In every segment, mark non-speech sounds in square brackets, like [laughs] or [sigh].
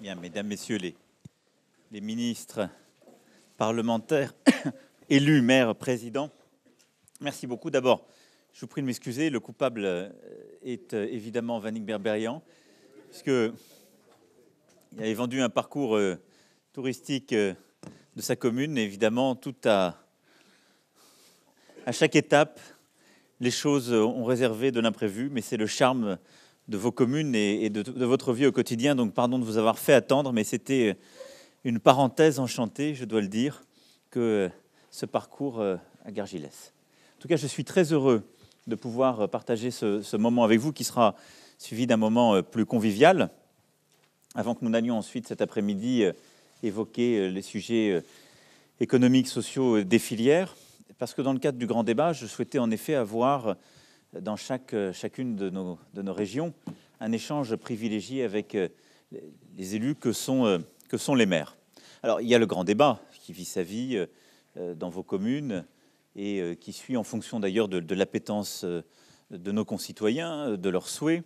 Bien, mesdames, messieurs les, ministres, parlementaires, [coughs] élus, maires, présidents, merci beaucoup. D'abord, je vous prie de m'excuser, le coupable euh, est euh, évidemment Vanik Berberian, puisqu'il avait vendu un parcours euh, touristique de sa commune, évidemment, tout à, à chaque étape, les choses ont réservé de l'imprévu, mais c'est le charme de vos communes et, de, votre vie au quotidien. Donc pardon de vous avoir fait attendre, mais c'était une parenthèse enchantée, je dois le dire, que ce parcours euh, à Gargilès. En tout cas, je suis très heureux de pouvoir euh, partager ce, ce moment avec vous qui sera suivi d'un moment euh, plus convivial, avant que nous n'allions ensuite cet après-midi évoquer les sujets économiques, sociaux des filières, parce que dans le cadre du grand débat, je souhaitais en effet avoir dans chaque, euh, chacune de nos, de nos, régions un échange privilégié avec euh, les élus que sont, euh, que sont les maires. Alors il y a le grand débat qui vit sa vie dans vos communes et qui suit en fonction d'ailleurs de, de l'appétence de nos concitoyens, de leurs souhaits,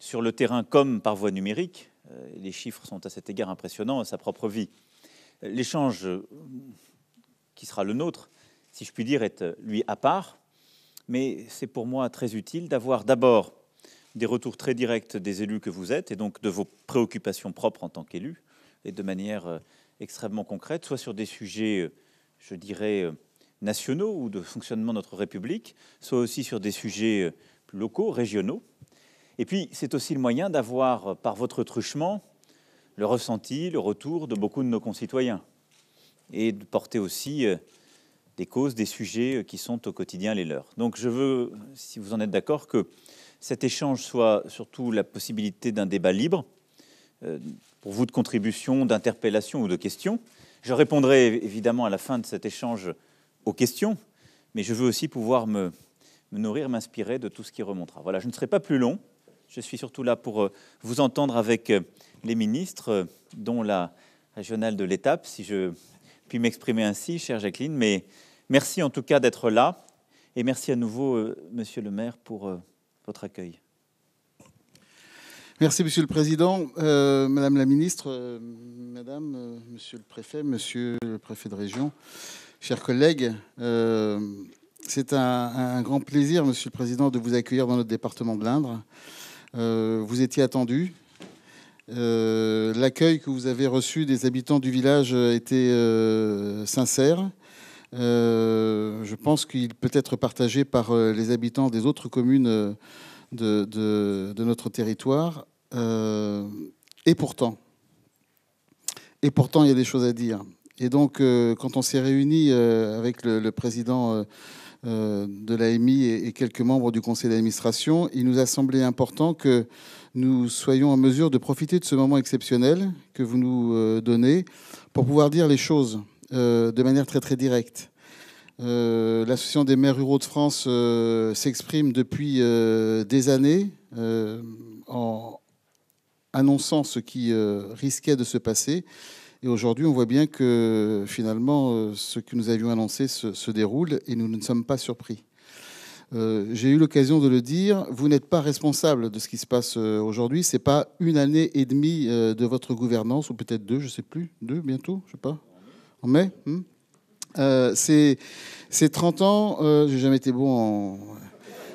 sur le terrain comme par voie numérique. Les chiffres sont à cet égard impressionnants à sa propre vie. L'échange qui sera le nôtre, si je puis dire, est lui à part mais c'est pour moi très utile d'avoir d'abord des retours très directs des élus que vous êtes et donc de vos préoccupations propres en tant qu'élus et de manière euh, extrêmement concrète, soit sur des sujets, euh, je dirais, euh, nationaux ou de fonctionnement de notre République, soit aussi sur des sujets locaux, régionaux. Et puis, c'est aussi le moyen d'avoir, par votre truchement, le ressenti, le retour de beaucoup de nos concitoyens et de porter aussi des causes, des sujets euh, qui sont au quotidien les leurs. Donc je veux, si vous en êtes d'accord, que cet échange soit surtout la possibilité d'un débat libre, euh, pour vous de contributions, d'interpellations ou de questions. Je répondrai évidemment à la fin de cet échange aux questions, mais je veux aussi pouvoir me, me nourrir, m'inspirer de tout ce qui remontera. Voilà, je ne serai pas plus long. Je suis surtout là pour euh, vous entendre avec les ministres, dont la régionale de l'étape, si je puis m'exprimer ainsi, chère Jacqueline, mais Merci en tout cas d'être là et merci à nouveau, euh, Monsieur le maire, pour euh, votre accueil. Merci, Monsieur le Président, euh, Madame la Ministre, Madame, Monsieur le Préfet, Monsieur le Préfet de région, chers collègues. c'est un, grand plaisir, Monsieur le Président, de vous accueillir dans notre département de l'Indre. vous étiez attendu, l'accueil que vous avez reçu des habitants du village était été sincère. Euh, je pense qu'il peut être partagé par euh, les habitants des autres communes euh, de, notre territoire. et pourtant, et pourtant, il y a des choses à dire. Et donc, quand on s'est réunis avec le, le président de l'AMI et, quelques membres du conseil d'administration, il nous a semblé important que nous soyons en mesure de profiter de ce moment exceptionnel que vous nous donnez pour pouvoir dire les choses euh, de manière très très directe. Euh, L'Association des maires ruraux de France euh, s'exprime depuis des années en annonçant ce qui risquait de se passer. Et aujourd'hui, on voit bien que finalement, ce que nous avions annoncé se, déroule et nous ne sommes pas surpris. j'ai eu l'occasion de le dire, vous n'êtes pas responsable de ce qui se passe aujourd'hui. Ce n'est pas une année et demie de votre gouvernance, ou peut-être deux, je ne sais plus, deux bientôt, je ne sais pas. Mais mai. 30 ans, euh, j'ai jamais été bon en.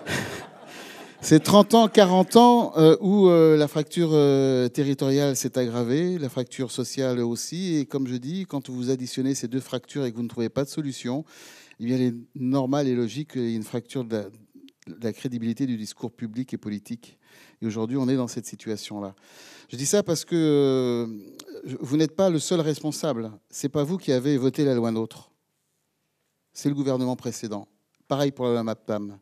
[laughs] ces 30 ans, 40 ans euh, où euh, la fracture euh, territoriale s'est aggravée, la fracture sociale aussi. Et comme je dis, quand vous additionnez ces deux fractures et que vous ne trouvez pas de solution, eh il est normal et logique qu'il y ait une fracture de la crédibilité du discours public et politique. Et aujourd'hui, on est dans cette situation-là. Je dis ça parce que euh, vous n'êtes pas le seul responsable. C'est pas vous qui avez voté la loi NOTRe. C'est le gouvernement précédent. Pareil pour la loi MAPTAM.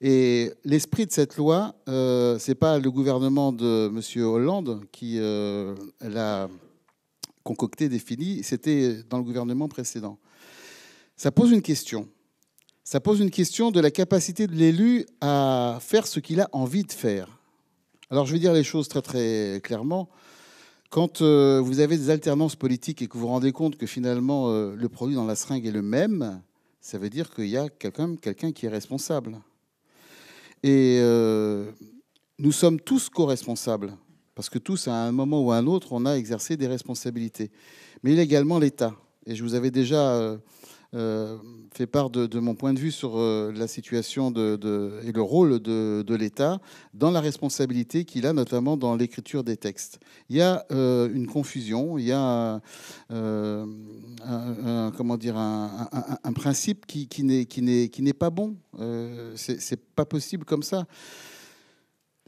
Et l'esprit de cette loi, euh, ce n'est pas le gouvernement de M. Hollande qui euh, l'a concocté, défini, c'était dans le gouvernement précédent. Ça pose une question. Ça pose une question de la capacité de l'élu à faire ce qu'il a envie de faire. Alors je vais dire les choses très très clairement. Quand euh, vous avez des alternances politiques et que vous vous rendez compte que finalement euh, le produit dans la seringue est le même, ça veut dire qu'il y a quand même quelqu'un qui est responsable. Et euh, nous sommes tous co-responsables, parce que tous, à un moment ou à un autre, on a exercé des responsabilités. Mais il y a également l'État. Et je vous avais déjà euh, fait part de, mon point de vue sur euh, la situation de, et le rôle de, l'État dans la responsabilité qu'il a, notamment dans l'écriture des textes. Il y a euh, une confusion, il y a un, comment dire, un, principe qui, qui n'est pas bon. C'est pas possible comme ça.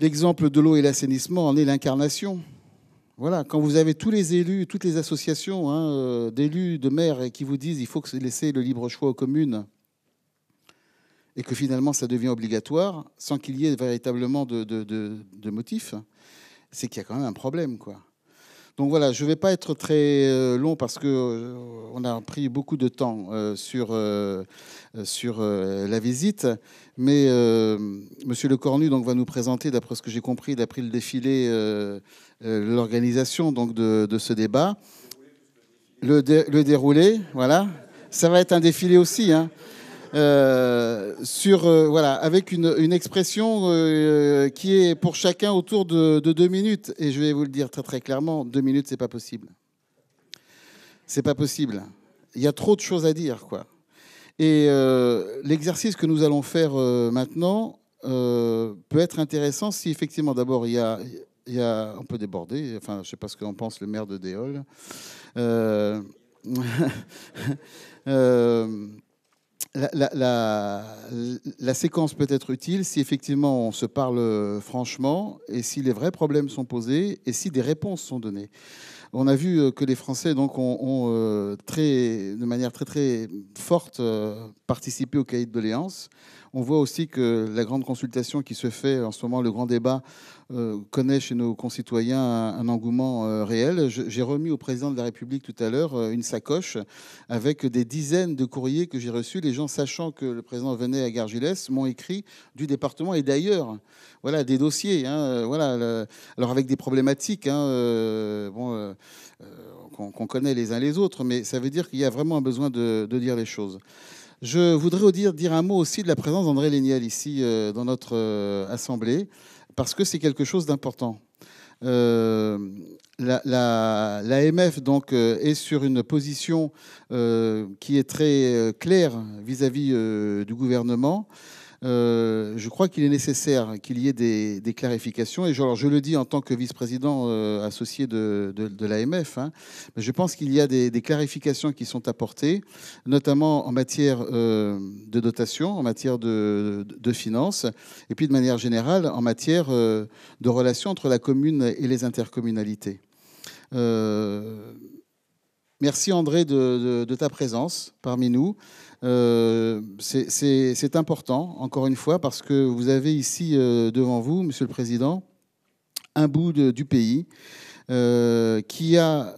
L'exemple de l'eau et l'assainissement en est l'incarnation. Voilà, quand vous avez tous les élus, toutes les associations hein, euh, d'élus, de maires qui vous disent qu'il faut laisser le libre choix aux communes et que finalement ça devient obligatoire sans qu'il y ait véritablement de, de motif, c'est qu'il y a quand même un problème. quoi. Donc voilà, je ne vais pas être très euh, long parce qu'on euh, a pris beaucoup de temps euh, sur, sur la visite. Mais Monsieur Le Cornu donc, va nous présenter, d'après ce que j'ai compris, d'après le défilé, l'organisation donc, de, ce débat. Le, le déroulé, voilà. Ça va être un défilé aussi. Hein. Euh, sur euh, voilà, avec une, expression euh, qui est pour chacun autour de, deux minutes. Et je vais vous le dire très très clairement, deux minutes, c'est pas possible. C'est pas possible. Il y a trop de choses à dire, quoi. Et l'exercice que nous allons faire maintenant peut être intéressant si effectivement, d'abord, il y a, il y a, on peut déborder. Enfin, je sais pas ce que l'on pense le maire de Déol. [laughs] la, séquence peut être utile si effectivement on se parle franchement et si les vrais problèmes sont posés et si des réponses sont données. On a vu euh, que les Français donc, ont, euh, très, de manière très très forte euh, participé au cahier de doléances. On voit aussi que la grande consultation qui se fait en ce moment, le grand débat euh, connaît chez nos concitoyens un, engouement euh, réel. J'ai remis au président de la République tout à l'heure euh, une sacoche avec des dizaines de courriers que j'ai reçus. Les gens, sachant que le président venait à Gargilès, m'ont écrit du département et d'ailleurs. Voilà, des dossiers. Hein, voilà, alors avec des problématiques. Hein, bon, qu'on connaît les uns les autres, mais ça veut dire qu'il y a vraiment un besoin de, dire les choses. Je voudrais dire, dire un mot aussi de la présence d'André Léniel ici dans notre assemblée parce que c'est quelque chose d'important. Euh, la, MF donc euh, est sur une position euh, qui est très claire vis à -vis, du gouvernement euh, je crois qu'il est nécessaire qu'il y ait des, clarifications. Et je, le dis en tant que vice-président euh, associé de, l'AMF, hein, je pense qu'il y a des, clarifications qui sont apportées, notamment en matière euh, de dotation, en matière de, finances, et puis de manière générale en matière de relations entre la commune et les intercommunalités. Merci André de, ta présence parmi nous. Euh, c'est important, encore une fois, parce que vous avez ici euh, devant vous, Monsieur le Président, un bout du pays euh, qui a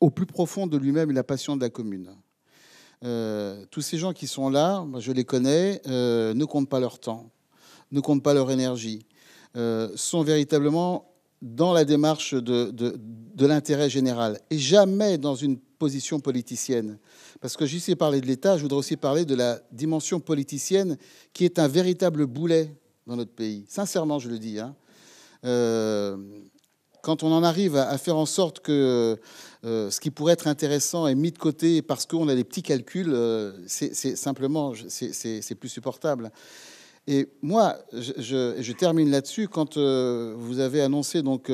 au plus profond de lui-même la passion de la commune. tous ces gens qui sont là, je les connais, ne comptent pas leur temps, ne comptent pas leur énergie, sont véritablement dans la démarche de l'intérêt général et jamais dans une position politicienne. Parce que j'y parlé de l'État, je voudrais aussi parler de la dimension politicienne qui est un véritable boulet dans notre pays. Sincèrement, je le dis. Hein. Euh, quand on en arrive à, faire en sorte que euh, ce qui pourrait être intéressant est mis de côté parce qu'on a des petits calculs, euh, c'est simplement, c'est plus supportable. Et moi, je, termine là-dessus. Quand vous avez annoncé donc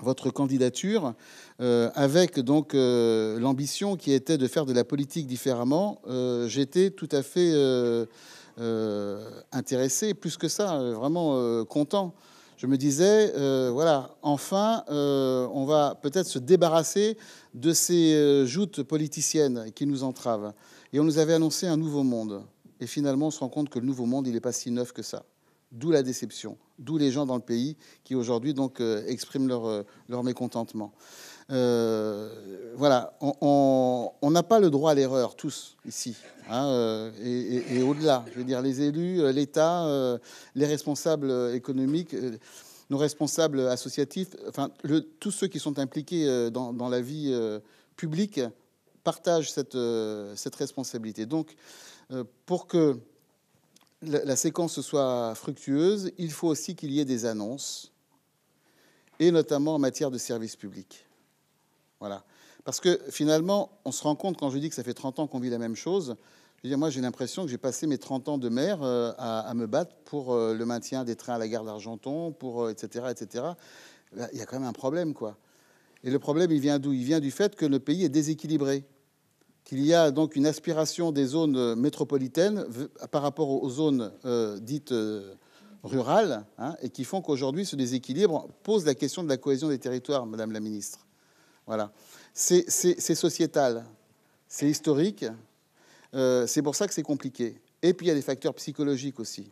votre candidature, euh, avec donc euh, l'ambition qui était de faire de la politique différemment, euh, j'étais tout à fait intéressé, plus que ça, vraiment content. Je me disais, voilà, enfin, on va peut-être se débarrasser de ces joutes politiciennes qui nous entravent. Et on nous avait annoncé un nouveau monde. Et finalement, on se rend compte que le nouveau monde, il n'est pas si neuf que ça. D'où la déception, d'où les gens dans le pays qui aujourd'hui donc expriment leur mécontentement. Euh, voilà, on n'a pas le droit à l'erreur, tous, ici, hein, euh, et, au-delà. Je veux dire, les élus, euh, l'État, les responsables économiques, nos responsables associatifs, enfin, tous ceux qui sont impliqués dans, la vie publique partagent cette, responsabilité. Donc, pour que la séquence soit fructueuse, il faut aussi qu'il y ait des annonces, et notamment en matière de services publics. Voilà. Parce que finalement, on se rend compte quand je dis que ça fait 30 ans qu'on vit la même chose. Je moi, j'ai l'impression que j'ai passé mes 30 ans de maire euh, à, me battre pour euh, le maintien des trains à la gare d'Argenton, pour etc., euh, etc. Bah, il y a quand même un problème, quoi. Et le problème, il vient d'où Il vient du fait que le pays est déséquilibré, qu'il y a donc une aspiration des zones métropolitaines par rapport aux zones dites rurales, hein, et qui font qu'aujourd'hui, ce déséquilibre pose la question de la cohésion des territoires, Madame la Ministre. Voilà. C'est sociétal, c'est historique. Euh, c'est pour ça que c'est compliqué. Et puis il y a des facteurs psychologiques aussi.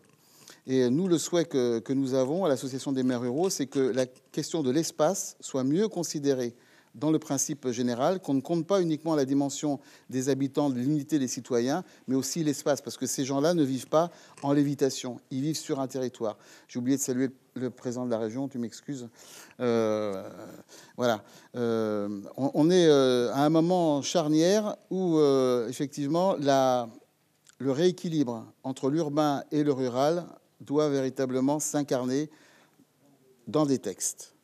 Et nous, le souhait que nous avons à l'Association des maires ruraux, c'est que la question de l'espace soit mieux considérée dans le principe général, qu'on ne compte pas uniquement la dimension des habitants, de l'unité des citoyens, mais aussi l'espace, parce que ces gens-là ne vivent pas en lévitation, ils vivent sur un territoire. J'ai oublié de saluer le président de la région, tu m'excuses. Euh, voilà. Euh, on, est euh, à un moment charnière où, effectivement, la, le rééquilibre entre l'urbain et le rural doit véritablement s'incarner dans des textes.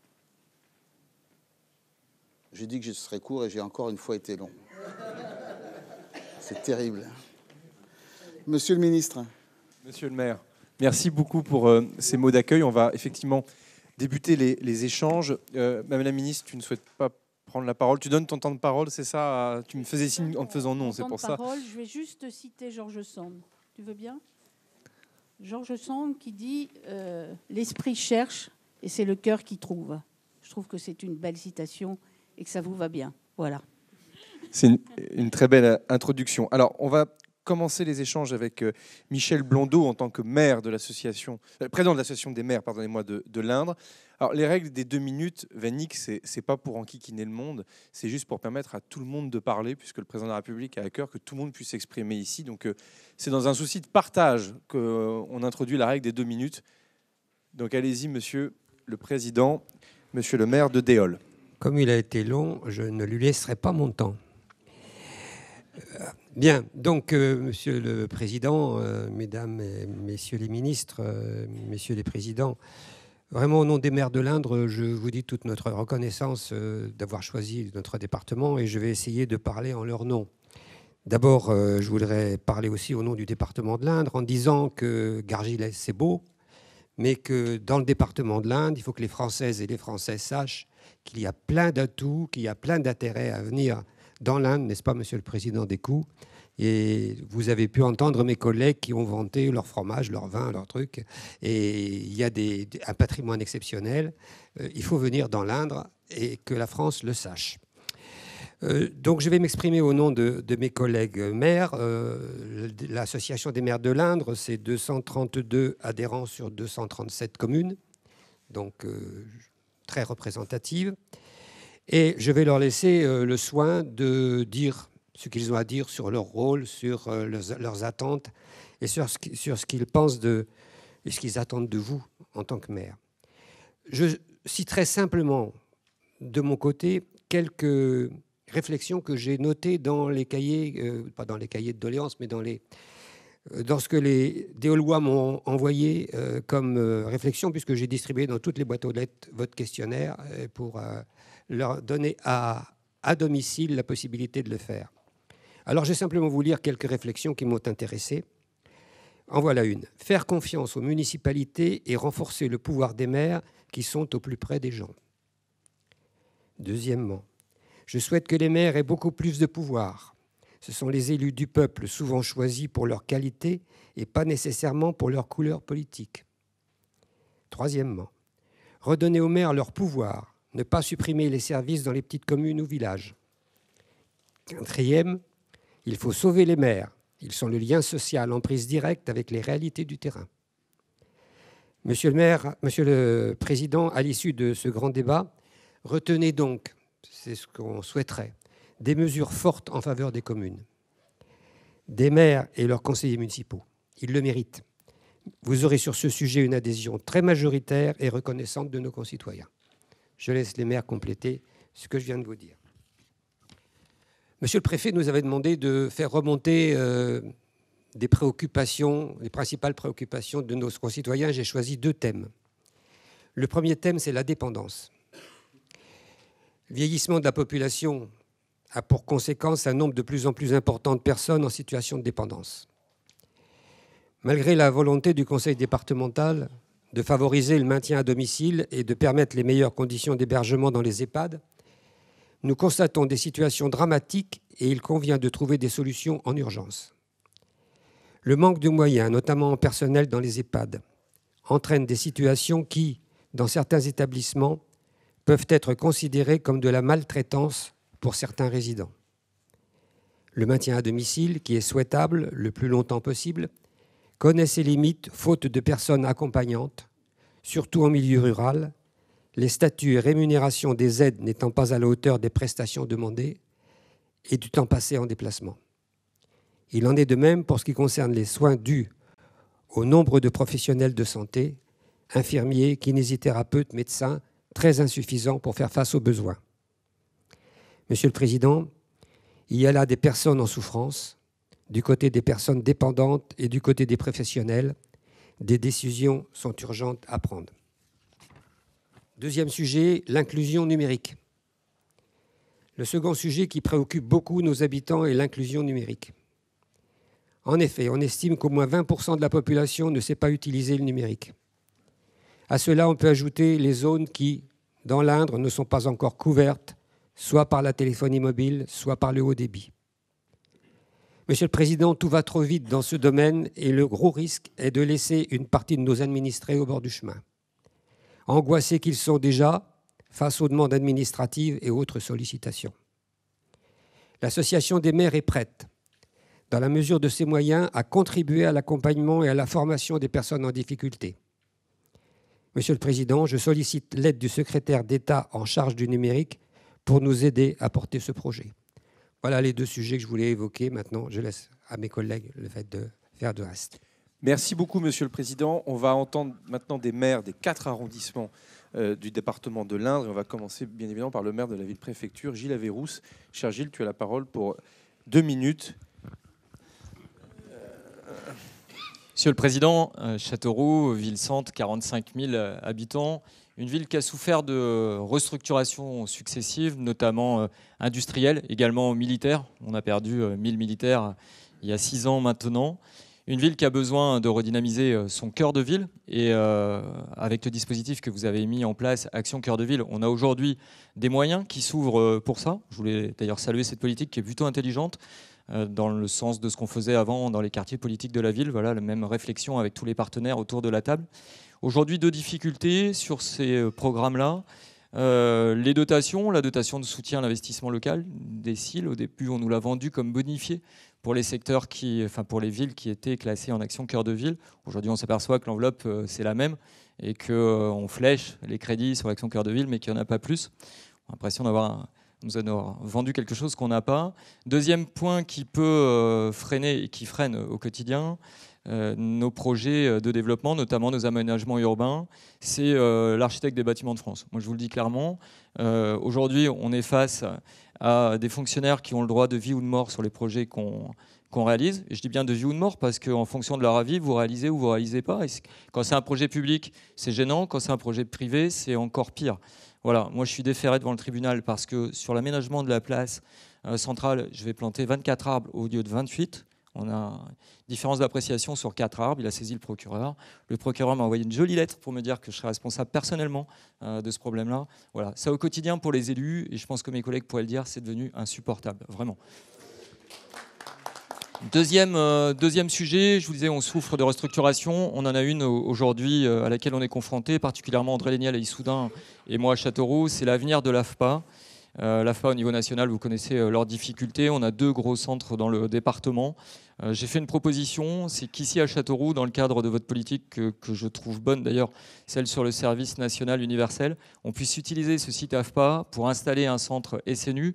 J'ai dit que je serais court et j'ai encore une fois été long. C'est terrible. Monsieur le ministre. Monsieur le maire, merci beaucoup pour euh, ces mots d'accueil. On va effectivement débuter les, échanges. Euh, Madame la ministre, tu ne souhaites pas prendre la parole. Tu donnes ton temps de parole, c'est ça Tu me faisais signe en faisant non, c'est pour ça. je vais juste citer Georges Sand. Tu veux bien Georges Sand qui dit euh, L'esprit cherche et c'est le cœur qui trouve. Je trouve que c'est une belle citation et que ça vous va bien. Voilà. C'est une, très belle euh, introduction. Alors, on va commencer les échanges avec euh, Michel Blondeau en tant que maire de l'association, euh, président de l'association des maires, pardonnez-moi, de, de l'Indre. Alors, les règles des deux minutes, Vanik, c'est, n'est pas pour enquiquiner le monde, c'est juste pour permettre à tout le monde de parler, puisque le président de la République a à cœur que tout le monde puisse s'exprimer ici. Donc, c'est dans un souci de partage qu'on on introduit la règle des deux minutes. Donc, allez-y, monsieur le président, monsieur le maire de Déol comme il a été long, je ne lui laisserai pas mon temps. Euh, bien, donc, euh, Monsieur le Président, euh, Mesdames et Messieurs les ministres, Messieurs les Présidents, vraiment au nom des maires de l'Indre, je vous dis toute notre reconnaissance d'avoir choisi notre département et je vais essayer de parler en leur nom. D'abord, je voudrais parler aussi au nom du département de l'Indre en disant que Gargilès, c'est beau, mais que dans le département de l'Indre, il faut que les Françaises et les Français sachent qu'il y a plein d'atouts, qu'il y a plein d'intérêts à venir dans l'Inde, n'est-ce pas, Monsieur le Président des coups et vous avez pu entendre mes collègues qui ont vanté leur fromage, leur vin, leur truc. Et il y a un patrimoine exceptionnel. Euh, il faut venir dans l'Indre et que la France le sache. Euh, donc je vais m'exprimer au nom de, mes collègues maires. Euh, l'association des maires de l'Indre, c'est 232 adhérents sur 237 communes. Donc très représentative. Et je vais leur laisser euh, le soin de dire ce qu'ils ont à dire sur leur rôle, sur euh, leurs, attentes et sur ce, qu'ils pensent de et ce qu'ils attendent de vous en tant que maire. Je citerai simplement de mon côté quelques réflexions que j'ai notées dans les cahiers, euh, pas dans les cahiers de doléances, mais dans les, dans euh, ce que les Déolois m'ont envoyé euh, comme euh, réflexion, puisque j'ai distribué dans toutes les boîtes aux lettres votre questionnaire pour leur donner à, domicile la possibilité de le faire. Alors, je vais simplement vous lire quelques réflexions qui m'ont intéressé. En voilà une. Faire confiance aux municipalités et renforcer le pouvoir des maires qui sont au plus près des gens. Deuxièmement, je souhaite que les maires aient beaucoup plus de pouvoir ce sont les élus du peuple, souvent choisis pour leur qualité et pas nécessairement pour leur couleur politique. Troisièmement, redonner aux maires leur pouvoir, ne pas supprimer les services dans les petites communes ou villages. Quatrième, il faut sauver les maires. Ils sont le lien social en prise directe avec les réalités du terrain. Monsieur le maire, monsieur le président, à l'issue de ce grand débat, retenez donc, c'est ce qu'on souhaiterait, des mesures fortes en faveur des communes, des maires et leurs conseillers municipaux. Ils le méritent. Vous aurez sur ce sujet une adhésion très majoritaire et reconnaissante de nos concitoyens. Je laisse les maires compléter ce que je viens de vous dire. Monsieur le préfet nous avait demandé de faire remonter euh, des préoccupations, les principales préoccupations de nos concitoyens. J'ai choisi deux thèmes. Le premier thème, c'est la dépendance. Vieillissement de la population a pour conséquence un nombre de plus en plus important de personnes en situation de dépendance. Malgré la volonté du Conseil départemental de favoriser le maintien à domicile et de permettre les meilleures conditions d'hébergement dans les EHPAD, nous constatons des situations dramatiques et il convient de trouver des solutions en urgence. Le manque de moyens, notamment en personnel dans les EHPAD, entraîne des situations qui, dans certains établissements, peuvent être considérées comme de la maltraitance pour certains résidents. Le maintien à domicile, qui est souhaitable le plus longtemps possible, connaît ses limites faute de personnes accompagnantes, surtout en milieu rural, les statuts et rémunérations des aides n'étant pas à la hauteur des prestations demandées et du temps passé en déplacement. Il en est de même pour ce qui concerne les soins dus au nombre de professionnels de santé, infirmiers, kinésithérapeutes, médecins, très insuffisants pour faire face aux besoins. Monsieur le Président, il y a là des personnes en souffrance, du côté des personnes dépendantes et du côté des professionnels. Des décisions sont urgentes à prendre. Deuxième sujet, l'inclusion numérique. Le second sujet qui préoccupe beaucoup nos habitants est l'inclusion numérique. En effet, on estime qu'au moins 20% de la population ne sait pas utiliser le numérique. À cela, on peut ajouter les zones qui, dans l'Indre, ne sont pas encore couvertes soit par la téléphonie mobile, soit par le haut débit. Monsieur le Président, tout va trop vite dans ce domaine et le gros risque est de laisser une partie de nos administrés au bord du chemin. Angoissés qu'ils sont déjà face aux demandes administratives et autres sollicitations. L'association des maires est prête, dans la mesure de ses moyens, à contribuer à l'accompagnement et à la formation des personnes en difficulté. Monsieur le Président, je sollicite l'aide du secrétaire d'État en charge du numérique pour nous aider à porter ce projet. Voilà les deux sujets que je voulais évoquer. Maintenant, je laisse à mes collègues le fait de faire de reste. Merci beaucoup, Monsieur le Président. On va entendre maintenant des maires des quatre arrondissements euh, du département de l'Indre. on va commencer, bien évidemment, par le maire de la ville-préfecture, Gilles Averrousse. Cher Gilles, tu as la parole pour deux minutes. Monsieur le Président, euh, Châteauroux, ville-centre, 45 000 habitants une ville qui a souffert de restructurations successives, notamment euh, industrielles, également militaires. On a perdu 1000 euh, militaires euh, il y a 6 ans maintenant. Une ville qui a besoin de redynamiser son cœur de ville. Et avec le dispositif que vous avez mis en place, Action Cœur de Ville, on a aujourd'hui des moyens qui s'ouvrent pour ça. Je voulais d'ailleurs saluer cette politique qui est plutôt intelligente dans le sens de ce qu'on faisait avant dans les quartiers politiques de la ville. Voilà la même réflexion avec tous les partenaires autour de la table. Aujourd'hui, deux difficultés sur ces euh, programmes-là. Euh, les dotations, la dotation de soutien à l'investissement local des CIL, au début on nous l'a vendu comme bonifié pour les secteurs qui, enfin pour les villes qui étaient classées en action cœur de ville. Aujourd'hui on s'aperçoit que l'enveloppe euh, c'est la même et qu'on on flèche les crédits sur l'action cœur de ville mais qu'il n'y en a pas plus. On a l'impression d'avoir nous vendu quelque chose qu'on n'a pas. Deuxième point qui peut freiner et qui freine au quotidien, euh, nos projets euh, de développement, notamment nos aménagements urbains, c'est euh, l'architecte des bâtiments de France. Moi, je vous le dis clairement, aujourd'hui, on est face à des fonctionnaires qui ont le droit de vie ou de mort sur les projets qu'on réalise. Et je dis bien de vie ou de mort parce qu'en fonction de leur avis, vous réalisez ou vous réalisez pas. quand c'est un projet public, c'est gênant. Quand c'est un projet privé, c'est encore pire. Voilà, moi je suis déféré devant le tribunal parce que sur l'aménagement de la place centrale, je vais planter 24 arbres au lieu de 28. On a une différence d'appréciation sur quatre arbres. Il a saisi le procureur. Le procureur m'a envoyé une jolie lettre pour me dire que je serais responsable personnellement euh, de ce problème-là. Voilà, ça au quotidien pour les élus, et je pense que mes collègues pourraient le dire, c'est devenu insupportable, vraiment. Deuxième, euh, deuxième, sujet, je vous disais, on souffre de restructuration. On en a une aujourd'hui euh, à laquelle on est confronté, particulièrement André Léniel à Issoudun et moi à Châteauroux, c'est l'avenir de l'AFPA. L'AFPA au niveau national, vous connaissez leurs difficultés. On a deux gros centres dans le département. Euh, j'ai fait une proposition, c'est qu'ici à Châteauroux, dans le cadre de votre politique que, je trouve bonne d'ailleurs, celle sur le service national universel, on puisse utiliser ce site AFPA pour installer un centre SNU.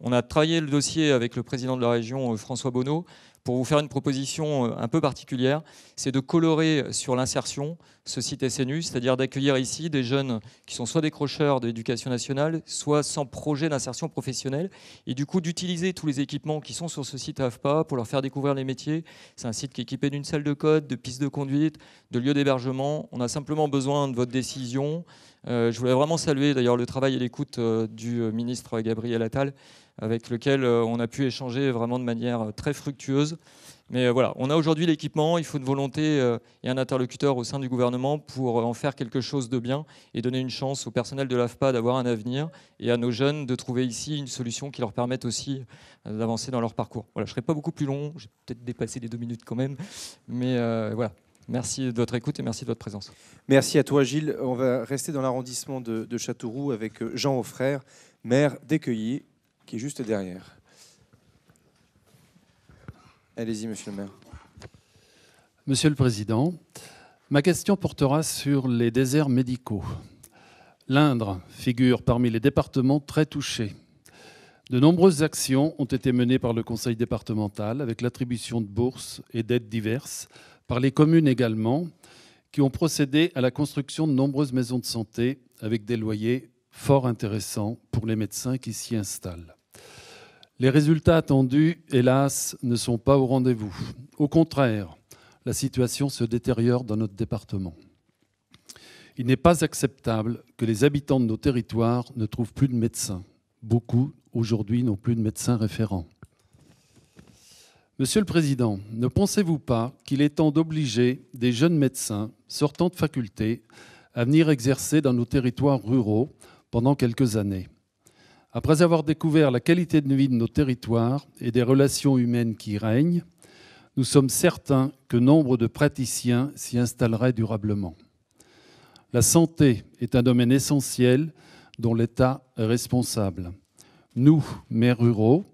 On a travaillé le dossier avec le président de la région, euh, François Bonneau pour vous faire une proposition euh, un peu particulière, c'est de colorer sur l'insertion ce site SNU, c'est-à-dire d'accueillir ici des jeunes qui sont soit décrocheurs de l'éducation nationale, soit sans projet d'insertion professionnelle, et du coup d'utiliser tous les équipements qui sont sur ce site AFPA pour leur faire découvrir les métiers. C'est un site qui est équipé d'une salle de code, de pistes de conduite, de lieux d'hébergement. On a simplement besoin de votre décision. Euh, je voulais vraiment saluer d'ailleurs le travail et l'écoute euh, du ministre Gabriel Attal avec lequel euh, on a pu échanger vraiment de manière euh, très fructueuse. Mais euh, voilà, on a aujourd'hui l'équipement, il faut une volonté et un interlocuteur au sein du gouvernement pour en faire quelque chose de bien et donner une chance au personnel de l'AFPA d'avoir un avenir et à nos jeunes de trouver ici une solution qui leur permette aussi d'avancer dans leur parcours. Voilà, je ne serai pas beaucoup plus long, j'ai peut-être dépassé les deux minutes quand même, mais voilà. Merci de votre écoute et merci de votre présence. Merci à toi Gilles. On va rester dans l'arrondissement de, Châteauroux avec Jean Offrère, maire d'Écueilly qui est juste derrière. Allez-y, monsieur le maire. Monsieur le Président, ma question portera sur les déserts médicaux. L'Indre figure parmi les départements très touchés. De nombreuses actions ont été menées par le Conseil départemental avec l'attribution de bourses et d'aides diverses, par les communes également, qui ont procédé à la construction de nombreuses maisons de santé avec des loyers fort intéressants pour les médecins qui s'y installent. Les résultats attendus, hélas, ne sont pas au rendez-vous. Au contraire, la situation se détériore dans notre département. Il n'est pas acceptable que les habitants de nos territoires ne trouvent plus de médecins. Beaucoup, aujourd'hui, n'ont plus de médecins référents. Monsieur le Président, ne pensez-vous pas qu'il est temps d'obliger des jeunes médecins sortant de faculté à venir exercer dans nos territoires ruraux pendant quelques années après avoir découvert la qualité de vie de nos territoires et des relations humaines qui y règnent, nous sommes certains que nombre de praticiens s'y installeraient durablement. La santé est un domaine essentiel dont l'État est responsable. Nous, maires ruraux,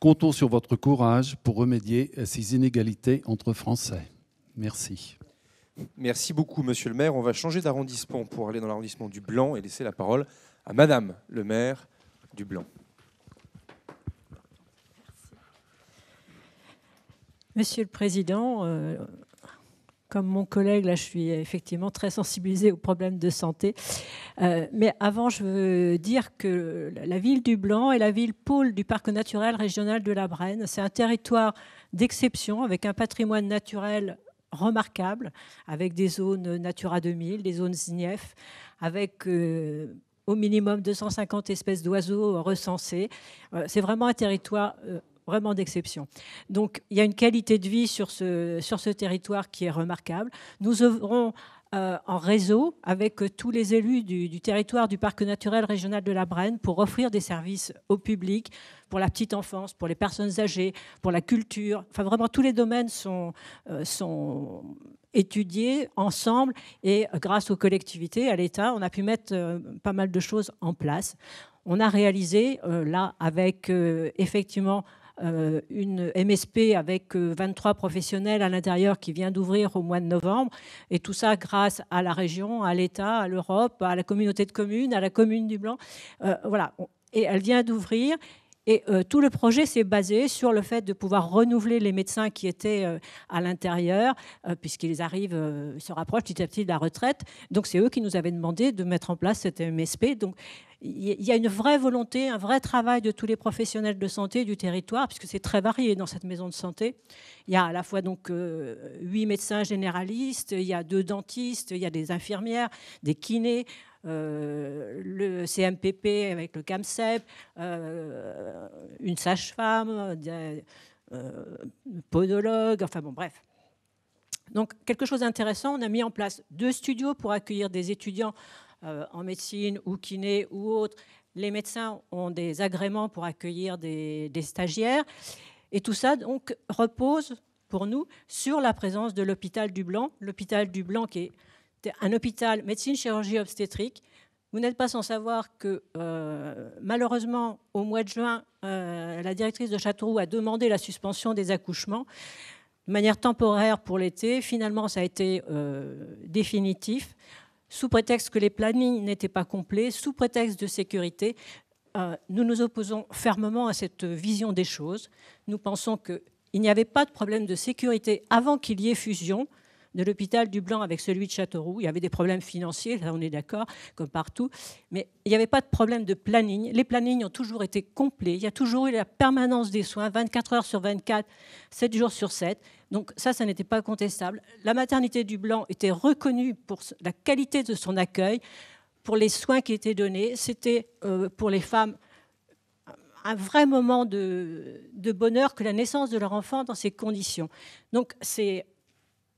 comptons sur votre courage pour remédier à ces inégalités entre Français. Merci. Merci beaucoup, monsieur le maire. On va changer d'arrondissement pour aller dans l'arrondissement du Blanc et laisser la parole à madame le maire du blanc. Monsieur le Président, euh, comme mon collègue, là, je suis effectivement très sensibilisée aux problèmes de santé. Euh, mais avant, je veux dire que la ville du Blanc est la ville pôle du parc naturel régional de la Brenne. C'est un territoire d'exception avec un patrimoine naturel remarquable, avec des zones Natura 2000, des zones INIEF, avec euh, au minimum 250 espèces d'oiseaux euh, recensées. Euh, c'est vraiment un territoire euh, vraiment d'exception. Donc il y a une qualité de vie sur ce, sur ce territoire qui est remarquable. Nous œuvrons en réseau avec tous les élus du, territoire du parc naturel régional de la Brenne pour offrir des services au public, pour la petite enfance, pour les personnes âgées, pour la culture. Enfin, vraiment, tous les domaines sont étudié ensemble et grâce aux collectivités, à l'État, on a pu mettre euh, pas mal de choses en place. On a réalisé euh, là avec euh, effectivement une MSP avec 23 professionnels à l'intérieur qui vient d'ouvrir au mois de novembre. Et tout ça grâce à la région, à l'État, à l'Europe, à la communauté de communes, à la commune du Blanc. voilà. Et elle vient d'ouvrir. Et euh, tout le projet s'est basé sur le fait de pouvoir renouveler les médecins qui étaient euh, à l'intérieur, euh, puisqu'ils arrivent, ils se rapprochent petit à petit de la retraite. Donc c'est eux qui nous avaient demandé de mettre en place cette MSP. Donc il y a une vraie volonté, un vrai travail de tous les professionnels de santé du territoire, puisque c'est très varié dans cette maison de santé. Il y a à la fois donc euh, huit médecins généralistes, il y a deux dentistes, il y a des infirmières, des kinés. Euh, le CMPP avec le CAMSEP, euh, une sage-femme, podologue, enfin bon, bref. Donc, quelque chose d'intéressant, on a mis en place deux studios pour accueillir des étudiants euh, en médecine ou kiné ou autre, les médecins ont des agréments pour accueillir des, stagiaires. Et tout ça, donc, repose pour nous sur la présence de l'hôpital du Blanc. L'hôpital du Blanc qui est un hôpital médecine, chirurgie, obstétrique. Vous n'êtes pas sans savoir que euh, malheureusement, au mois de juin, euh, la directrice de Châteauroux a demandé la suspension des accouchements de manière temporaire pour l'été. Finalement, ça a été définitif sous prétexte que les plannings n'étaient pas complets, sous prétexte de sécurité, euh, nous nous opposons fermement à cette vision des choses. Nous pensons qu'il n'y avait pas de problème de sécurité avant qu'il y ait fusion de l'hôpital du Blanc avec celui de Châteauroux. Il y avait des problèmes financiers, là on est d'accord, comme partout, mais il n'y avait pas de problème de planning. Les plannings ont toujours été complets. Il y a toujours eu la permanence des soins, 24 heures sur 24, 7 jours sur 7. Donc ça, ça n'était pas contestable. La maternité du Blanc était reconnue pour la qualité de son accueil, pour les soins qui étaient donnés. C'était euh, pour les femmes un vrai moment de, de, bonheur que la naissance de leur enfant dans ces conditions. Donc c'est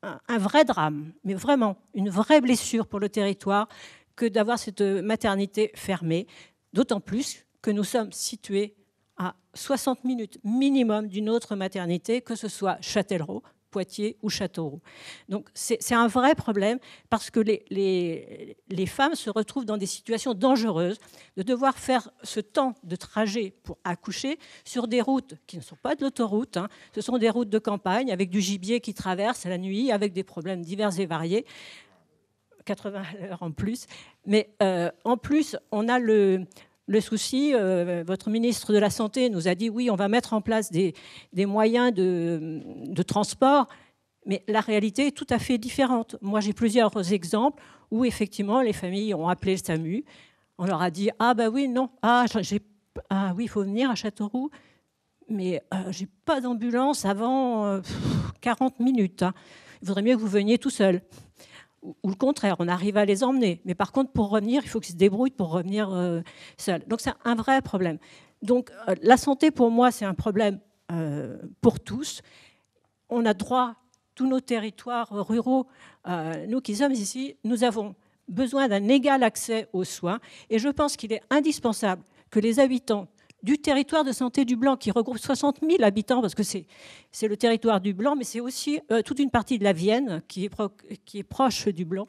un vrai drame, mais vraiment une vraie blessure pour le territoire que d'avoir cette maternité fermée, d'autant plus que nous sommes situés à 60 minutes minimum d'une autre maternité, que ce soit Châtellerault, Poitiers ou Châteauroux. Donc c'est un vrai problème parce que les, les, femmes se retrouvent dans des situations dangereuses de devoir faire ce temps de trajet pour accoucher sur des routes qui ne sont pas de l'autoroute, hein. ce sont des routes de campagne avec du gibier qui traverse la nuit, avec des problèmes divers et variés. 80 heures en plus. Mais euh, en plus, on a le, le souci, euh, votre ministre de la Santé nous a dit oui, on va mettre en place des, moyens de, transport, mais la réalité est tout à fait différente. Moi, j'ai plusieurs exemples où effectivement les familles ont appelé le SAMU. On leur a dit ah bah oui non ah j'ai ah oui il faut venir à Châteauroux, mais euh, j'ai pas d'ambulance avant 40 euh, minutes. Hein. Il vaudrait mieux que vous veniez tout seul ou, le contraire, on arrive à les emmener. Mais par contre, pour revenir, il faut qu'ils se débrouillent pour revenir euh, seuls. Donc c'est un vrai problème. Donc euh, la santé, pour moi, c'est un problème euh, pour tous. On a droit, tous nos territoires ruraux, nous qui sommes ici, nous avons besoin d'un égal accès aux soins. Et je pense qu'il est indispensable que les habitants du territoire de santé du Blanc, qui regroupe 60 000 habitants, parce que c'est, le territoire du Blanc, mais c'est aussi euh, toute une partie de la Vienne qui est, proche du Blanc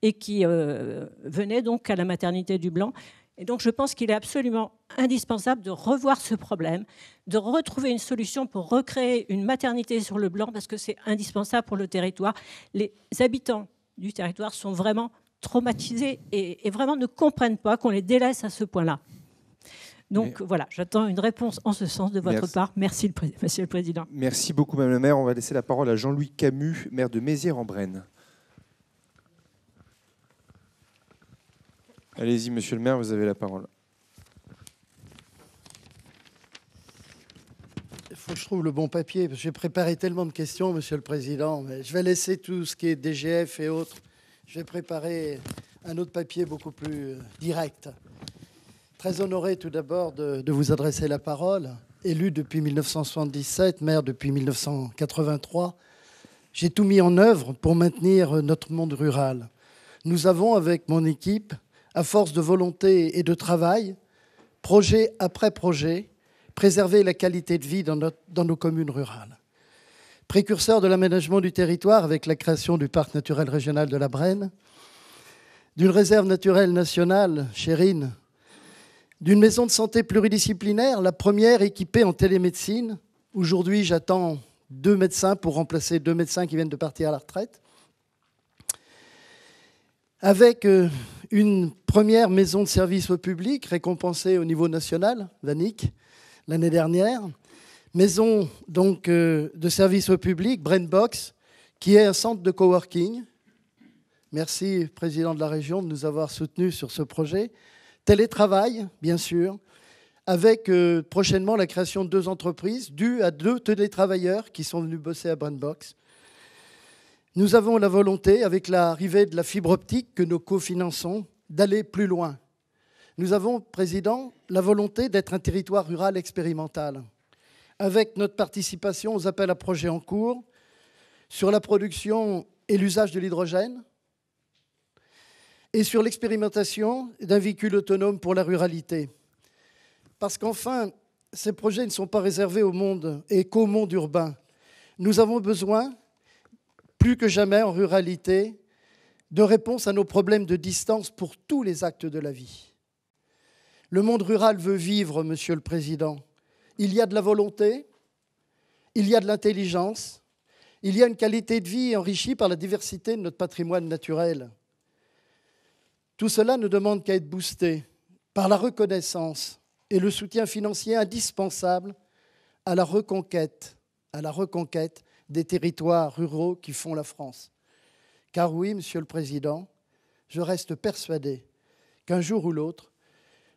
et qui euh, venait donc à la maternité du Blanc. Et donc je pense qu'il est absolument indispensable de revoir ce problème, de retrouver une solution pour recréer une maternité sur le Blanc, parce que c'est indispensable pour le territoire. Les habitants du territoire sont vraiment traumatisés et vraiment ne comprennent pas qu'on les délaisse à ce point-là. Donc voilà, j'attends une réponse en ce sens de votre part. Merci, le, [laughs] le Président. Merci beaucoup, Madame la maire. On va laisser la parole à Jean-Louis Camus, maire de Mézières-en-Brenne. Allez-y, Monsieur le maire, vous avez la parole. Il faut que je trouve le bon papier, j'ai préparé tellement de questions, Monsieur le Président. Mais je vais laisser tout ce qui est DGF et autres. Je vais préparer un autre papier beaucoup plus euh, direct. Très honoré tout d'abord de, vous adresser la parole. Élu depuis 1977, maire depuis 1983, j'ai tout mis en œuvre pour maintenir notre monde rural. Nous avons, avec mon équipe, à force de volonté et de travail, projet après projet, préservé la qualité de vie dans, dans nos communes rurales. Précurseur de l'aménagement du territoire avec la création du parc naturel régional de la Brenne, d'une réserve naturelle nationale, Chérine, d'une maison de santé pluridisciplinaire, la première équipée en télémédecine. Aujourd'hui, j'attends deux médecins pour remplacer deux médecins qui viennent de partir à la retraite. Avec euh, une première maison de service au public récompensée au niveau national, l'ANIC, l'année dernière. Maison donc euh, de service au public, Brainbox, qui est un centre de coworking. Merci, président de la région, de nous avoir soutenus sur ce projet. Télétravail, bien sûr, avec euh, prochainement la création de deux entreprises dues à deux télétravailleurs qui sont venus bosser à Brandbox. Nous avons la volonté, avec l'arrivée de la fibre optique que nous cofinançons, d'aller plus loin. Nous avons, Président, la volonté d'être un territoire rural expérimental, avec notre participation aux appels à projets en cours sur la production et l'usage de l'hydrogène, et sur l'expérimentation d'un véhicule autonome pour la ruralité. Parce qu'enfin, ces projets ne sont pas réservés au monde et qu'au monde urbain. Nous avons besoin, plus que jamais en ruralité, de réponses à nos problèmes de distance pour tous les actes de la vie. Le monde rural veut vivre, Monsieur le Président. Il y a de la volonté, il y a de l'intelligence, il y a une qualité de vie enrichie par la diversité de notre patrimoine naturel. Tout cela ne demande qu'à être boosté par la reconnaissance et le soutien financier indispensable à la reconquête, à la reconquête des territoires ruraux qui font la France. Car oui, Monsieur le Président, je reste persuadé qu'un jour ou l'autre,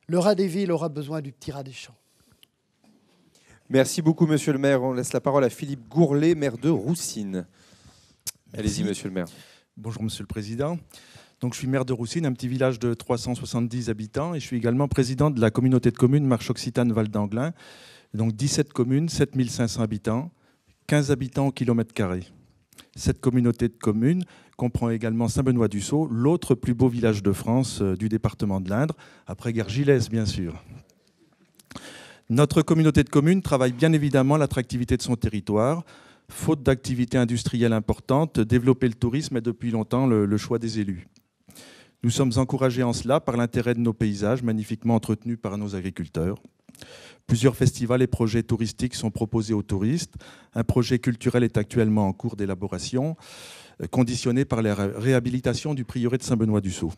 le rat des villes aura besoin du petit rat des champs. Merci beaucoup, Monsieur le maire. On laisse la parole à Philippe Gourlet, maire de Roussines. Allez-y, Monsieur le maire. Bonjour, Monsieur le Président. Donc, je suis maire de Roussine, un petit village de 370 habitants, et je suis également président de la communauté de communes Marche Occitane-Val d'Anglin. Donc, 17 communes, 7500 habitants, 15 habitants au kilomètre carré. Cette communauté de communes comprend également Saint-Benoît-du-Sault, l'autre plus beau village de France euh, du département de l'Indre, après Gargilès, bien sûr. Notre communauté de communes travaille bien évidemment l'attractivité de son territoire. Faute d'activités industrielles importantes, développer le tourisme est depuis longtemps le choix des élus. Nous sommes encouragés en cela par l'intérêt de nos paysages magnifiquement entretenus par nos agriculteurs. Plusieurs festivals et projets touristiques sont proposés aux touristes. Un projet culturel est actuellement en cours d'élaboration, euh, conditionné par la réhabilitation du prieuré de Saint-Benoît-du-Sault.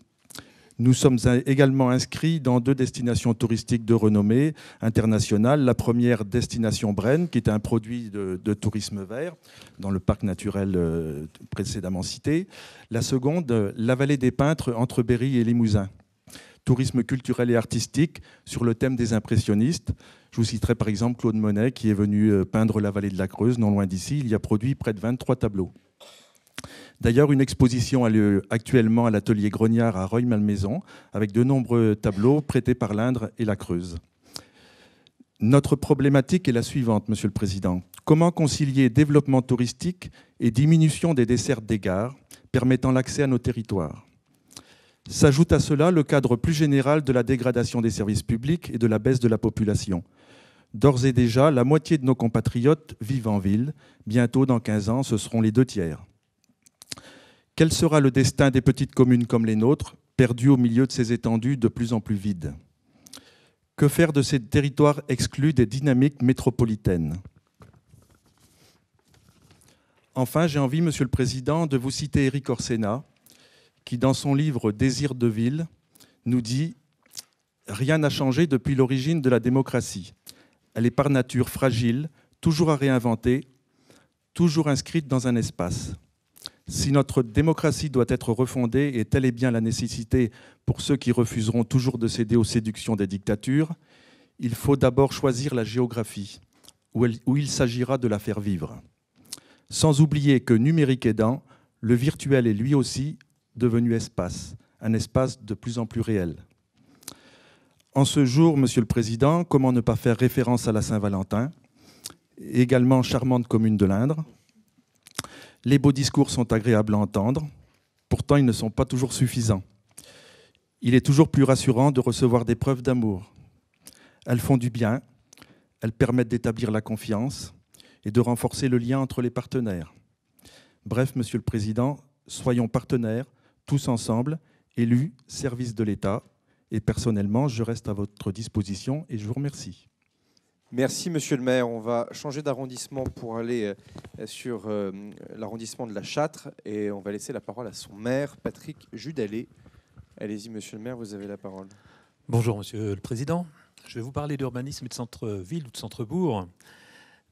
Nous sommes également inscrits dans deux destinations touristiques de renommée internationale. La première, Destination Brenne, qui est un produit de, tourisme vert dans le parc naturel euh, précédemment cité. La seconde, La Vallée des Peintres entre Berry et Limousin tourisme culturel et artistique sur le thème des impressionnistes. Je vous citerai par exemple Claude Monet qui est venu euh, peindre la vallée de la Creuse, non loin d'ici. Il y a produit près de 23 tableaux. D'ailleurs, une exposition a lieu actuellement à l'atelier Grognard à roy malmaison avec de nombreux tableaux prêtés par l'Indre et la Creuse. Notre problématique est la suivante, Monsieur le Président. Comment concilier développement touristique et diminution des dessertes des gares, permettant l'accès à nos territoires S'ajoute à cela le cadre plus général de la dégradation des services publics et de la baisse de la population. D'ores et déjà, la moitié de nos compatriotes vivent en ville. Bientôt, dans 15 ans, ce seront les deux tiers. Quel sera le destin des petites communes comme les nôtres, perdues au milieu de ces étendues de plus en plus vides Que faire de ces territoires exclus des dynamiques métropolitaines Enfin, j'ai envie, Monsieur le Président, de vous citer Éric Orsena, qui, dans son livre Désir de ville, nous dit Rien n'a changé depuis l'origine de la démocratie. Elle est par nature fragile, toujours à réinventer, toujours inscrite dans un espace. Si notre démocratie doit être refondée, et telle est bien la nécessité pour ceux qui refuseront toujours de céder aux séductions des dictatures, il faut d'abord choisir la géographie, où, il s'agira de la faire vivre. Sans oublier que, numérique aidant, le virtuel est lui aussi devenu espace, un espace de plus en plus réel. En ce jour, Monsieur le Président, comment ne pas faire référence à la Saint-Valentin, également charmante commune de l'Indre les beaux discours sont agréables à entendre, pourtant ils ne sont pas toujours suffisants. Il est toujours plus rassurant de recevoir des preuves d'amour. Elles font du bien, elles permettent d'établir la confiance et de renforcer le lien entre les partenaires. Bref, Monsieur le Président, soyons partenaires, tous ensemble, élus, services de l'État, et personnellement, je reste à votre disposition et je vous remercie. Merci, monsieur le maire. On va changer d'arrondissement pour aller euh, sur euh, l'arrondissement de la Châtre et on va laisser la parole à son maire, Patrick Judalé. Allez-y, monsieur le maire, vous avez la parole. Bonjour, monsieur le président. Je vais vous parler d'urbanisme et de centre-ville ou de centre-bourg,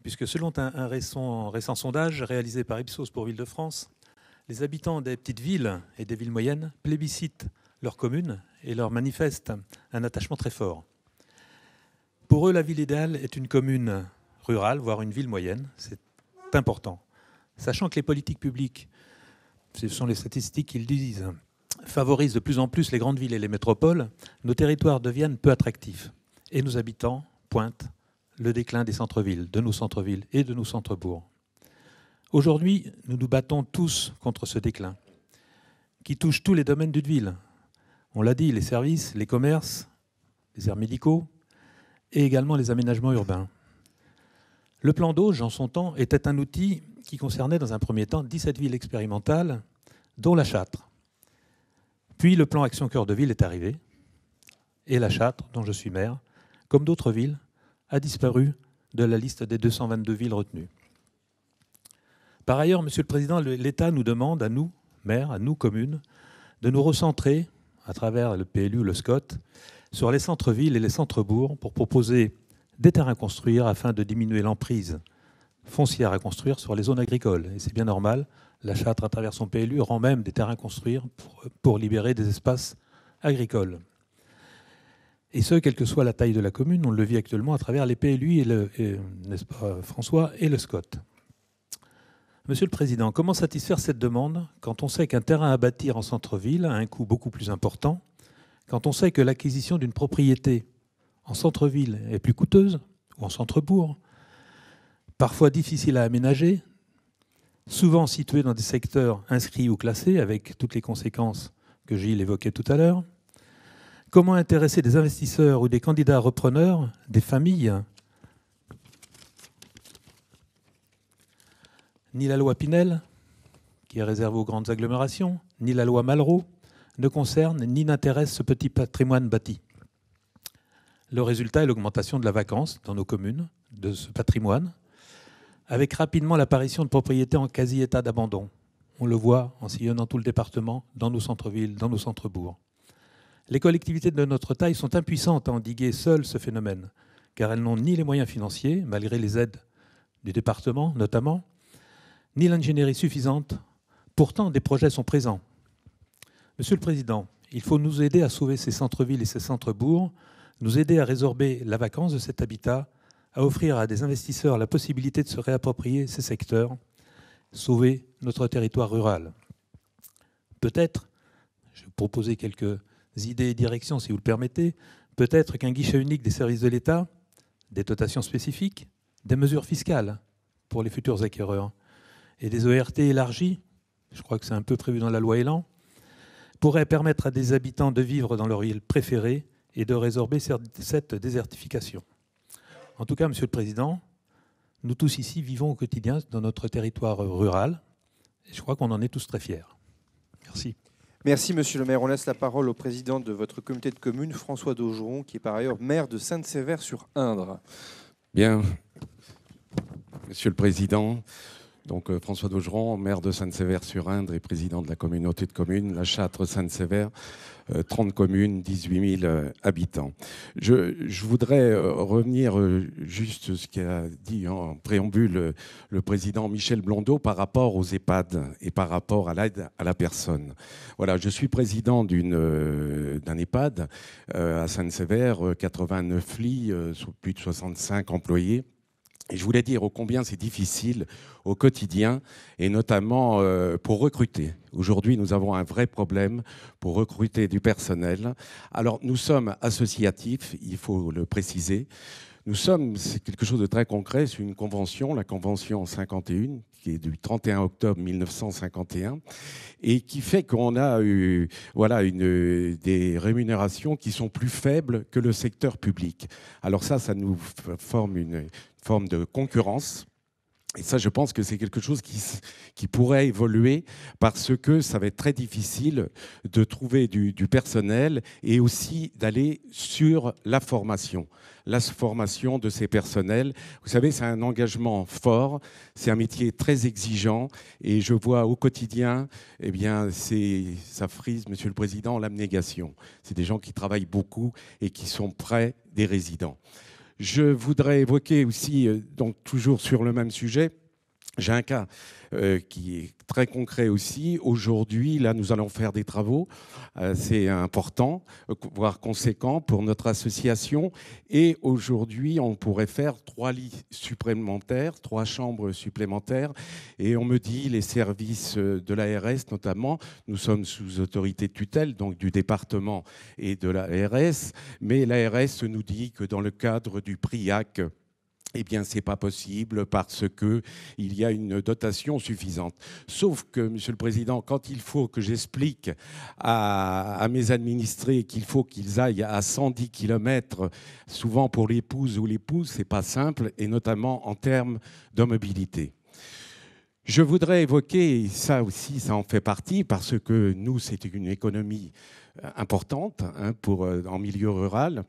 puisque selon un, récent, un, récent, sondage réalisé par Ipsos pour Ville-de-France, les habitants des petites villes et des villes moyennes plébiscitent leur commune et leur manifestent un attachement très fort. Pour eux, la ville idéale est une commune rurale, voire une ville moyenne. C'est important. Sachant que les politiques publiques, ce sont les statistiques qu'ils disent, favorisent de plus en plus les grandes villes et les métropoles, nos territoires deviennent peu attractifs. Et nos habitants pointent le déclin des centres-villes, de nos centres-villes et de nos centres-bourgs. Aujourd'hui, nous nous battons tous contre ce déclin, qui touche tous les domaines d'une ville. On l'a dit, les services, les commerces, les aires médicaux, et également les aménagements urbains. Le plan Dauge, en son temps, était un outil qui concernait dans un premier temps 17 villes expérimentales, dont la Châtre. Puis le plan Action Cœur de Ville est arrivé, et la Châtre, dont je suis maire, comme d'autres villes, a disparu de la liste des 222 villes retenues. Par ailleurs, Monsieur le Président, l'État nous demande, à nous, maires, à nous, communes, de nous recentrer, à travers le PLU, le SCOT, sur les centres-villes et les centres-bourgs pour proposer des terrains à construire afin de diminuer l'emprise foncière à construire sur les zones agricoles. Et c'est bien normal, la Châtre, à travers son PLU, rend même des terrains à construire pour, libérer des espaces agricoles. Et ce, quelle que soit la taille de la commune, on le vit actuellement à travers les PLU, et le, n'est-ce pas, François, et le SCOT. Monsieur le Président, comment satisfaire cette demande quand on sait qu'un terrain à bâtir en centre-ville a un coût beaucoup plus important quand on sait que l'acquisition d'une propriété en centre-ville est plus coûteuse, ou en centre-bourg, parfois difficile à aménager, souvent située dans des secteurs inscrits ou classés, avec toutes les conséquences que Gilles évoquait tout à l'heure, comment intéresser des investisseurs ou des candidats repreneurs, des familles Ni la loi Pinel, qui est réservée aux grandes agglomérations, ni la loi Malraux, ne concerne ni n'intéresse ce petit patrimoine bâti. Le résultat est l'augmentation de la vacance dans nos communes de ce patrimoine, avec rapidement l'apparition de propriétés en quasi-état d'abandon. On le voit en sillonnant tout le département, dans nos centres-villes, dans nos centres-bourgs. Les collectivités de notre taille sont impuissantes à endiguer seules ce phénomène, car elles n'ont ni les moyens financiers, malgré les aides du département notamment, ni l'ingénierie suffisante. Pourtant, des projets sont présents, Monsieur le Président, il faut nous aider à sauver ces centres-villes et ces centres-bourgs, nous aider à résorber la vacance de cet habitat, à offrir à des investisseurs la possibilité de se réapproprier ces secteurs, sauver notre territoire rural. Peut-être, je vais proposer quelques idées et directions si vous le permettez, peut-être qu'un guichet unique des services de l'État, des dotations spécifiques, des mesures fiscales pour les futurs acquéreurs et des ORT e élargis. je crois que c'est un peu prévu dans la loi Élan, pourrait permettre à des habitants de vivre dans leur île préférée et de résorber cette désertification. En tout cas, Monsieur le Président, nous tous ici vivons au quotidien dans notre territoire rural et je crois qu'on en est tous très fiers. Merci. Merci, Monsieur le maire. On laisse la parole au président de votre comité de communes, François Daugeron, qui est par ailleurs maire de Sainte-Sévère-sur-Indre. Bien. Monsieur le Président, donc euh, François Daugeron, maire de Sainte-Sévère-sur-Indre et président de la communauté de communes, la Châtre-Sainte-Sévère, euh, 30 communes, 18 000 euh, habitants. Je, voudrais revenir juste ce qu'a dit en préambule le président Michel Blondeau par rapport aux EHPAD et par rapport à l'aide à la personne. Voilà, je suis président d'un EHPAD à Sainte-Sévère, 89 lits, plus de 65 employés. Et je voulais dire ô combien c'est difficile au quotidien et notamment euh, pour recruter. Aujourd'hui, nous avons un vrai problème pour recruter du personnel. Alors, nous sommes associatifs, il faut le préciser. Nous sommes, c'est quelque chose de très concret, c'est une convention, la convention 51, qui est du 31 octobre 1951, et qui fait qu'on a eu, voilà, des rémunérations qui sont plus faibles que le secteur public. Alors ça, ça nous forme une, forme de concurrence. Et ça, je pense que c'est quelque chose qui, qui, pourrait évoluer parce que ça va être très difficile de trouver du, personnel et aussi d'aller sur la formation. La formation de ces personnels, vous savez, c'est un engagement fort, c'est un métier très exigeant et je vois au quotidien, eh bien, ça frise, Monsieur le Président, l'abnégation. C'est des gens qui travaillent beaucoup et qui sont près des résidents. Je voudrais évoquer aussi, euh, donc toujours sur le même sujet, j'ai un cas euh, qui est très concret aussi. Aujourd'hui, là, nous allons faire des travaux. Euh, c'est important, euh, voire conséquent pour notre association. Et aujourd'hui, on pourrait faire trois lits supplémentaires, trois chambres supplémentaires. Et on me dit, les services de l'ARS notamment, nous sommes sous autorité de tutelle, donc du département et de l'ARS. Mais l'ARS nous dit que dans le cadre du PRIAC, eh bien, ce n'est pas possible parce qu'il y a une dotation suffisante. Sauf que, Monsieur le Président, quand il faut que j'explique à, mes administrés qu'il faut qu'ils aillent à 110 km, souvent pour l'épouse ou l'épouse, ce n'est pas simple, et notamment en termes de mobilité. Je voudrais évoquer, ça aussi, ça en fait partie, parce que nous, c'est une économie euh, importante hein, pour, euh, en milieu rural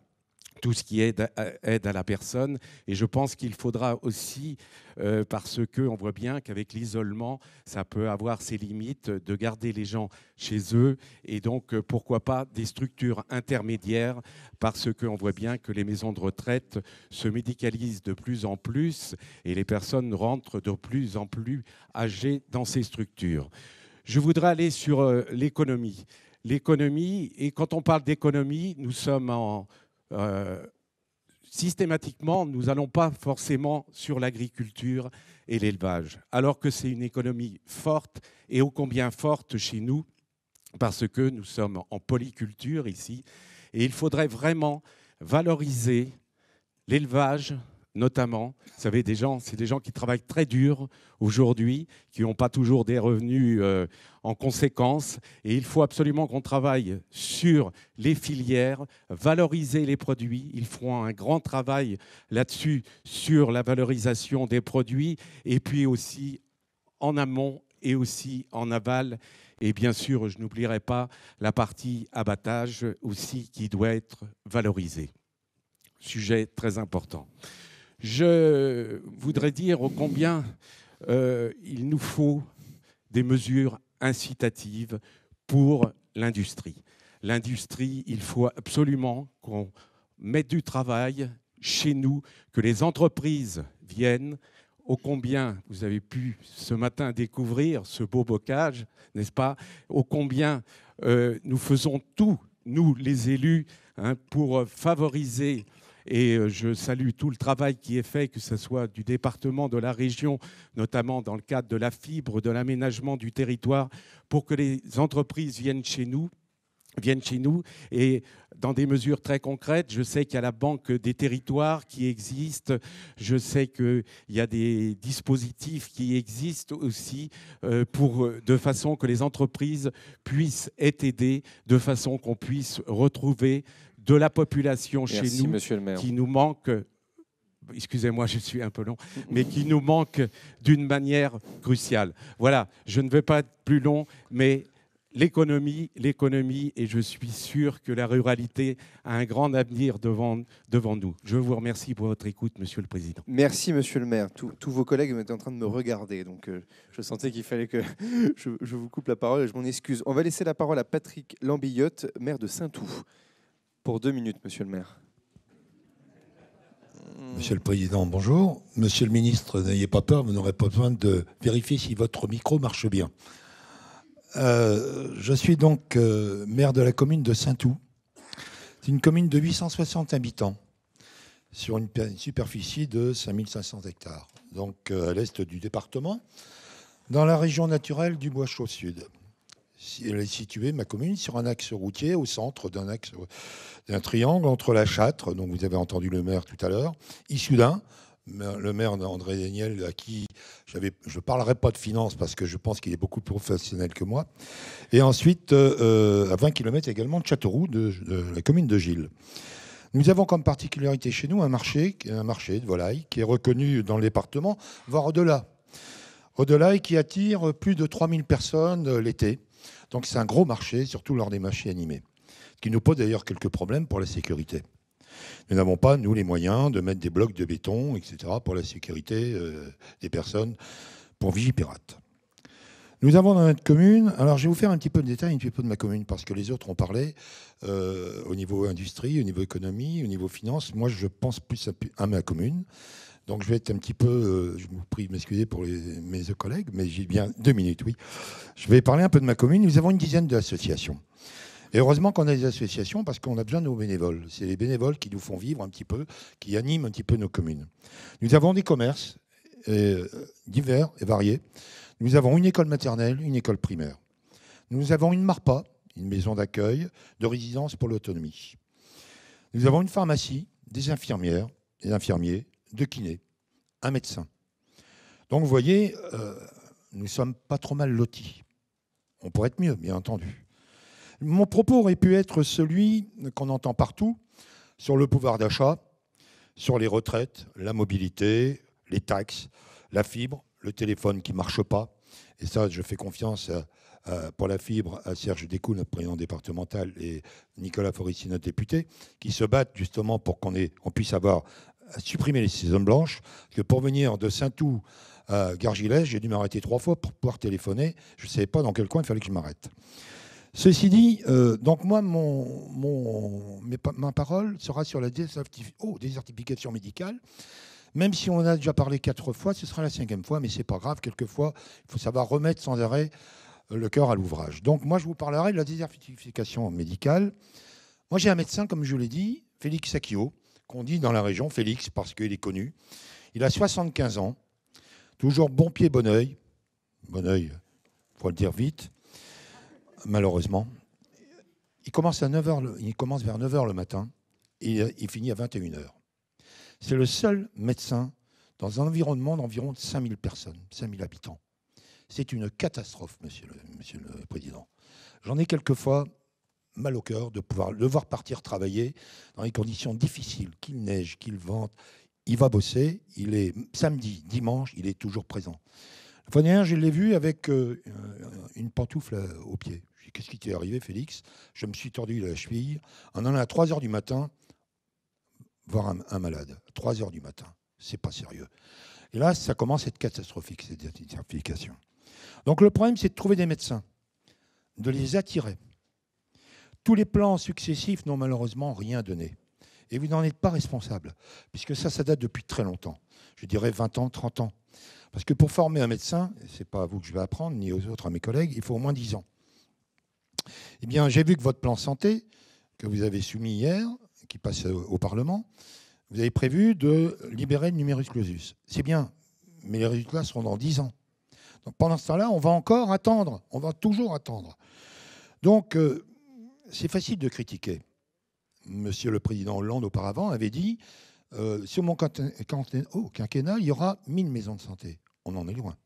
tout ce qui aide à, la personne. Et je pense qu'il faudra aussi, euh, parce parce qu'on voit bien qu'avec l'isolement, ça peut avoir ses limites, de garder les gens chez eux. Et donc, euh, pourquoi pas des structures intermédiaires, parce qu'on voit bien que les maisons de retraite se médicalisent de plus en plus et les personnes rentrent de plus en plus âgées dans ces structures. Je voudrais aller sur euh, l'économie. L'économie, et quand on parle d'économie, nous sommes en euh, systématiquement, nous n'allons pas forcément sur l'agriculture et l'élevage, alors que c'est une économie forte et ô combien forte chez nous, parce que nous sommes en polyculture ici, et il faudrait vraiment valoriser l'élevage, notamment. Vous savez, des gens, c'est des gens qui travaillent très dur aujourd'hui, qui n'ont pas toujours des revenus euh, en conséquence. Et il faut absolument qu'on travaille sur les filières, valoriser les produits. Ils feront un grand travail là-dessus, sur la valorisation des produits, et puis aussi en amont et aussi en aval. Et bien sûr, je n'oublierai pas la partie abattage aussi qui doit être valorisée. Sujet très important. Je voudrais dire ô combien euh, il nous faut des mesures incitatives pour l'industrie. L'industrie, il faut absolument qu'on mette du travail chez nous, que les entreprises viennent. Ô combien vous avez pu ce matin découvrir ce beau bocage, n'est-ce pas Ô combien euh, nous faisons tout, nous les élus, hein, pour favoriser et euh, je salue tout le travail qui est fait, que ce soit du département, de la région, notamment dans le cadre de la fibre, de l'aménagement du territoire, pour que les entreprises viennent chez nous viennent chez nous et dans des mesures très concrètes. Je sais qu'il y a la Banque des territoires qui existe, je sais qu'il y a des dispositifs qui existent aussi euh, pour, euh, de façon que les entreprises puissent être aidées, de façon qu'on puisse retrouver de la population chez nous qui nous manque excusez-moi, je suis un peu long, [laughs] mais qui nous manque d'une manière cruciale. Voilà, je ne vais pas être plus long, mais l'économie, l'économie, et je suis sûr que la ruralité a un grand avenir devant, devant nous. Je vous remercie pour votre écoute, Monsieur le Président. Merci, Monsieur le maire. Tous, vos collègues étaient en train de me regarder, donc euh, je sentais qu'il fallait que [laughs] je, vous coupe la parole et je m'en excuse. On va laisser la parole à Patrick Lambillotte, maire de saint ouf pour deux minutes, monsieur le maire. Monsieur le Président, bonjour. Monsieur le Ministre, n'ayez pas peur, vous n'aurez pas besoin de vérifier si votre micro marche bien. Euh, je suis donc euh, maire de la commune de saint ou C'est une commune de 860 habitants sur une, superficie de 5500 hectares, donc euh, à l'est du département, dans la région naturelle du Bois-Chaud Sud elle est située, ma commune, sur un axe routier au centre d'un axe d'un triangle entre la Châtre, dont vous avez entendu le maire tout à l'heure, Issoudun, le maire dandré Daniel, à qui je ne parlerai pas de finances parce que je pense qu'il est beaucoup plus professionnel que moi, et ensuite euh, euh, à 20 km également de Châteauroux, de, la commune de Gilles. Nous avons comme particularité chez nous un marché, un marché de volailles qui est reconnu dans le département, voire au-delà. Au-delà et qui attire plus de 3000 personnes euh, l'été donc c'est un gros marché, surtout lors des marchés animés, ce qui nous pose d'ailleurs quelques problèmes pour la sécurité. Nous n'avons pas, nous, les moyens de mettre des blocs de béton, etc., pour la sécurité euh, des personnes pour Vigipirate. Nous avons dans notre commune, alors je vais vous faire un petit peu de détail, un petit peu de ma commune, parce que les autres ont parlé euh, au niveau industrie, au niveau économie, au niveau finance. Moi, je pense plus à ma commune. Donc je vais être un petit peu, euh, je vous prie de m'excuser pour mes collègues, mais j'ai bien deux minutes, oui. Je vais parler un peu de ma commune. Nous avons une dizaine d'associations. Et heureusement qu'on a des associations parce qu'on a besoin de nos bénévoles. C'est les bénévoles qui nous font vivre un petit peu, qui animent un petit peu nos communes. Nous avons des commerces euh, divers et variés. Nous avons une école maternelle, une école primaire. Nous avons une MARPA, une maison d'accueil, de résidence pour l'autonomie. Nous avons une pharmacie, des infirmières, des infirmiers, de kiné, un médecin. Donc vous voyez, euh, nous ne sommes pas trop mal lotis. On pourrait être mieux, bien entendu. Mon propos aurait pu être celui qu'on entend partout sur le pouvoir d'achat, sur les retraites, la mobilité, les taxes, la fibre, le téléphone qui ne marche pas. Et ça, je fais confiance euh, euh, pour la fibre à Serge Décou, notre président départemental, et Nicolas Forissin, notre député, qui se battent justement pour qu'on puisse avoir à supprimer les saisons blanches, parce que pour venir de saint toux à Gargilès, j'ai dû m'arrêter trois fois pour pouvoir téléphoner. Je ne savais pas dans quel coin il fallait que je m'arrête. Ceci dit, euh, donc moi, mon, mon, mes, ma parole sera sur la oh, désertification médicale. Même si on a déjà parlé quatre fois, ce sera la cinquième fois, mais ce n'est pas grave. Quelquefois, il faut savoir remettre sans arrêt le cœur à l'ouvrage. Donc moi, je vous parlerai de la désertification médicale. Moi, j'ai un médecin, comme je l'ai dit, Félix Sacchio, qu'on dit dans la région, Félix, parce qu'il est connu. Il a 75 ans, toujours bon pied, bon oeil. Bon oeil, faut le dire vite, malheureusement. Il commence, à 9 heures, il commence vers 9h le matin et il finit à 21h. C'est le seul médecin dans un environnement d'environ 5000 personnes, 5000 habitants. C'est une catastrophe, monsieur le, monsieur le Président. J'en ai quelquefois mal au cœur de pouvoir le voir partir travailler dans les conditions difficiles, qu'il neige, qu'il vente. Il va bosser, il est samedi, dimanche, il est toujours présent. La fois dernière, je l'ai vu avec euh, euh, une pantoufle au pied. Qu'est-ce qui t'est arrivé, Félix Je me suis tordu la cheville. en allant à 3 h du matin, voir un, malade. 3 h du matin, c'est pas sérieux. Et là, ça commence à être catastrophique, cette identification. Donc le problème, c'est de trouver des médecins, de les attirer tous les plans successifs n'ont malheureusement rien donné. Et vous n'en êtes pas responsable, puisque ça, ça date depuis très longtemps. Je dirais 20 ans, 30 ans. Parce que pour former un médecin, ce n'est pas à vous que je vais apprendre, ni aux autres, à mes collègues, il faut au moins 10 ans. Eh bien, j'ai vu que votre plan santé, que vous avez soumis hier, qui passe au Parlement, vous avez prévu de libérer le numerus clausus. C'est bien, mais les résultats seront dans 10 ans. Donc pendant ce temps-là, on va encore attendre, on va toujours attendre. Donc, euh, c'est facile de critiquer. Monsieur le Président Hollande, auparavant, avait dit euh, sur mon oh, quinquennat, il y aura 1000 maisons de santé. On en est loin.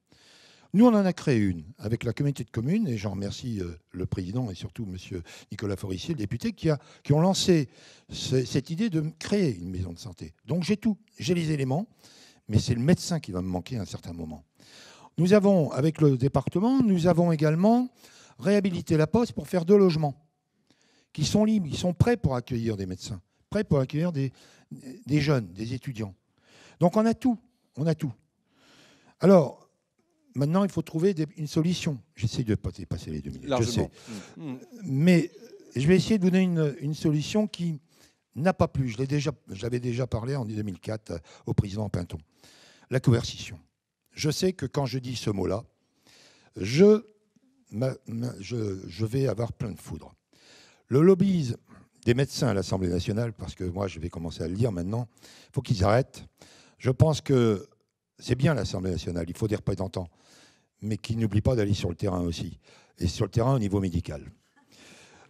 Nous, on en a créé une avec la communauté de communes, et j'en remercie euh, le président et surtout Monsieur Nicolas Forissier, le député, qui, a, qui ont lancé cette idée de créer une maison de santé. Donc j'ai tout, j'ai les éléments, mais c'est le médecin qui va me manquer à un certain moment. Nous avons, avec le département, nous avons également réhabilité la poste pour faire deux logements qui sont libres, qui sont prêts pour accueillir des médecins, prêts pour accueillir des, jeunes, des étudiants. Donc on a tout, on a tout. Alors, maintenant, il faut trouver une solution. J'essaie de pas dépasser les deux minutes, je sais. Mm. Mm. Mais je vais essayer de vous donner une, solution qui n'a pas plu. Je déjà, j'avais déjà parlé en 2004 euh, au président Pinton. La coercition. Je sais que quand je dis ce mot-là, je, je, je vais avoir plein de foudre. Le lobbyisme des médecins à l'Assemblée nationale, parce que moi je vais commencer à le dire maintenant, il faut qu'ils arrêtent. Je pense que c'est bien l'Assemblée nationale, il faut des représentants, mais qu'ils n'oublient pas d'aller sur le terrain aussi, et sur le terrain au niveau médical.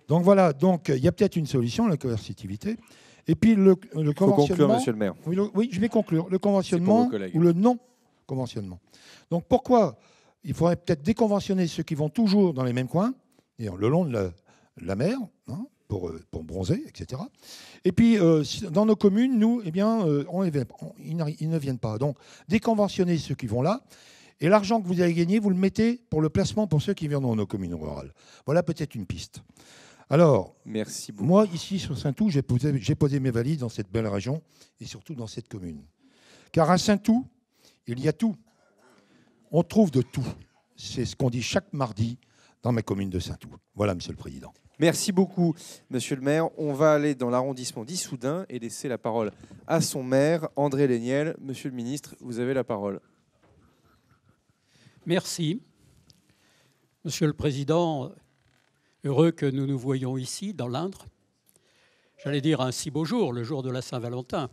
Donc voilà, donc il y a peut-être une solution, la coercitivité. Et puis le, le conventionnement. Faut conclure, monsieur le maire. Oui, oui, je vais conclure. Le conventionnement ou le non-conventionnement. Donc pourquoi il faudrait peut-être déconventionner ceux qui vont toujours dans les mêmes coins, et le long de la, la mer, hein, euh, pour, bronzer, etc. Et puis, euh, dans nos communes, nous, eh bien, euh, ils ne viennent pas. Donc, déconventionnez ceux qui vont là. Et l'argent que vous avez gagné, vous le mettez pour le placement pour ceux qui viendront dans nos communes rurales. Voilà peut-être une piste. Alors, Merci moi, ici, sur Saint-Tout, j'ai posé, posé, mes valises dans cette belle région et surtout dans cette commune. Car à Saint-Tout, il y a tout. On trouve de tout. C'est ce qu'on dit chaque mardi dans ma commune de Saint-Oud. Voilà, Monsieur le Président. Merci beaucoup, Monsieur le maire. On va aller dans l'arrondissement d'Issoudun et laisser la parole à son maire, André Léniel. Monsieur le ministre, vous avez la parole. Merci. Monsieur le Président, heureux que nous nous voyons ici, dans l'Indre. J'allais dire un si beau jour, le jour de la Saint-Valentin,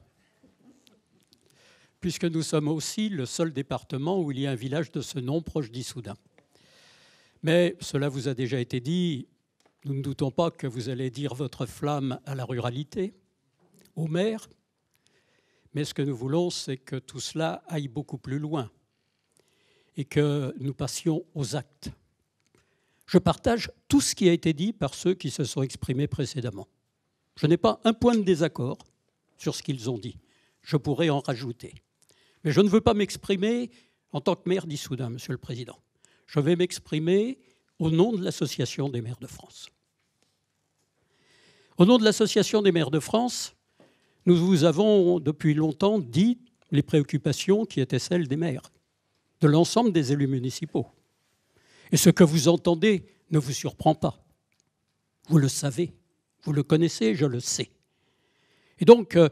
puisque nous sommes aussi le seul département où il y a un village de ce nom proche d'Issoudun. Mais cela vous a déjà été dit, nous ne doutons pas que vous allez dire votre flamme à la ruralité, au maires, mais ce que nous voulons, c'est que tout cela aille beaucoup plus loin et que nous passions aux actes. Je partage tout ce qui a été dit par ceux qui se sont exprimés précédemment. Je n'ai pas un point de désaccord sur ce qu'ils ont dit. Je pourrais en rajouter. Mais je ne veux pas m'exprimer en tant que maire d'Issoudun, Monsieur le Président je vais m'exprimer au nom de l'Association des maires de France. Au nom de l'Association des maires de France, nous vous avons depuis longtemps dit les préoccupations qui étaient celles des maires, de l'ensemble des élus municipaux. Et ce que vous entendez ne vous surprend pas. Vous le savez, vous le connaissez, je le sais. Et donc, euh,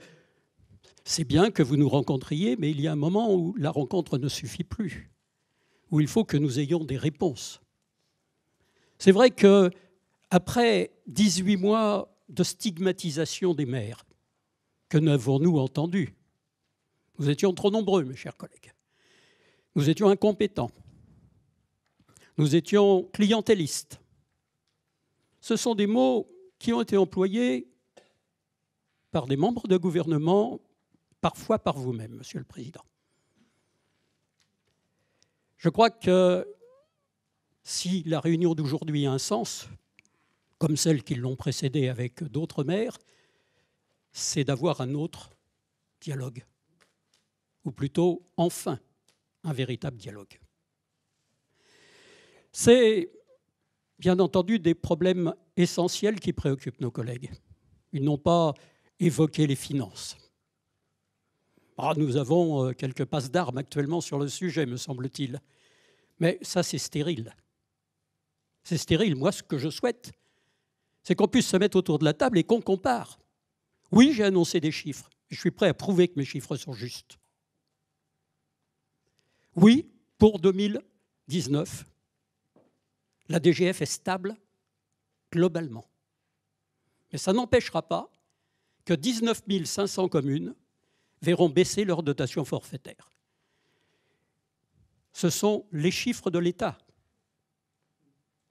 c'est bien que vous nous rencontriez, mais il y a un moment où la rencontre ne suffit plus où il faut que nous ayons des réponses. C'est vrai que après 18 mois de stigmatisation des maires, que n'avons-nous entendu Nous étions trop nombreux, mes chers collègues. Nous étions incompétents. Nous étions clientélistes. Ce sont des mots qui ont été employés par des membres de gouvernement, parfois par vous-même, Monsieur le Président. Je crois que si la réunion d'aujourd'hui a un sens, comme celles qui l'ont précédée avec d'autres maires, c'est d'avoir un autre dialogue, ou plutôt enfin un véritable dialogue. C'est bien entendu des problèmes essentiels qui préoccupent nos collègues. Ils n'ont pas évoqué les finances. Ah, nous avons euh, quelques passes d'armes actuellement sur le sujet, me semble-t-il. Mais ça, c'est stérile. C'est stérile. Moi, ce que je souhaite, c'est qu'on puisse se mettre autour de la table et qu'on compare. Oui, j'ai annoncé des chiffres. Je suis prêt à prouver que mes chiffres sont justes. Oui, pour 2019, la DGF est stable globalement. Mais ça n'empêchera pas que 19 500 communes verront baisser leur dotation forfaitaire. Ce sont les chiffres de l'État.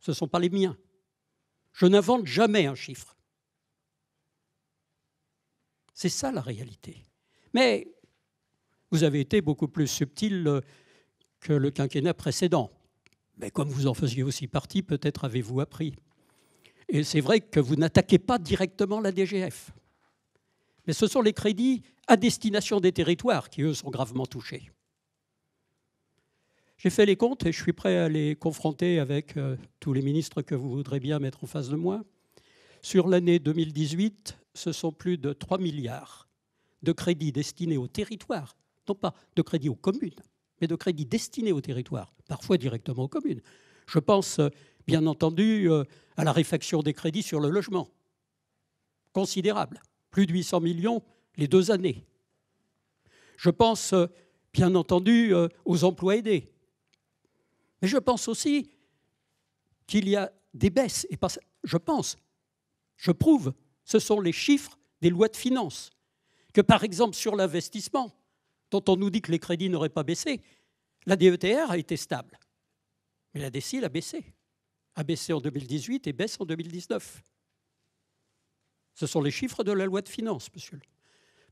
Ce ne sont pas les miens. Je n'invente jamais un chiffre. C'est ça la réalité. Mais vous avez été beaucoup plus subtil euh, que le quinquennat précédent. Mais comme vous en faisiez aussi partie, peut-être avez-vous appris. Et c'est vrai que vous n'attaquez pas directement la DGF mais ce sont les crédits à destination des territoires qui, eux, sont gravement touchés. J'ai fait les comptes et je suis prêt à les confronter avec euh, tous les ministres que vous voudrez bien mettre en face de moi. Sur l'année 2018, ce sont plus de 3 milliards de crédits destinés aux territoires, non pas de crédits aux communes, mais de crédits destinés aux territoires, parfois directement aux communes. Je pense, euh, bien entendu, euh, à la réfaction des crédits sur le logement, considérable plus de 800 millions les deux années. Je pense, euh, bien entendu, euh, aux emplois aidés. Mais je pense aussi qu'il y a des baisses. Et je pense, je prouve, ce sont les chiffres des lois de finances. Que par exemple, sur l'investissement, dont on nous dit que les crédits n'auraient pas baissé, la DETR a été stable. Mais la DECIL a baissé. A baissé en 2018 et baisse en 2019. Ce sont les chiffres de la loi de finances, monsieur le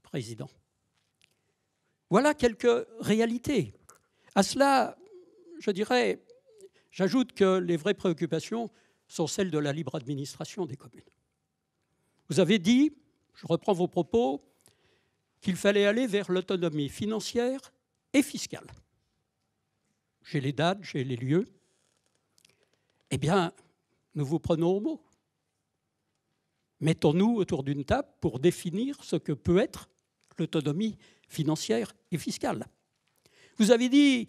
Président. Voilà quelques réalités. À cela, je dirais, j'ajoute que les vraies préoccupations sont celles de la libre administration des communes. Vous avez dit, je reprends vos propos, qu'il fallait aller vers l'autonomie financière et fiscale. J'ai les dates, j'ai les lieux. Eh bien, nous vous prenons au mot. Mettons-nous autour d'une table pour définir ce que peut être l'autonomie financière et fiscale. Vous avez dit,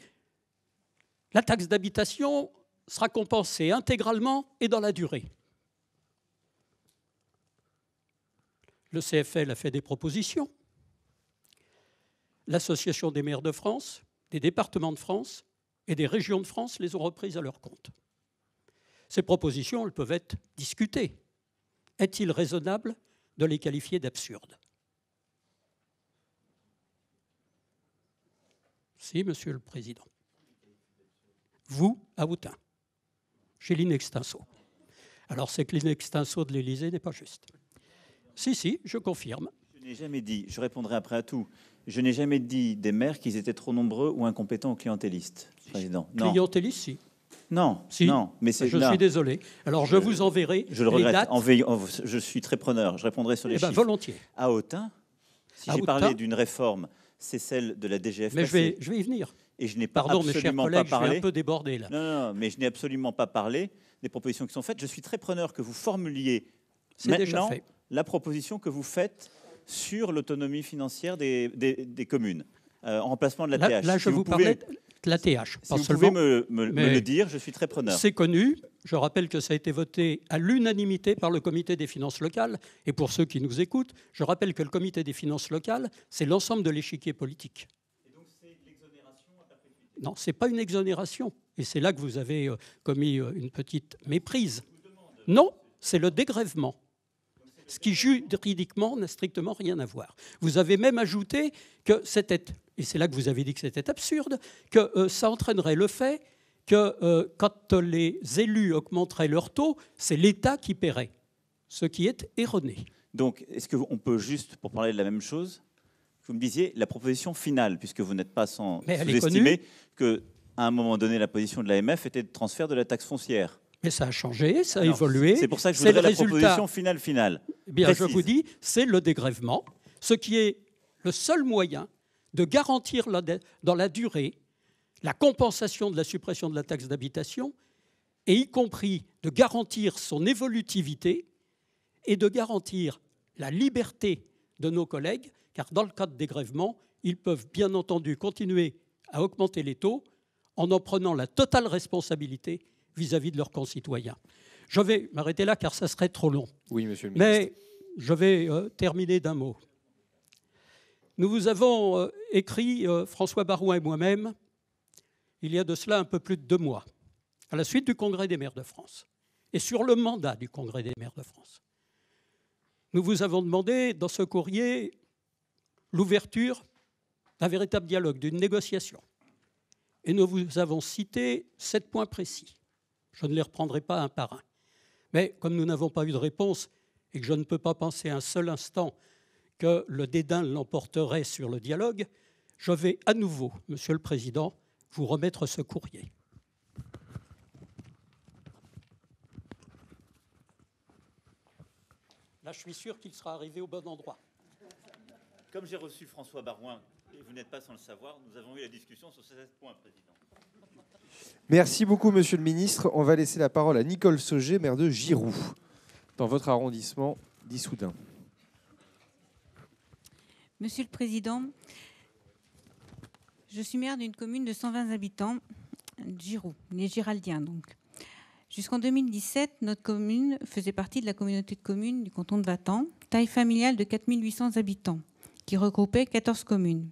la taxe d'habitation sera compensée intégralement et dans la durée. Le CFL a fait des propositions. L'Association des maires de France, des départements de France et des régions de France les ont reprises à leur compte. Ces propositions, elles peuvent être discutées est-il raisonnable de les qualifier d'absurdes Si, Monsieur le Président. Vous, à Houtin, chez l'inextinso. Alors c'est que l'inextinso de l'Élysée n'est pas juste. Si, si, je confirme. Je n'ai jamais dit, je répondrai après à tout, je n'ai jamais dit des maires qu'ils étaient trop nombreux ou incompétents ou clientélistes, Président. Clientélistes, si. Non, mais c'est Mais je suis désolé. Alors je, euh, vous enverrai je le regrette. je suis très preneur. Je répondrai sur les eh ben, Volontiers. À Autun, si j'ai parlé d'une réforme, c'est celle de la DGF. Mais je vais, je vais y venir. Et je n'ai pas Pardon, absolument Je suis un peu débordé là. Non, non, mais je n'ai absolument pas parlé des propositions qui sont faites. Je suis très preneur que vous formuliez maintenant la proposition que vous faites sur l'autonomie financière des, communes. Euh, en remplacement de la là, Là, je vous, la Si vous pouvez me, le dire, je suis très preneur. C'est connu. Je rappelle que ça a été voté à l'unanimité par le Comité des finances locales. Et pour ceux qui nous écoutent, je rappelle que le Comité des finances locales, c'est l'ensemble de l'échiquier politique. Et donc c'est l'exonération Non, ce n'est pas une exonération. Et c'est là que vous avez euh, commis euh, une petite méprise. Non, c'est le dégrèvement ce qui juridiquement n'a strictement rien à voir. Vous avez même ajouté que c'était, et c'est là que vous avez dit que c'était absurde, que euh, ça entraînerait le fait que euh, quand les élus augmenteraient leur taux, c'est l'État qui paierait, ce qui est erroné. Donc, est-ce qu'on peut juste, pour parler de la même chose, vous me disiez la proposition finale, puisque vous n'êtes pas sans sous-estimer que à un moment donné, la position de l'AMF était de transfert de la taxe foncière. Mais ça a changé, ça a évolué. C'est pour ça que je voudrais la résolution finale finale. Eh bien, je vous dis, c'est le dégrèvement, ce qui est le seul moyen de garantir dans la durée la compensation de la suppression de la taxe d'habitation, et y compris de garantir son évolutivité et de garantir la liberté de nos collègues, car dans le cadre de dégrèvement, ils peuvent bien entendu continuer à augmenter les taux en en prenant la totale responsabilité vis-à-vis de leurs concitoyens. Je vais m'arrêter là car ça serait trop long. Oui, monsieur le ministre. Mais je vais euh, terminer d'un mot. Nous vous avons euh, écrit, euh, François Barouin et moi-même, il y a de cela un peu plus de deux mois, à la suite du Congrès des maires de France et sur le mandat du Congrès des maires de France. Nous vous avons demandé dans ce courrier l'ouverture d'un véritable dialogue, d'une négociation. Et nous vous avons cité sept points précis. Je ne les reprendrai pas un par un. Mais comme nous n'avons pas eu de réponse et que je ne peux pas penser un seul instant que le dédain l'emporterait sur le dialogue, je vais à nouveau, Monsieur le Président, vous remettre ce courrier. Là, je suis sûr qu'il sera arrivé au bon endroit. Comme j'ai reçu François Barouin, et vous n'êtes pas sans le savoir, nous avons eu la discussion sur ces sept points, Président. Merci beaucoup, monsieur le ministre. On va laisser la parole à Nicole Sauger, maire de Giroux, dans votre arrondissement d'Issoudun. Monsieur le Président, je suis maire d'une commune de 120 habitants, Giroux, les Giraldiens donc. Jusqu'en 2017, notre commune faisait partie de la communauté de communes du canton de Vatan, taille familiale de 4800 habitants, qui regroupait 14 communes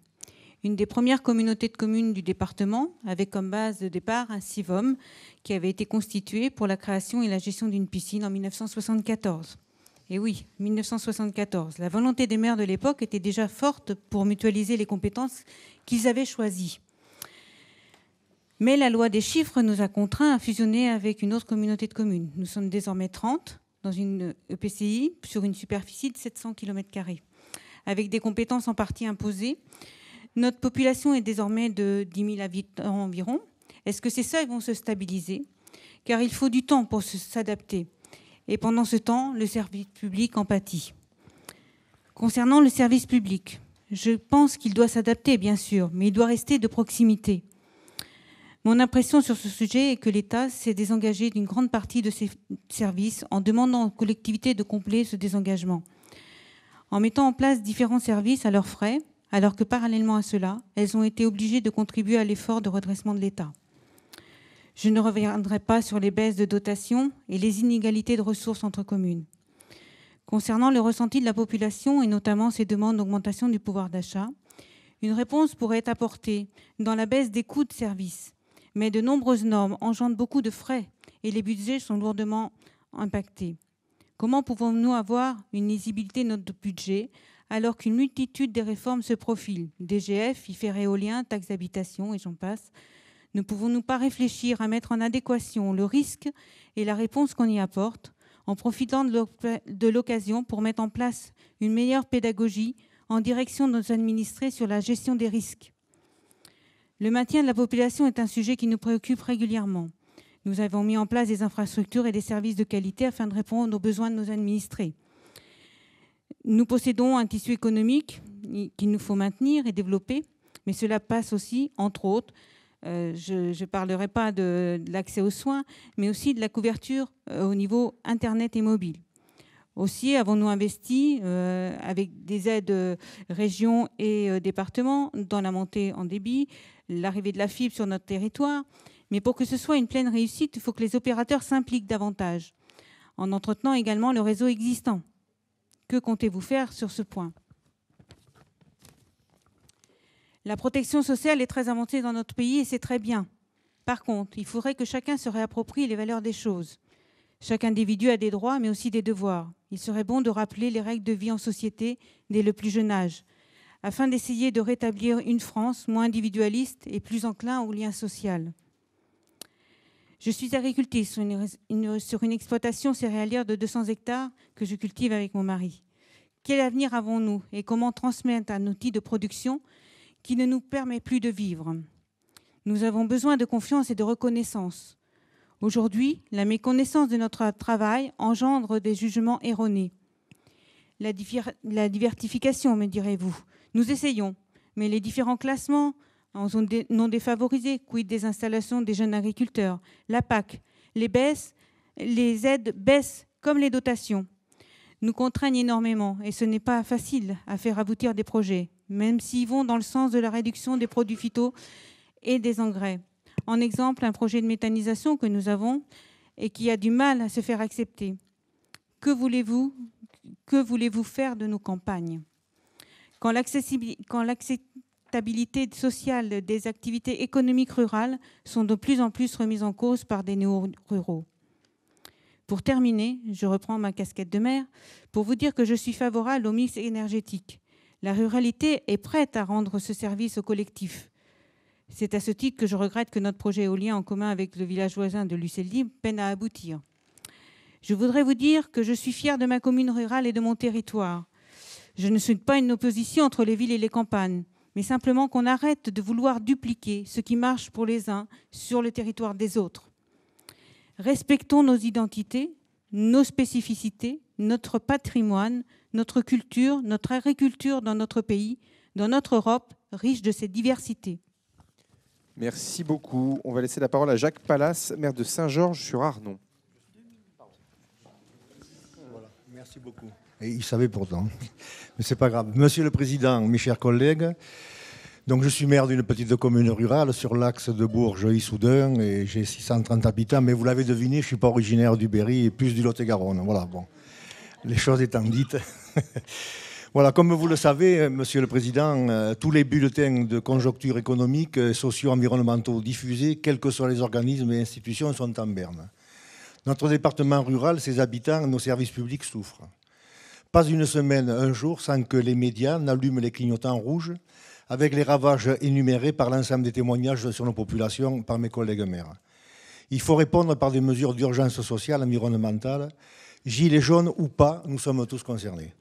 une des premières communautés de communes du département, avec comme base de départ un CIVOM qui avait été constitué pour la création et la gestion d'une piscine en 1974. Et oui, 1974. La volonté des maires de l'époque était déjà forte pour mutualiser les compétences qu'ils avaient choisies. Mais la loi des chiffres nous a contraints à fusionner avec une autre communauté de communes. Nous sommes désormais 30 dans une EPCI sur une superficie de 700 km, avec des compétences en partie imposées notre population est désormais de 10 000 habitants environ. Est-ce que ces seuils vont se stabiliser Car il faut du temps pour s'adapter. Et pendant ce temps, le service public en pâtit. Concernant le service public, je pense qu'il doit s'adapter, bien sûr, mais il doit rester de proximité. Mon impression sur ce sujet est que l'État s'est désengagé d'une grande partie de ses services en demandant aux collectivités de compléter ce désengagement. En mettant en place différents services à leurs frais, alors que parallèlement à cela, elles ont été obligées de contribuer à l'effort de redressement de l'État. Je ne reviendrai pas sur les baisses de dotation et les inégalités de ressources entre communes. Concernant le ressenti de la population et notamment ses demandes d'augmentation du pouvoir d'achat, une réponse pourrait être apportée dans la baisse des coûts de service. Mais de nombreuses normes engendrent beaucoup de frais et les budgets sont lourdement impactés. Comment pouvons-nous avoir une lisibilité de notre budget alors qu'une multitude des réformes se profilent. DGF, IFER éolien, taxes d'habitation et j'en passe. Ne pouvons-nous pas réfléchir à mettre en adéquation le risque et la réponse qu'on y apporte en profitant de l'occasion pour mettre en place une meilleure pédagogie en direction de nos administrés sur la gestion des risques le maintien de la population est un sujet qui nous préoccupe régulièrement. Nous avons mis en place des infrastructures et des services de qualité afin de répondre aux besoins de nos administrés. Nous possédons un tissu économique qu'il nous faut maintenir et développer, mais cela passe aussi, entre autres, euh, je ne parlerai pas de, l'accès aux soins, mais aussi de la couverture euh, au niveau Internet et mobile. Aussi, avons-nous investi euh, avec des aides régions et départements dans la montée en débit, l'arrivée de la fibre sur notre territoire. Mais pour que ce soit une pleine réussite, il faut que les opérateurs s'impliquent davantage, en entretenant également le réseau existant. Que comptez-vous faire sur ce point La protection sociale est très avancée dans notre pays et c'est très bien. Par contre, il faudrait que chacun se réapproprie les valeurs des choses. Chaque individu a des droits, mais aussi des devoirs. Il serait bon de rappeler les règles de vie en société dès le plus jeune âge, afin d'essayer de rétablir une France moins individualiste et plus enclin au lien social. Je suis agricultrice sur une, exploitation céréalière de 200 hectares que je cultive avec mon mari. Quel avenir avons-nous et comment transmettre un outil de production qui ne nous permet plus de vivre Nous avons besoin de confiance et de reconnaissance. Aujourd'hui, la méconnaissance de notre travail engendre des jugements erronés. la diversification, me direz-vous. Nous essayons, mais les différents classements, en zone non défavorisée, quid des installations des jeunes agriculteurs, la PAC, les baisses, les aides baissent comme les dotations, nous contraignent énormément et ce n'est pas facile à faire aboutir des projets, même s'ils vont dans le sens de la réduction des produits phyto et des engrais. En exemple, un projet de méthanisation que nous avons et qui a du mal à se faire accepter. Que voulez-vous que voulez-vous faire de nos campagnes Quand l'accessibilité l'acceptabilité sociale des activités économiques rurales sont de plus en plus remises en cause par des néo-ruraux. Pour terminer, je reprends ma casquette de maire pour vous dire que je suis favorable au mix énergétique. La ruralité est prête à rendre ce service au collectif. C'est à ce titre que je regrette que notre projet éolien en commun avec le village voisin de Luceldi peine à aboutir. Je voudrais vous dire que je suis fière de ma commune rurale et de mon territoire. Je ne suis pas une opposition entre les villes et les campagnes mais simplement qu'on arrête de vouloir dupliquer ce qui marche pour les uns sur le territoire des autres. Respectons nos identités, nos spécificités, notre patrimoine, notre culture, notre agriculture dans notre pays, dans notre Europe, riche de ses diversités. Merci beaucoup. On va laisser la parole à Jacques Palas, maire de Saint-Georges sur Arnon. merci beaucoup il savait pourtant. Mais c'est pas grave. Monsieur le Président, mes chers collègues, donc je suis maire d'une petite commune rurale sur l'axe de Bourges-Issoudun et j'ai 630 habitants. Mais vous l'avez deviné, je ne suis pas originaire du Berry et plus du Lot-et-Garonne. Voilà, bon. Les choses étant dites. [laughs] Voilà, comme vous le savez, Monsieur le Président, euh, tous les bulletins de conjoncture économique, socio environnementaux diffusés, quels que soient les organismes et institutions, sont en berne. Notre département rural, ses habitants, nos services publics souffrent. Pas une semaine, un jour, sans que les médias n'allument les clignotants rouges, avec les ravages énumérés par l'ensemble des témoignages sur nos populations par mes collègues maires. Il faut répondre par des mesures d'urgence sociale, environnementale. Gilets jaunes ou pas, nous sommes tous concernés.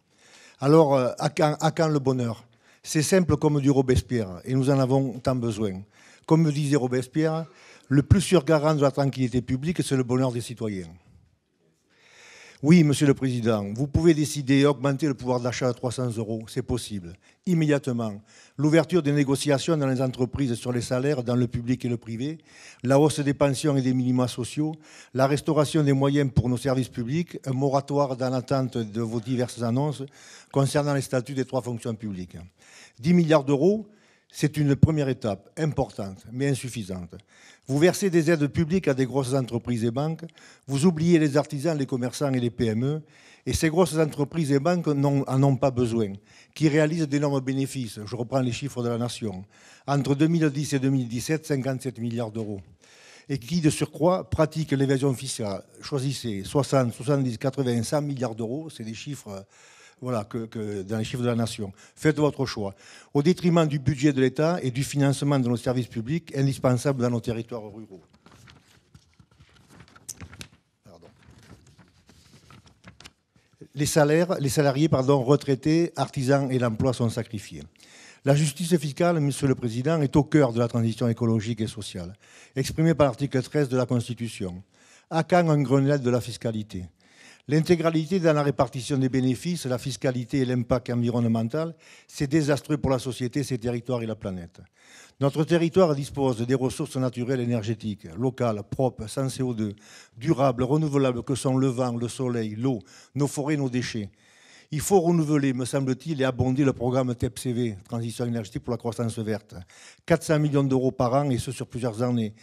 Alors, euh, à quand, le bonheur C'est simple comme du Robespierre, et nous en avons tant besoin. Comme disait Robespierre, le plus sûr garant de la tranquillité publique, c'est le bonheur des citoyens. Oui, Monsieur le Président, vous pouvez décider d'augmenter le pouvoir d'achat à 300 euros. C'est possible. Immédiatement. L'ouverture des négociations dans les entreprises sur les salaires dans le public et le privé, la hausse des pensions et des minima sociaux, la restauration des moyens pour nos services publics, un moratoire dans l'attente de vos diverses annonces concernant les statuts des trois fonctions publiques. 10 milliards d'euros, c'est une première étape importante, mais insuffisante. Vous versez des aides publiques à des grosses entreprises et banques, vous oubliez les artisans, les commerçants et les PME, et ces grosses entreprises et banques n'en ont pas besoin, qui réalisent d'énormes bénéfices. Je reprends les chiffres de la Nation. Entre 2010 et 2017, 57 milliards d'euros. Et qui, de surcroît, pratiquent l'évasion fiscale. Choisissez 60, 70, 80, 100 milliards d'euros, c'est des chiffres voilà, que, dans les chiffres de la nation. Faites votre choix. Au détriment du budget de l'État et du financement de nos services publics indispensables dans nos territoires ruraux. Les, salaires, les salariés pardon, retraités, artisans et l'emploi sont sacrifiés. La justice fiscale, Monsieur le Président, est au cœur de la transition écologique et sociale, exprimée par l'article 13 de la Constitution. À quand un Grenelle de la fiscalité L'intégralité dans la répartition des bénéfices, la fiscalité et l'impact environnemental, c'est désastreux pour la société, ses territoires et la planète. Notre territoire dispose des ressources naturelles énergétiques, locales, propres, sans CO2, durables, renouvelables, que sont le vent, le soleil, l'eau, nos forêts, nos déchets. Il faut renouveler, me semble-t-il, et abonder le programme TEPCV, Transition énergétique pour la croissance verte. 400 millions d'euros par an, et ce sur plusieurs années.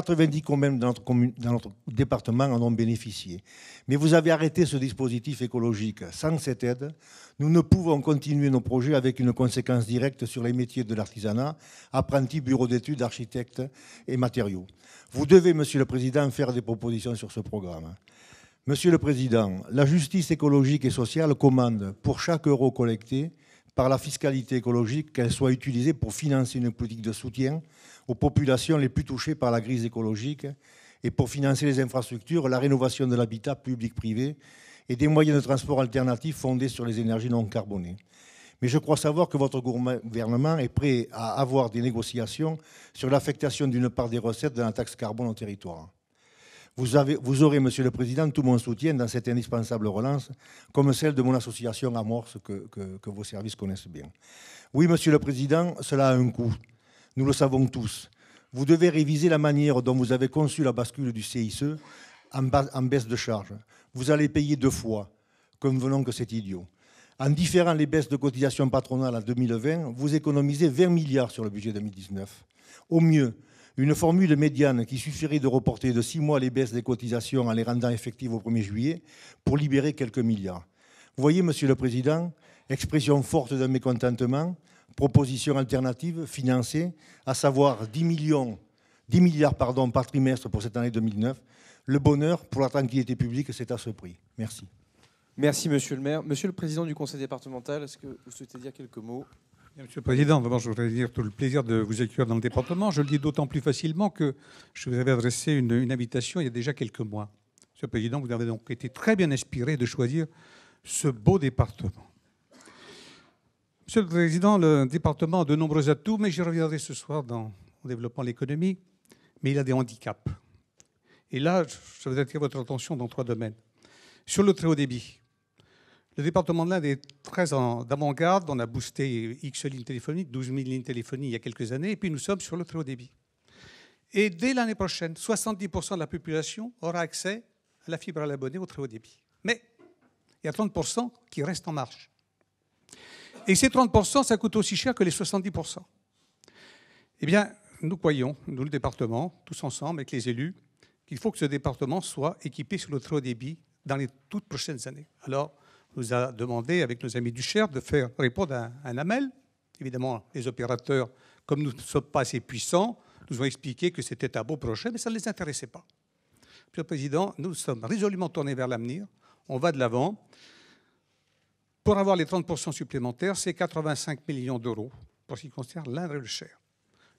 90 communes dans notre, dans notre département en ont bénéficié. Mais vous avez arrêté ce dispositif écologique. Sans cette aide, nous ne pouvons continuer nos projets avec une conséquence directe sur les métiers de l'artisanat, apprentis, bureaux d'études, architectes et matériaux. Vous devez, Monsieur le Président, faire des propositions sur ce programme. Monsieur le Président, la justice écologique et sociale commande pour chaque euro collecté par la fiscalité écologique qu'elle soit utilisée pour financer une politique de soutien aux populations les plus touchées par la crise écologique et pour financer les infrastructures, la rénovation de l'habitat public-privé et des moyens de transport alternatifs fondés sur les énergies non carbonées. Mais je crois savoir que votre gouvernement est prêt à avoir des négociations sur l'affectation d'une part des recettes de la taxe carbone au territoire. Vous, aurez, Monsieur le Président, tout mon soutien dans cette indispensable relance, comme celle de mon association Amorce que, que vos services connaissent bien. Oui, Monsieur le Président, cela a un coût nous le savons tous. Vous devez réviser la manière dont vous avez conçu la bascule du CICE en, baisse de charges. Vous allez payer deux fois. Convenons que c'est idiot. En différant les baisses de cotisations patronales en 2020, vous économisez 20 milliards sur le budget 2019. Au mieux, une formule médiane qui suffirait de reporter de six mois les baisses des cotisations en les rendant effectives au 1er juillet pour libérer quelques milliards. Vous voyez, Monsieur le Président, expression forte de mécontentement, proposition alternative financée, à savoir 10, millions, 10 milliards pardon, par trimestre pour cette année 2009. Le bonheur pour la tranquillité publique, c'est à ce prix. Merci. Merci, monsieur le maire. Monsieur le président du conseil départemental, est-ce que vous souhaitez dire quelques mots Monsieur le Président, d'abord, je voudrais dire tout le plaisir de vous accueillir dans le département. Je le dis d'autant plus facilement que je vous avais adressé une, une, invitation il y a déjà quelques mois. Monsieur le Président, vous avez donc été très bien inspiré de choisir ce beau département. Monsieur le Président, le département a de nombreux atouts, mais j'y reviendrai ce soir dans, en développant l'économie, mais il a des handicaps. Et là, je voudrais attirer votre attention dans trois domaines. Sur le très haut débit, le département de l'Inde est très d'avant-garde. On a boosté X lignes téléphoniques, 12 000 lignes téléphoniques il y a quelques années, et puis nous sommes sur le très haut débit. Et dès l'année prochaine, 70% de la population aura accès à la fibre à l'abonné au très haut débit. Mais il y a 30% qui restent en marche. Et ces 30%, ça coûte aussi cher que les 70%. Eh bien, nous croyons, nous le département, tous ensemble avec les élus, qu'il faut que ce département soit équipé sur le très haut débit dans les toutes prochaines années. Alors, on nous a demandé, avec nos amis du Cher, de faire répondre à un amel. Évidemment, les opérateurs, comme nous ne sommes pas assez puissants, nous ont expliqué que c'était un beau projet, mais ça ne les intéressait pas. Monsieur le Président, nous sommes résolument tournés vers l'avenir. On va de l'avant pour avoir les 30% supplémentaires, c'est 85 millions d'euros pour ce qui concerne l'Indre et le Cher.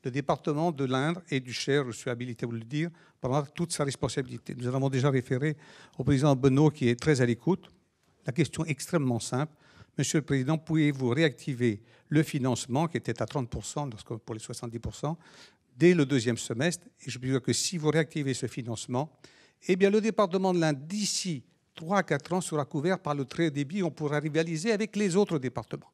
Le département de l'Indre et du Cher, je suis habilité à vous le dire, prendra toute sa responsabilité. Nous avons déjà référé au président Benoît qui est très à l'écoute. La question est extrêmement simple. Monsieur le Président, pouvez-vous réactiver le financement qui était à 30% pour les 70% dès le deuxième semestre Et je peux dire que si vous réactivez ce financement, eh bien le département de l'Inde, d'ici 3 à 4 ans sera couvert par le très débit. On pourra rivaliser avec les autres départements.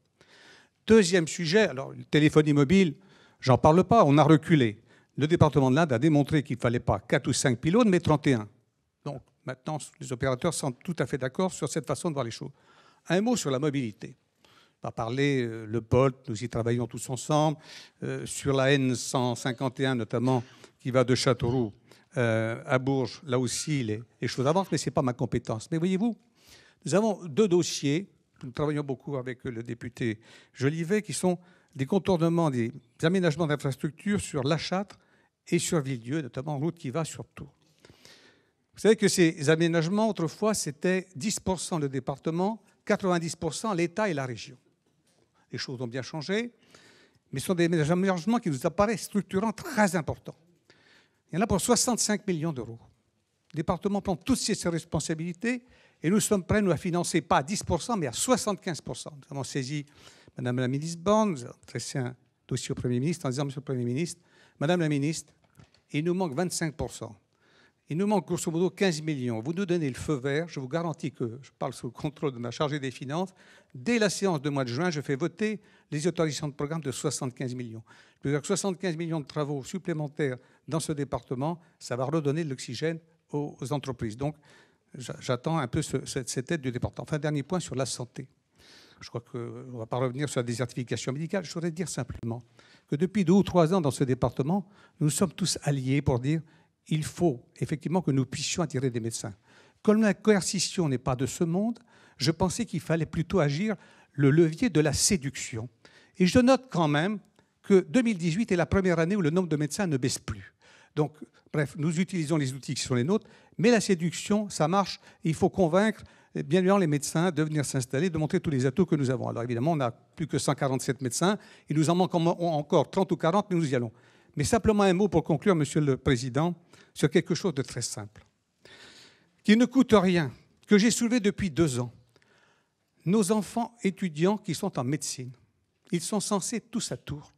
Deuxième sujet, alors le téléphone mobile, j'en parle pas, on a reculé. Le département de l'Inde a démontré qu'il ne fallait pas 4 ou 5 pylônes, mais 31. Donc maintenant, les opérateurs sont tout à fait d'accord sur cette façon de voir les choses. Un mot sur la mobilité. On va parler euh, le POLT, nous y travaillons tous ensemble, euh, sur la N151 notamment, qui va de Châteauroux euh, à Bourges, là aussi, les, choses avancent, mais ce n'est pas ma compétence. Mais voyez-vous, nous avons deux dossiers, nous travaillons beaucoup avec euh, le député Jolivet, qui sont des contournements, des aménagements d'infrastructures sur La Châtre et sur Villedieu, notamment en route qui va sur Tours. Vous savez que ces aménagements, autrefois, c'était 10% le département, 90% l'État et la région. Les choses ont bien changé, mais ce sont des aménagements qui nous apparaissent structurants très importants. Il y en a pour 65 millions d'euros. Le département prend toutes ses responsabilités et nous sommes prêts, nous, à financer pas à 10%, mais à 75%. Nous avons saisi Mme la ministre Borne, très avons un dossier au Premier ministre en disant, Monsieur le Premier ministre, Madame la ministre, il nous manque 25%. Il nous manque grosso modo 15 millions. Vous nous donnez le feu vert, je vous garantis que je parle sous le contrôle de ma chargée des finances. Dès la séance de mois de juin, je fais voter les autorisations de programme de 75 millions. Je veux 75 millions de travaux supplémentaires dans ce département, ça va redonner de l'oxygène aux entreprises. Donc, j'attends un peu cette aide du département. Enfin, dernier point sur la santé. Je crois qu'on ne va pas revenir sur la désertification médicale. Je voudrais dire simplement que depuis deux ou trois ans dans ce département, nous sommes tous alliés pour dire il faut effectivement que nous puissions attirer des médecins. Comme la coercition n'est pas de ce monde, je pensais qu'il fallait plutôt agir le levier de la séduction. Et je note quand même que 2018 est la première année où le nombre de médecins ne baisse plus. Donc, bref, nous utilisons les outils qui sont les nôtres, mais la séduction, ça marche. il faut convaincre, eh bien évidemment, les médecins de venir s'installer, de montrer tous les atouts que nous avons. Alors, évidemment, on n'a plus que 147 médecins. Il nous en manque encore 30 ou 40, mais nous y allons. Mais simplement un mot pour conclure, Monsieur le Président sur quelque chose de très simple, qui ne coûte rien, que j'ai soulevé depuis deux ans. Nos enfants étudiants qui sont en médecine, ils sont censés tous à Tours.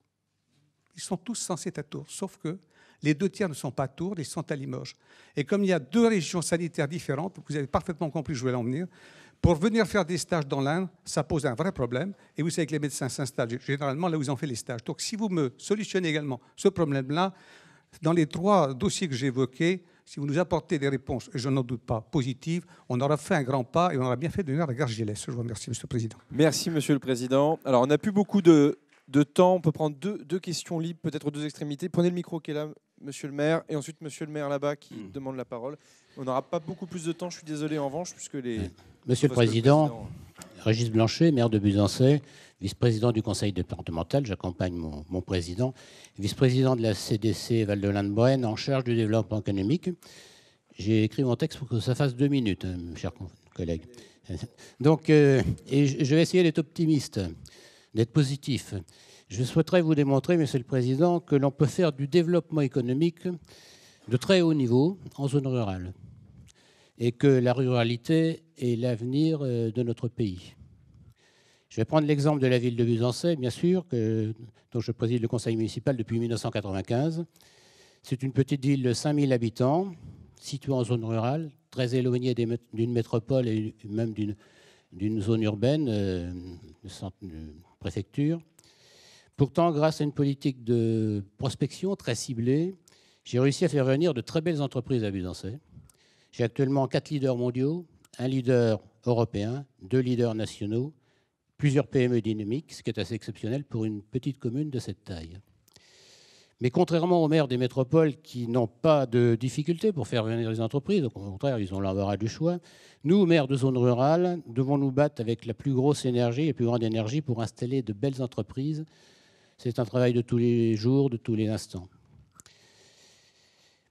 Ils sont tous censés à Tours, sauf que les deux tiers ne sont pas à Tours, ils sont à Limoges. Et comme il y a deux régions sanitaires différentes, vous avez parfaitement compris, je vais venir, pour venir faire des stages dans l'Inde, ça pose un vrai problème. Et vous savez que les médecins s'installent généralement là où ils ont fait les stages. Donc si vous me solutionnez également ce problème-là, dans les trois dossiers que j'ai évoqués, si vous nous apportez des réponses, et je n'en doute pas, positives, on aura fait un grand pas et on aura bien fait de venir à Gilles. Je vous remercie, Monsieur le Président. Merci, Monsieur le Président. Alors, on n'a plus beaucoup de, temps. On peut prendre deux, questions libres, peut-être aux deux extrémités. Prenez le micro qui est là, Monsieur le maire, et ensuite Monsieur le maire là-bas qui hmm. demande la parole. On n'aura pas beaucoup plus de temps, je suis désolé en revanche, puisque les... Monsieur le président, Régis Blanchet, maire de Buzancais, vice-président du conseil départemental, j'accompagne mon, président, vice-président de la CDC val de lande en charge du développement économique. J'ai écrit mon texte pour que ça fasse deux minutes, hein, chers collègues. Donc, euh, je vais essayer d'être optimiste, d'être positif. Je souhaiterais vous démontrer, Monsieur le Président, que l'on peut faire du développement économique de très haut niveau en zone rurale et que la ruralité est l'avenir euh, de notre pays. Je vais prendre l'exemple de la ville de Busancais, bien sûr, que, dont je préside le conseil municipal depuis 1995. C'est une petite ville de 5000 habitants, située en zone rurale, très éloignée d'une métropole et même d'une zone urbaine, euh, de préfecture. Pourtant, grâce à une politique de prospection très ciblée, j'ai réussi à faire venir de très belles entreprises à Busancais. J'ai actuellement quatre leaders mondiaux, un leader européen, deux leaders nationaux, plusieurs PME dynamiques, ce qui est assez exceptionnel pour une petite commune de cette taille. Mais contrairement aux maires des métropoles qui n'ont pas de difficultés pour faire venir les entreprises, au contraire, ils ont l'embarras du choix, nous, maires de zones rurales, devons nous battre avec la plus grosse énergie et la plus grande énergie pour installer de belles entreprises. C'est un travail de tous les jours, de tous les instants.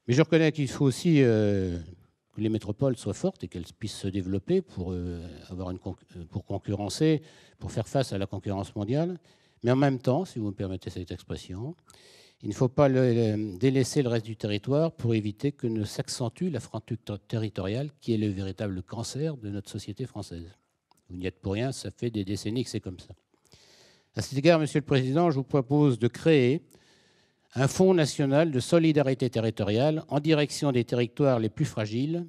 Mais je reconnais qu'il faut aussi euh, les métropoles soient fortes et qu'elles puissent se développer pour, euh, avoir une euh, pour concurrencer, pour faire face à la concurrence mondiale. Mais en même temps, si vous me permettez cette expression, il ne faut pas délaisser le reste du territoire pour éviter que ne s'accentue la fracture territoriale qui est le véritable cancer de notre société française. Vous n'y êtes pour rien, ça fait des décennies que c'est comme ça. À cet égard, Monsieur le Président, je vous propose de créer un fonds national de solidarité territoriale en direction des territoires les plus fragiles,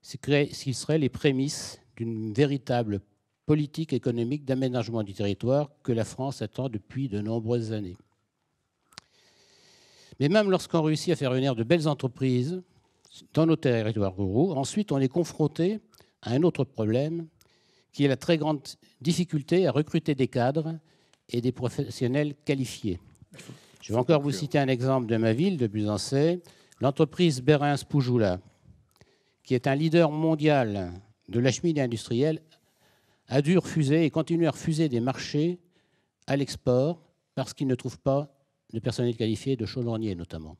ce qui serait les prémices d'une véritable politique économique d'aménagement du territoire que la France attend depuis de nombreuses années. Mais même lorsqu'on réussit à faire venir de belles entreprises dans nos territoires ruraux, ensuite on est confronté à un autre problème qui est la très grande difficulté à recruter des cadres et des professionnels qualifiés. Je vais encore vous citer un exemple de ma ville, de Buzancais, l'entreprise Berin Poujoula, qui est un leader mondial de la cheminée industrielle, a dû refuser et continue à refuser des marchés à l'export parce qu'il ne trouve pas de personnel qualifié, de chaudronnier notamment.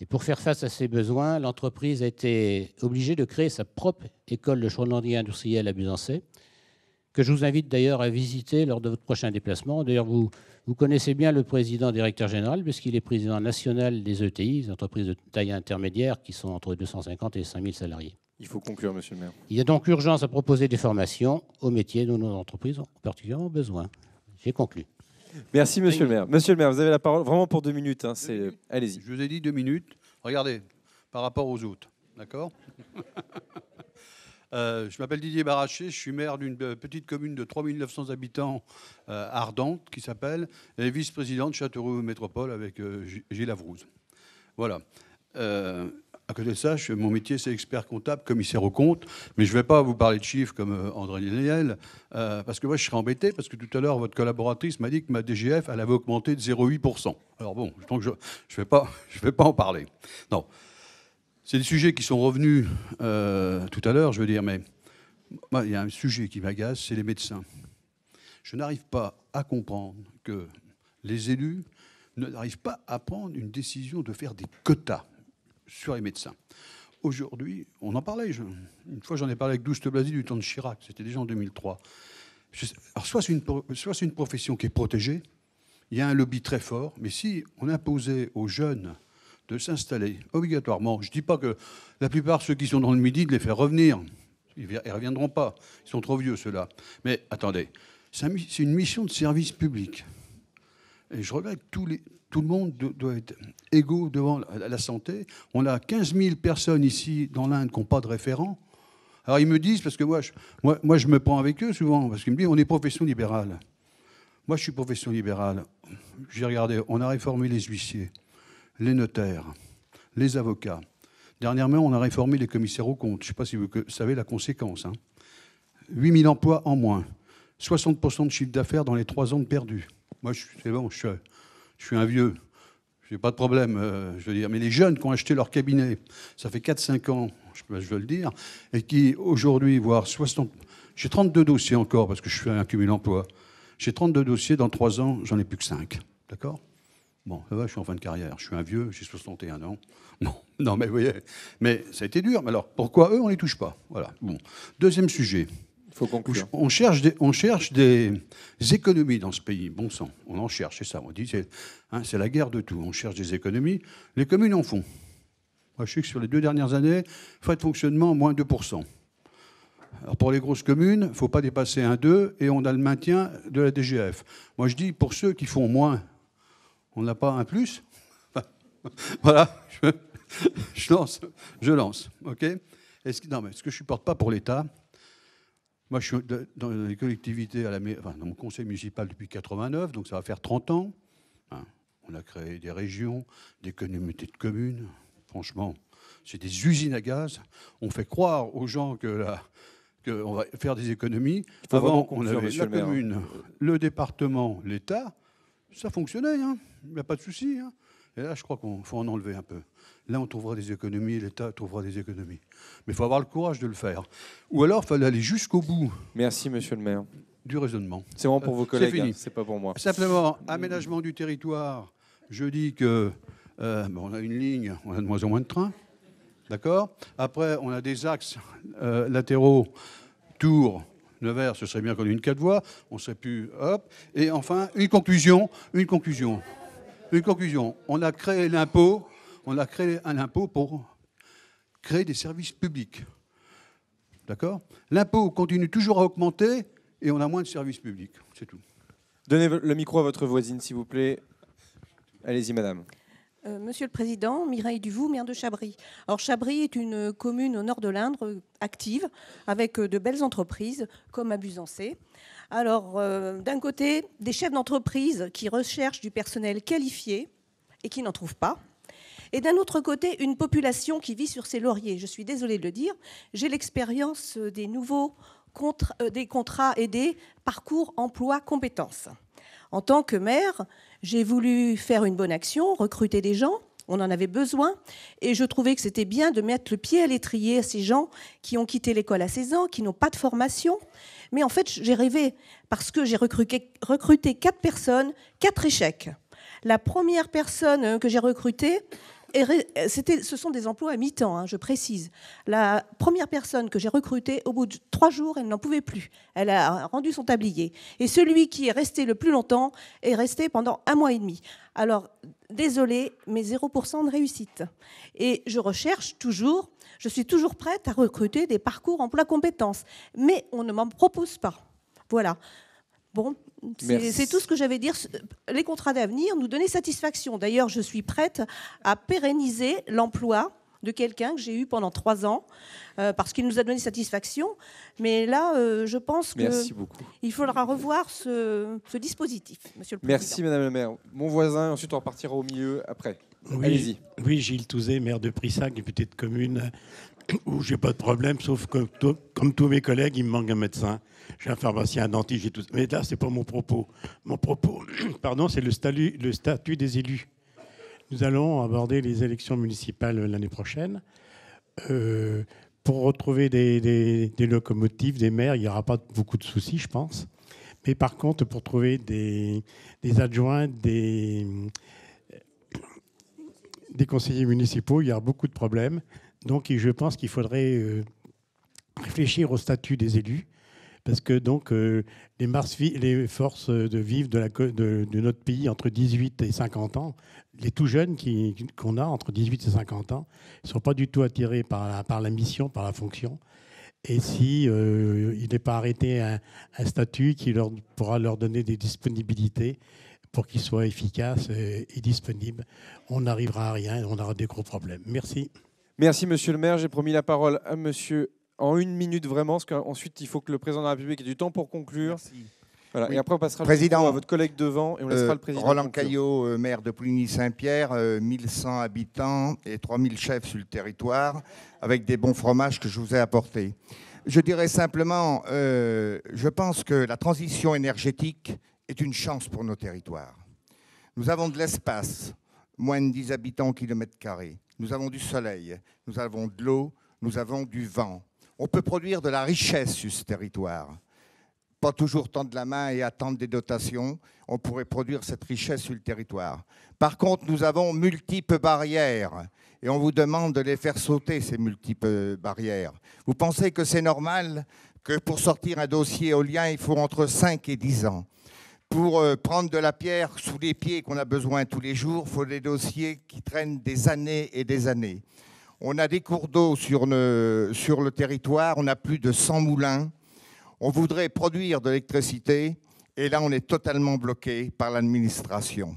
Et pour faire face à ces besoins, l'entreprise a été obligée de créer sa propre école de chaudronniers industriels à Busancé, que je vous invite d'ailleurs à visiter lors de votre prochain déplacement. D'ailleurs, vous vous connaissez bien le président directeur général, puisqu'il est président national des ETI, des entreprises de taille intermédiaire qui sont entre 250 et 5000 salariés. Il faut conclure, monsieur le maire. Il y a donc urgence à proposer des formations aux métiers dont nos entreprises ont particulièrement besoin. J'ai conclu. Merci, monsieur le maire. Monsieur le maire, vous avez la parole vraiment pour deux minutes. Hein, allez-y. Je vous ai dit deux minutes. Regardez, par rapport aux autres. D'accord euh, je m'appelle Didier Baraché, je suis maire d'une euh, petite commune de 3900 habitants, euh, Ardente, qui s'appelle, et vice de Châteauroux Métropole avec euh, Gilles Avrouze. Voilà. à côté de ça, mon métier, c'est expert comptable, commissaire aux comptes, mais je ne vais pas vous parler de chiffres comme André Léniel, parce que moi, je serais embêté, parce que tout à l'heure, votre collaboratrice m'a dit que ma DGF, elle avait augmenté de 0,8%. Alors bon, donc je ne je vais, [laughs] vais, pas en parler. Non. C'est des sujets qui sont revenus euh, tout à l'heure, je veux dire, mais il y a un sujet qui m'agace, c'est les médecins. Je n'arrive pas à comprendre que les élus n'arrivent pas à prendre une décision de faire des quotas sur les médecins. Aujourd'hui, on en parlait. une fois, j'en ai parlé avec Douste Blasi du temps de Chirac. C'était déjà en 2003. alors, soit c'est une, une profession qui est protégée, il y a un lobby très fort, mais si on imposait aux jeunes de s'installer obligatoirement. Je ne dis pas que la plupart, ceux qui sont dans le midi, de les faire revenir. Ils ne reviendront pas. Ils sont trop vieux, ceux-là. Mais attendez, c'est une mission de service public. Et je regrette, tous tout le monde doit être égaux devant la santé. On a 15 000 personnes ici dans l'Inde qui n'ont pas de référent. Alors ils me disent, parce que moi je, moi, moi je me prends avec eux souvent, parce qu'ils me disent, on est profession libérale. Moi je suis profession libérale. J'ai regardé, on a réformé les huissiers les notaires, les avocats. Dernièrement, on a réformé les commissaires aux comptes. Je ne sais pas si vous savez la conséquence. 8 hein. 000 emplois en moins, 60 de chiffre d'affaires dans les 3 ans de perdu. Moi, c'est bon, je, suis un vieux. Je n'ai pas de problème, euh, je veux dire. Mais les jeunes qui ont acheté leur cabinet, ça fait 4-5 ans, je, veux le dire, et qui aujourd'hui, voire 60... J'ai 32 dossiers encore parce que je fais un cumul emploi. J'ai 32 dossiers, dans 3 ans, j'en ai plus que 5. D'accord Bon, ça va. je suis en fin de carrière, je suis un vieux, j'ai 61 ans. Non, [laughs] non, mais vous voyez, mais ça a été dur. Mais alors, pourquoi eux, on ne les touche pas Voilà. Bon. Deuxième sujet. Faut conclure. On cherche, des, on cherche des économies dans ce pays, bon sang. On en cherche, c'est ça. On dit, hein, c'est la guerre de tout. On cherche des économies. Les communes en font. Moi, je sais que sur les deux dernières années, frais de fonctionnement, moins 2%. Alors pour les grosses communes, il ne faut pas dépasser un 2 et on a le maintien de la DGF. Moi, je dis, pour ceux qui font moins, on n'a pas un plus [laughs] Voilà, je, lance. Je lance. OK est-ce que, Non, mais ce que je ne supporte pas pour l'État, moi je suis dans les collectivités, à la, dans mon conseil municipal depuis 89, donc ça va faire 30 ans. on a créé des régions, des communautés de communes. Franchement, c'est des usines à gaz. On fait croire aux gens que on va faire des économies. Avant, on avait la hein. commune, le département, l'État. Ça fonctionnait. Hein il n'y a pas de souci. Hein. Et là, je crois qu'il faut en enlever un peu. Là, on trouvera des économies, l'État trouvera des économies. Mais il faut avoir le courage de le faire. Ou alors, il fallait aller jusqu'au bout. Merci, monsieur le maire. Du raisonnement. C'est bon pour euh, vos collègues, c'est fini. Hein. C'est pas pour moi. Simplement, aménagement du territoire. Je dis que euh, on a une ligne, on a de moins en moins de trains. D'accord Après, on a des axes euh, latéraux, Tours, Nevers, ce serait bien qu'on ait une quatre voies. On serait plus. Hop. Et enfin, une conclusion. Une conclusion. Une conclusion. On a créé l'impôt, on a créé un impôt pour créer des services publics. D'accord L'impôt continue toujours à augmenter et on a moins de services publics. C'est tout. Donnez le micro à votre voisine, s'il vous plaît. Allez-y, madame. Euh, monsieur le Président, Mireille Duvoux, maire de Chabry. Alors Chabry est une commune au nord de l'Indre euh, active, avec euh, de belles entreprises comme Abusancé. Alors, euh, d'un côté, des chefs d'entreprise qui recherchent du personnel qualifié et qui n'en trouvent pas. Et d'un autre côté, une population qui vit sur ses lauriers. Je suis désolée de le dire, j'ai l'expérience des nouveaux euh, des contrats aidés parcours emploi compétences. En tant que maire, j'ai voulu faire une bonne action, recruter des gens, on en avait besoin. Et je trouvais que c'était bien de mettre le pied à l'étrier à ces gens qui ont quitté l'école à 16 ans, qui n'ont pas de formation. Mais en fait, j'ai rêvé parce que j'ai recruté, quatre personnes, quatre échecs. La première personne euh, que j'ai recrutée, euh, c'était, ce sont des emplois à mi-temps, hein, je précise. La première personne que j'ai recrutée, au bout de trois jours, elle n'en pouvait plus. Elle a rendu son tablier. Et celui qui est resté le plus longtemps est resté pendant un mois et demi. Alors, désolé, mais 0% de réussite. Et je recherche toujours, je suis toujours prête à recruter des parcours emploi compétences, mais on ne m'en propose pas. Voilà. Bon, c'est tout ce que j'avais à dire. Les contrats d'avenir nous donnaient satisfaction. D'ailleurs, je suis prête à pérenniser l'emploi de quelqu'un que j'ai eu pendant trois ans, euh, parce qu'il nous a donné satisfaction. Mais là, euh, je pense qu'il faudra revoir ce, dispositif, Monsieur Merci, Madame la maire. Mon voisin, ensuite, on repartira au milieu après. Oui, oui Gilles Touzé, maire de Prissac, député de commune, où j'ai pas de problème, sauf que comme tous mes collègues, il me manque un médecin. J'ai un pharmacien, un dentiste, j'ai Mais là, c'est pas mon propos. Mon propos, [clears throat] pardon, c'est le statut des élus. Nous allons aborder les élections municipales l'année prochaine. Euh, pour retrouver des, locomotives, des maires, il n'y aura pas beaucoup de soucis, je pense. Mais par contre, pour trouver des, adjoints, des, conseillers municipaux, il y aura beaucoup de problèmes. Donc, je pense qu'il faudrait euh, réfléchir au statut des élus, parce que donc euh, les, les, forces de vivre de, de, notre pays entre 18 et 50 ans les tout jeunes qu'on a, entre 18 et 50 ans, ne sont pas du tout attirés par la, mission, par la fonction. Et si euh, il n'est pas arrêté un, statut qui leur, pourra leur donner des disponibilités pour qu'ils soient efficaces et, disponibles, on n'arrivera à rien et on aura des gros problèmes. Merci. Merci, monsieur le maire. J'ai promis la parole à monsieur en une minute vraiment, parce qu'ensuite, il faut que le président de la République ait du temps pour conclure. Et après, président, à votre collègue devant et on laissera euh, le président. Roland Caillot, euh, maire de pligny saint pierre 1100 euh, habitants et 3000 chefs sur le territoire, avec des bons fromages que je vous ai apportés. Je dirais simplement, je pense que la transition énergétique est une chance pour nos territoires. Nous avons de l'espace, moins de 10 habitants au kilomètre carré. Nous avons du soleil, nous avons de l'eau, nous avons du vent. On peut produire de la richesse sur ce territoire pas toujours tendre la main et attendre des dotations, on pourrait produire cette richesse sur le territoire. Par contre, nous avons multiples barrières et on vous demande de les faire sauter, ces multiples barrières. Vous pensez que c'est normal que pour sortir un dossier au lien, il faut entre 5 et 10 ans pour euh, prendre de la pierre sous les pieds qu'on a besoin tous les jours, il faut des dossiers qui traînent des années et des années. On a des cours d'eau sur, sur le territoire, on a plus de 100 moulins, on voudrait produire de l'électricité et là, on est totalement bloqué par l'administration.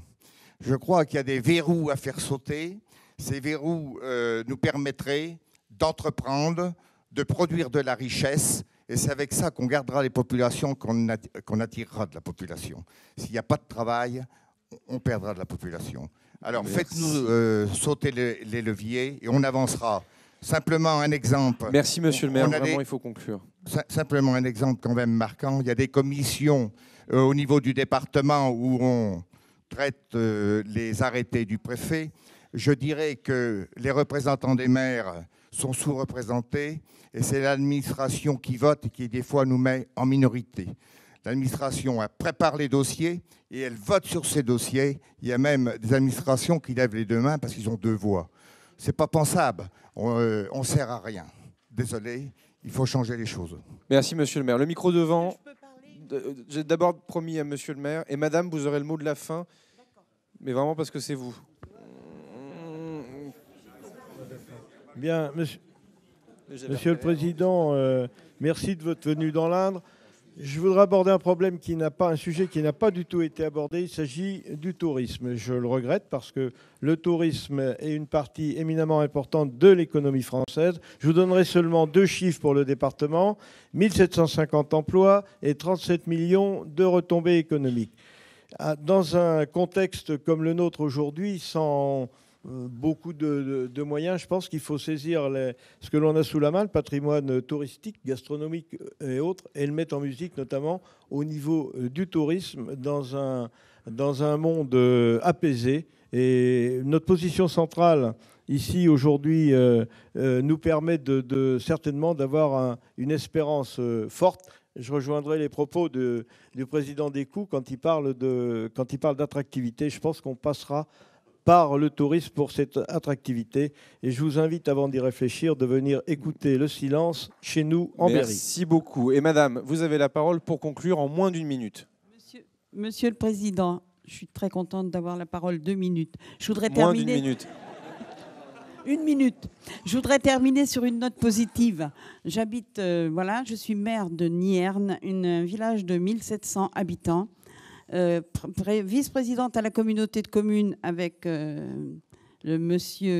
Je crois qu'il y a des verrous à faire sauter. Ces verrous euh, nous permettraient d'entreprendre, de produire de la richesse. Et c'est avec ça qu'on gardera les populations, qu'on attirera de la population. S'il n'y a pas de travail, on perdra de la population. Alors faites-nous euh, sauter les leviers et on avancera. Simplement un exemple. Merci, monsieur le maire. Vraiment, il faut conclure. Simplement un exemple quand même marquant. Il y a des commissions euh, au niveau du département où on traite euh, les arrêtés du préfet. Je dirais que les représentants des maires sont sous-représentés et c'est l'administration qui vote et qui des fois nous met en minorité. L'administration prépare les dossiers et elle vote sur ces dossiers. Il y a même des administrations qui lèvent les deux mains parce qu'ils ont deux voix c'est pas pensable. On euh, ne sert à rien. Désolé, il faut changer les choses. Merci, monsieur le maire. Le micro devant. J'ai d'abord promis à monsieur le maire. Et madame, vous aurez le mot de la fin. Mais vraiment parce que c'est vous. Bien, monsieur, le Président, euh, merci de votre venue dans l'Indre. Je voudrais aborder un problème qui n'a pas, un sujet qui n'a pas du tout été abordé. Il s'agit du tourisme. Je le regrette parce que le tourisme est une partie éminemment importante de l'économie française. Je vous donnerai seulement deux chiffres pour le département 1750 emplois et 37 millions de retombées économiques. Ah, dans un contexte comme le nôtre aujourd'hui, sans euh, beaucoup de, moyens. Je pense qu'il faut saisir ce que l'on a sous la main, le patrimoine touristique, gastronomique euh, et autres, et le mettre en musique, notamment au niveau euh, du tourisme, dans un, dans un monde apaisé. Et notre position centrale ici aujourd'hui nous permet de, certainement d'avoir une espérance forte je rejoindrai les propos de, du président Descoux quand il parle de, quand il parle d'attractivité. Je pense qu'on passera par le tourisme pour cette attractivité. Et je vous invite, avant d'y réfléchir, de venir écouter le silence chez nous en Berry. Merci beaucoup. Et madame, vous avez la parole pour conclure en moins d'une minute. Monsieur, le Président, je suis très contente d'avoir la parole deux minutes. Je voudrais moins terminer. d'une minute. [laughs] Une minute. Je voudrais terminer sur une note positive. J'habite, euh, voilà, je suis maire de Nierne, un village de 1700 habitants. Euh, vice-présidente à la communauté de communes avec euh, le monsieur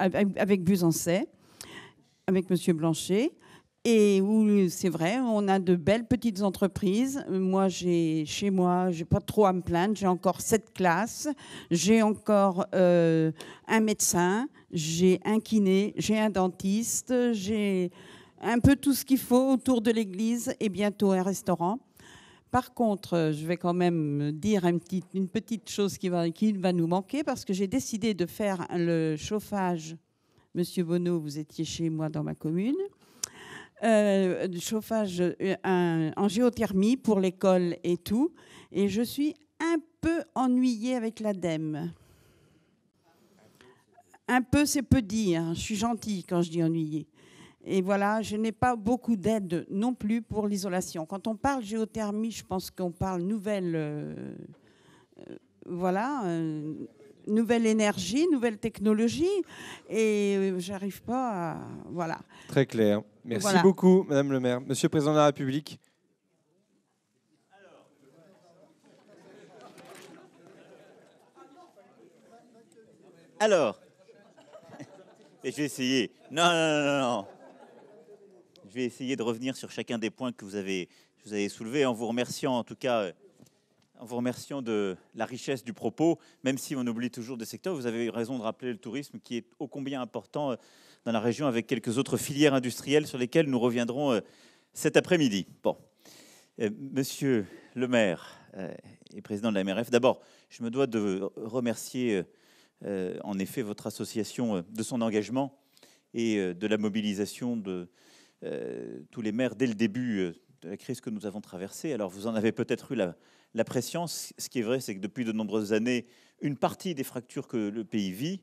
euh, avec Buzancais, avec monsieur Blanchet. Et où c'est vrai, on a de belles petites entreprises. Moi, j'ai chez moi, j'ai pas trop à me plaindre. J'ai encore sept classes, j'ai encore un médecin, j'ai un kiné, j'ai un dentiste, j'ai un peu tout ce qu'il faut autour de l'église et bientôt un restaurant. Par contre, euh, je vais quand même dire une petite chose qui va, nous manquer parce que j'ai décidé de faire le chauffage. Monsieur Bonneau, vous étiez chez moi dans ma commune. Euh, chauffage euh, en géothermie pour l'école et tout. Et je suis un peu ennuyée avec l'ADEME. Un peu, c'est peu dire. Je suis gentille quand je dis ennuyée. Et voilà, je n'ai pas beaucoup d'aide non plus pour l'isolation. Quand on parle géothermie, je pense qu'on parle nouvelle, euh, euh, voilà, euh, nouvelle énergie, nouvelle technologie. Et j'arrive pas à, voilà. Très clair. Merci beaucoup, Madame le maire. Monsieur le Président de la République. Alors, et j'ai essayé. Non, non, non, non vais essayer de revenir sur chacun des points que vous avez, que vous avez soulevés en vous remerciant en tout cas euh, en vous remerciant de la richesse du propos, même si on oublie toujours des secteurs. Vous avez raison de rappeler le tourisme qui est ô combien important euh, dans la région avec quelques autres filières industrielles sur lesquelles nous reviendrons euh, cet après-midi. Bon. Monsieur le maire et président de la MRF, d'abord, je me dois de remercier en effet votre association de son engagement et de la mobilisation de, euh, tous les maires dès le début euh, de la crise que nous avons traversée. Alors vous en avez peut-être eu la, la Ce qui est vrai, c'est que depuis de nombreuses années, une partie des fractures que le pays vit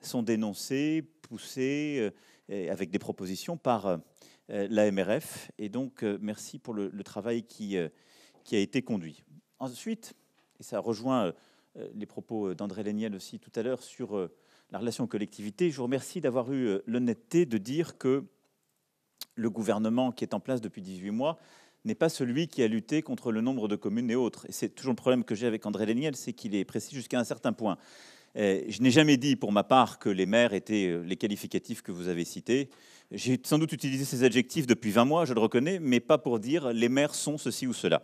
sont dénoncées, poussées, euh, avec des propositions par la l'AMRF. Et donc, merci pour le, travail qui, qui a été conduit. Ensuite, et ça rejoint les propos d'André Léniel aussi tout à l'heure sur la relation collectivité, je vous remercie d'avoir eu l'honnêteté de dire que le gouvernement qui est en place depuis 18 mois n'est pas celui qui a lutté contre le nombre de communes et autres. Et c'est toujours le problème que j'ai avec André Léniel, c'est qu'il est précis jusqu'à un certain point. Je n'ai jamais dit, pour ma part, que les maires étaient euh, les qualificatifs que vous avez cités. J'ai sans doute utilisé ces adjectifs depuis 20 mois, je le reconnais, mais pas pour dire les maires sont ceci ou cela.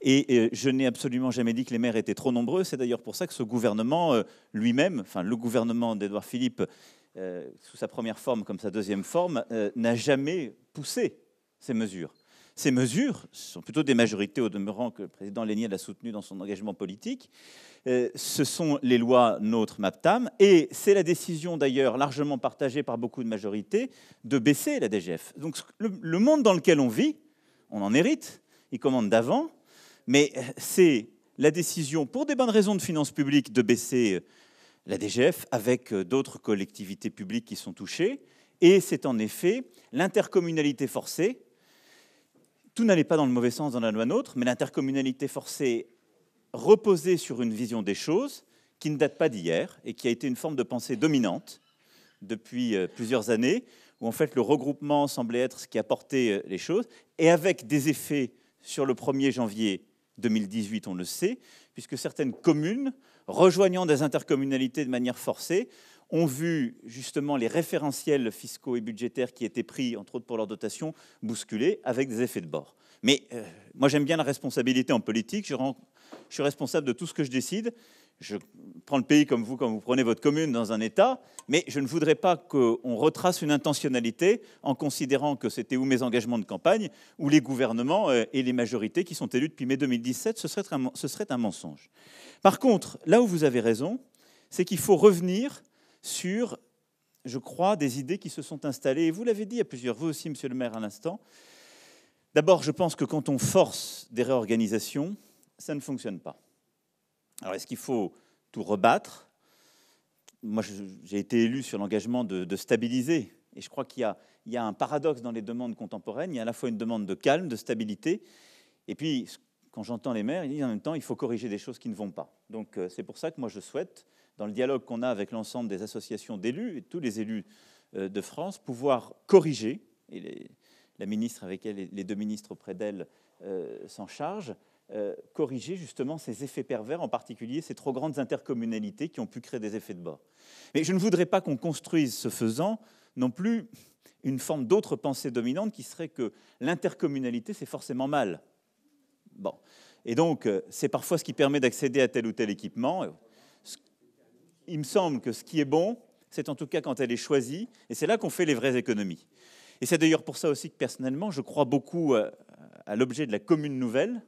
Et euh, je n'ai absolument jamais dit que les maires étaient trop nombreux. C'est d'ailleurs pour ça que ce gouvernement euh, lui-même, enfin le gouvernement d'Édouard Philippe, euh, sous sa première forme comme sa deuxième forme, euh, n'a jamais poussé ces mesures. Ces mesures sont plutôt des majorités au demeurant que le président Léniel a soutenu dans son engagement politique. Euh, ce sont les lois NOTRe MAPTAM et c'est la décision d'ailleurs largement partagée par beaucoup de majorités de baisser la DGF. Donc le monde dans lequel on vit, on en hérite, il commande d'avant, mais c'est la décision, pour des bonnes raisons de finances publiques, de baisser la DGF avec euh, d'autres collectivités publiques qui sont touchées. Et c'est en effet l'intercommunalité forcée. Tout n'allait pas dans le mauvais sens dans la loi NOTRe, mais l'intercommunalité forcée reposait sur une vision des choses qui ne date pas d'hier et qui a été une forme de pensée dominante depuis euh, plusieurs années, où en fait le regroupement semblait être ce qui apportait euh, les choses, et avec des effets sur le 1er janvier 2018, on le sait, puisque certaines communes rejoignant des intercommunalités de manière forcée, ont vu justement les référentiels fiscaux et budgétaires qui étaient pris, entre autres pour leur dotation, bousculés avec des effets de bord. Mais euh, moi j'aime bien la responsabilité en politique. Je, je suis responsable de tout ce que je décide. Je prends le pays comme vous, quand vous prenez votre commune dans un État, mais je ne voudrais pas qu'on retrace une intentionnalité en considérant que c'était ou mes engagements de campagne, ou les gouvernements euh, et les majorités qui sont élus depuis mai 2017. Ce serait un, ce serait un mensonge. Par contre, là où vous avez raison, c'est qu'il faut revenir sur, je crois, des idées qui se sont installées. Et vous l'avez dit à plusieurs, vous aussi, monsieur le maire, à l'instant. D'abord, je pense que quand on force des réorganisations, ça ne fonctionne pas. Alors est-ce qu'il faut tout rebattre Moi, j'ai été élu sur l'engagement de, stabiliser. Et je crois qu'il y, a un paradoxe dans les demandes contemporaines. Il y a à la fois une demande de calme, de stabilité. Et puis, quand j'entends les maires, ils disent en même temps, il faut corriger des choses qui ne vont pas. Donc euh, c'est pour ça que moi, je souhaite, dans le dialogue qu'on a avec l'ensemble des associations d'élus, et tous les élus euh, de France, pouvoir corriger, et la ministre avec elle, les deux ministres auprès d'elle euh, s'en chargent, euh, corriger justement ces effets pervers, en particulier ces trop grandes intercommunalités qui ont pu créer des effets de bord. Mais je ne voudrais pas qu'on construise ce faisant non plus une forme d'autre pensée dominante qui serait que l'intercommunalité, c'est forcément mal. Bon. Et donc, euh, c'est parfois ce qui permet d'accéder à tel ou tel équipement. Il me semble que ce qui est bon, c'est en tout cas quand elle est choisie, et c'est là qu'on fait les vraies économies. Et c'est d'ailleurs pour ça aussi que personnellement, je crois beaucoup euh, à l'objet de la commune nouvelle,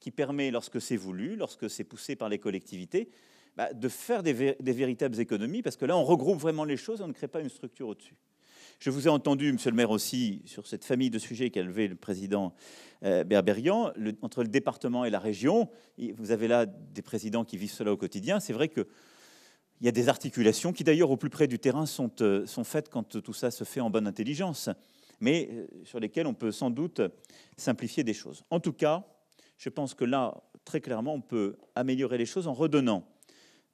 qui permet, lorsque c'est voulu, lorsque c'est poussé par les collectivités, bah, de faire des, véritables économies, parce que là, on regroupe vraiment les choses et on ne crée pas une structure au-dessus. Je vous ai entendu, monsieur le maire, aussi, sur cette famille de sujets qu'a levé le président euh, Berberian, entre le département et la région. vous avez là des présidents qui vivent cela au quotidien. C'est vrai qu'il y a des articulations qui, d'ailleurs, au plus près du terrain, sont, euh, sont, faites quand tout ça se fait en bonne intelligence, mais euh, sur lesquelles on peut sans doute simplifier des choses. En tout cas, je pense que là, très clairement, on peut améliorer les choses en redonnant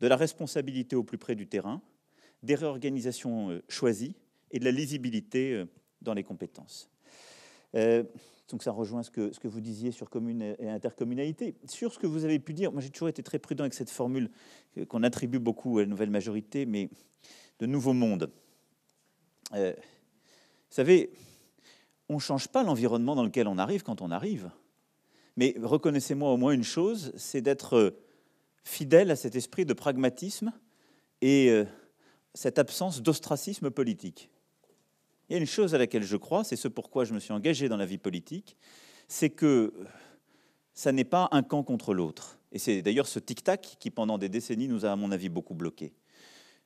de la responsabilité au plus près du terrain, des réorganisations euh, choisies et de la lisibilité euh, dans les compétences. Euh, donc ça rejoint ce que, vous disiez sur commune et intercommunalité. Sur ce que vous avez pu dire, moi j'ai toujours été très prudent avec cette formule qu'on attribue beaucoup à la nouvelle majorité, mais de nouveau monde. vous savez, on ne change pas l'environnement dans lequel on arrive quand on arrive. Mais reconnaissez-moi au moins une chose, c'est d'être euh, fidèle à cet esprit de pragmatisme et euh, cette absence d'ostracisme politique. Il y a une chose à laquelle je crois, c'est ce pourquoi je me suis engagé dans la vie politique, c'est que euh, ça n'est pas un camp contre l'autre. Et c'est d'ailleurs ce tic-tac qui, pendant des décennies, nous a, à mon avis, beaucoup bloqués.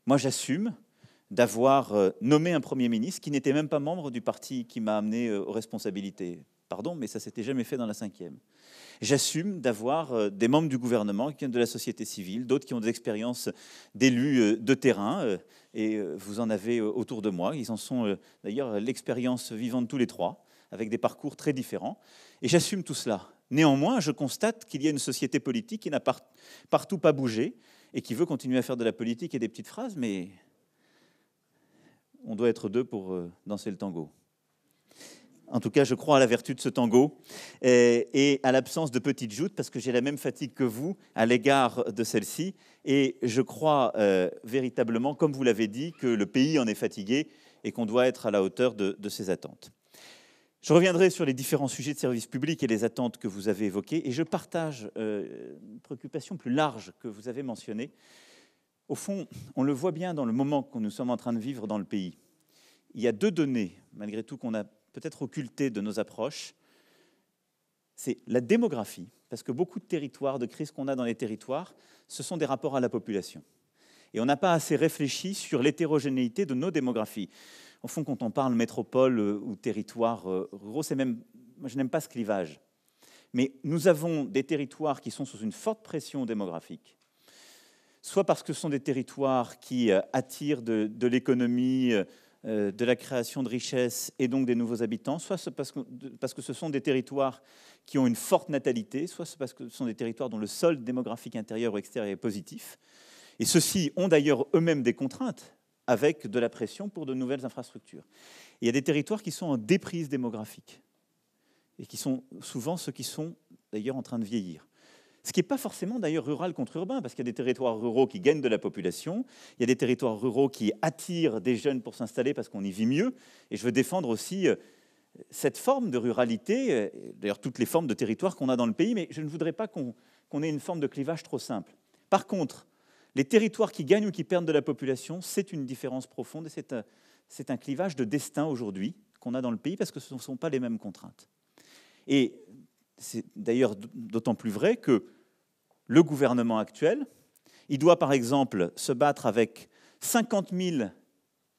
Moi, j'assume d'avoir nommé un Premier ministre qui n'était même pas membre du parti qui m'a amené aux responsabilités. Pardon, mais ça s'était jamais fait dans la cinquième j'assume d'avoir euh, des membres du gouvernement qui viennent de la société civile, d'autres qui ont des expériences d'élus euh, de terrain, euh, et vous en avez autour de moi. Ils en sont d'ailleurs l'expérience vivante tous les trois, avec des parcours très différents. Et j'assume tout cela. Néanmoins, je constate qu'il y a une société politique qui n'a partout pas bougé et qui veut continuer à faire de la politique et des petites phrases, mais on doit être deux pour danser le tango. En tout cas, je crois à la vertu de ce tango et, à l'absence de petites joutes, parce que j'ai la même fatigue que vous à l'égard de celle-ci. Et je crois euh, véritablement, comme vous l'avez dit, que le pays en est fatigué et qu'on doit être à la hauteur de, ses attentes. Je reviendrai sur les différents sujets de service public et les attentes que vous avez évoquées, et je partage euh, une préoccupation plus large que vous avez mentionnée. Au fond, on le voit bien dans le moment que nous sommes en train de vivre dans le pays. Il y a deux données, malgré tout, qu'on a peut-être occulté de nos approches, c'est la démographie, parce que beaucoup de territoires, de crises qu'on a dans les territoires, ce sont des rapports à la population. Et on n'a pas assez réfléchi sur l'hétérogénéité de nos démographies. Au fond, quand on parle métropole euh, ou territoire euh, ruraux, c'est même, moi je n'aime pas ce clivage. Mais nous avons des territoires qui sont sous une forte pression démographique, soit parce que ce sont des territoires qui euh, attirent de, de l'économie euh, de la création de richesses et donc des nouveaux habitants, soit parce que, ce sont des territoires qui ont une forte natalité, soit parce que ce sont des territoires dont le solde démographique intérieur ou extérieur est positif. Et ceux-ci ont d'ailleurs eux-mêmes des contraintes avec de la pression pour de nouvelles infrastructures. il y a des territoires qui sont en déprise démographique et qui sont souvent ceux qui sont d'ailleurs en train de vieillir. Ce qui n'est pas forcément d'ailleurs rural contre urbain, parce qu'il y a des territoires ruraux qui gagnent de la population, il y a des territoires ruraux qui attirent des jeunes pour s'installer parce qu'on y vit mieux, et je veux défendre aussi euh, cette forme de ruralité, euh, d'ailleurs toutes les formes de territoires qu'on a dans le pays, mais je ne voudrais pas qu'on ait une forme de clivage trop simple. Par contre, les territoires qui gagnent ou qui perdent de la population, c'est une différence profonde et c'est un, un clivage de destin aujourd'hui qu'on a dans le pays parce que ce ne sont pas les mêmes contraintes. Et c'est d'ailleurs d'autant plus vrai que le gouvernement actuel, il doit par exemple se battre avec 50 000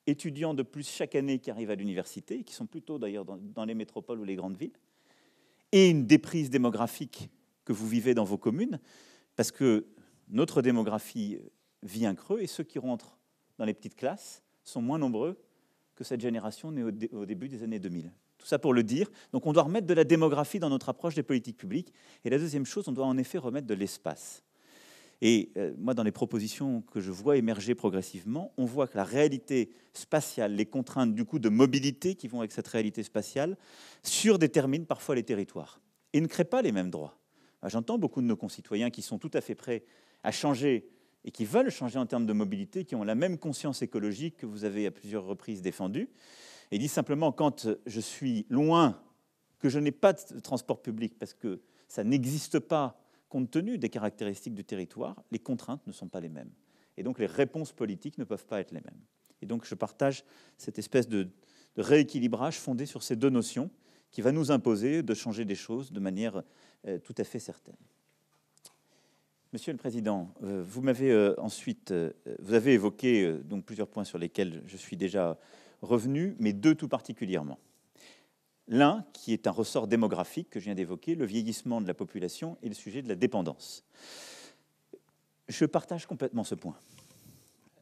étudiants de plus chaque année qui arrivent à l'université, qui sont plutôt d'ailleurs dans les métropoles ou les grandes villes, et une déprise démographique que vous vivez dans vos communes, parce que notre démographie vit un creux et ceux qui rentrent dans les petites classes sont moins nombreux que cette génération née au, début des années 2000. Tout ça pour le dire. Donc on doit remettre de la démographie dans notre approche des politiques publiques. Et la deuxième chose, on doit en effet remettre de l'espace. Et euh, moi, dans les propositions que je vois émerger progressivement, on voit que la réalité spatiale, les contraintes du coup de mobilité qui vont avec cette réalité spatiale, surdéterminent parfois les territoires et ne créent pas les mêmes droits. J'entends beaucoup de nos concitoyens qui sont tout à fait prêts à changer et qui veulent changer en termes de mobilité, qui ont la même conscience écologique que vous avez à plusieurs reprises défendue, il dit simplement, quand je suis loin, que je n'ai pas de transport public, parce que ça n'existe pas, compte tenu des caractéristiques du territoire, les contraintes ne sont pas les mêmes. Et donc les réponses politiques ne peuvent pas être les mêmes. Et donc je partage cette espèce de, rééquilibrage fondé sur ces deux notions qui va nous imposer de changer des choses de manière euh, tout à fait certaine. Monsieur le Président, euh, vous m'avez euh, ensuite, vous avez évoqué donc plusieurs points sur lesquels je suis déjà revenus, mais deux tout particulièrement. L'un, qui est un ressort démographique que je viens d'évoquer, le vieillissement de la population et le sujet de la dépendance. Je partage complètement ce point.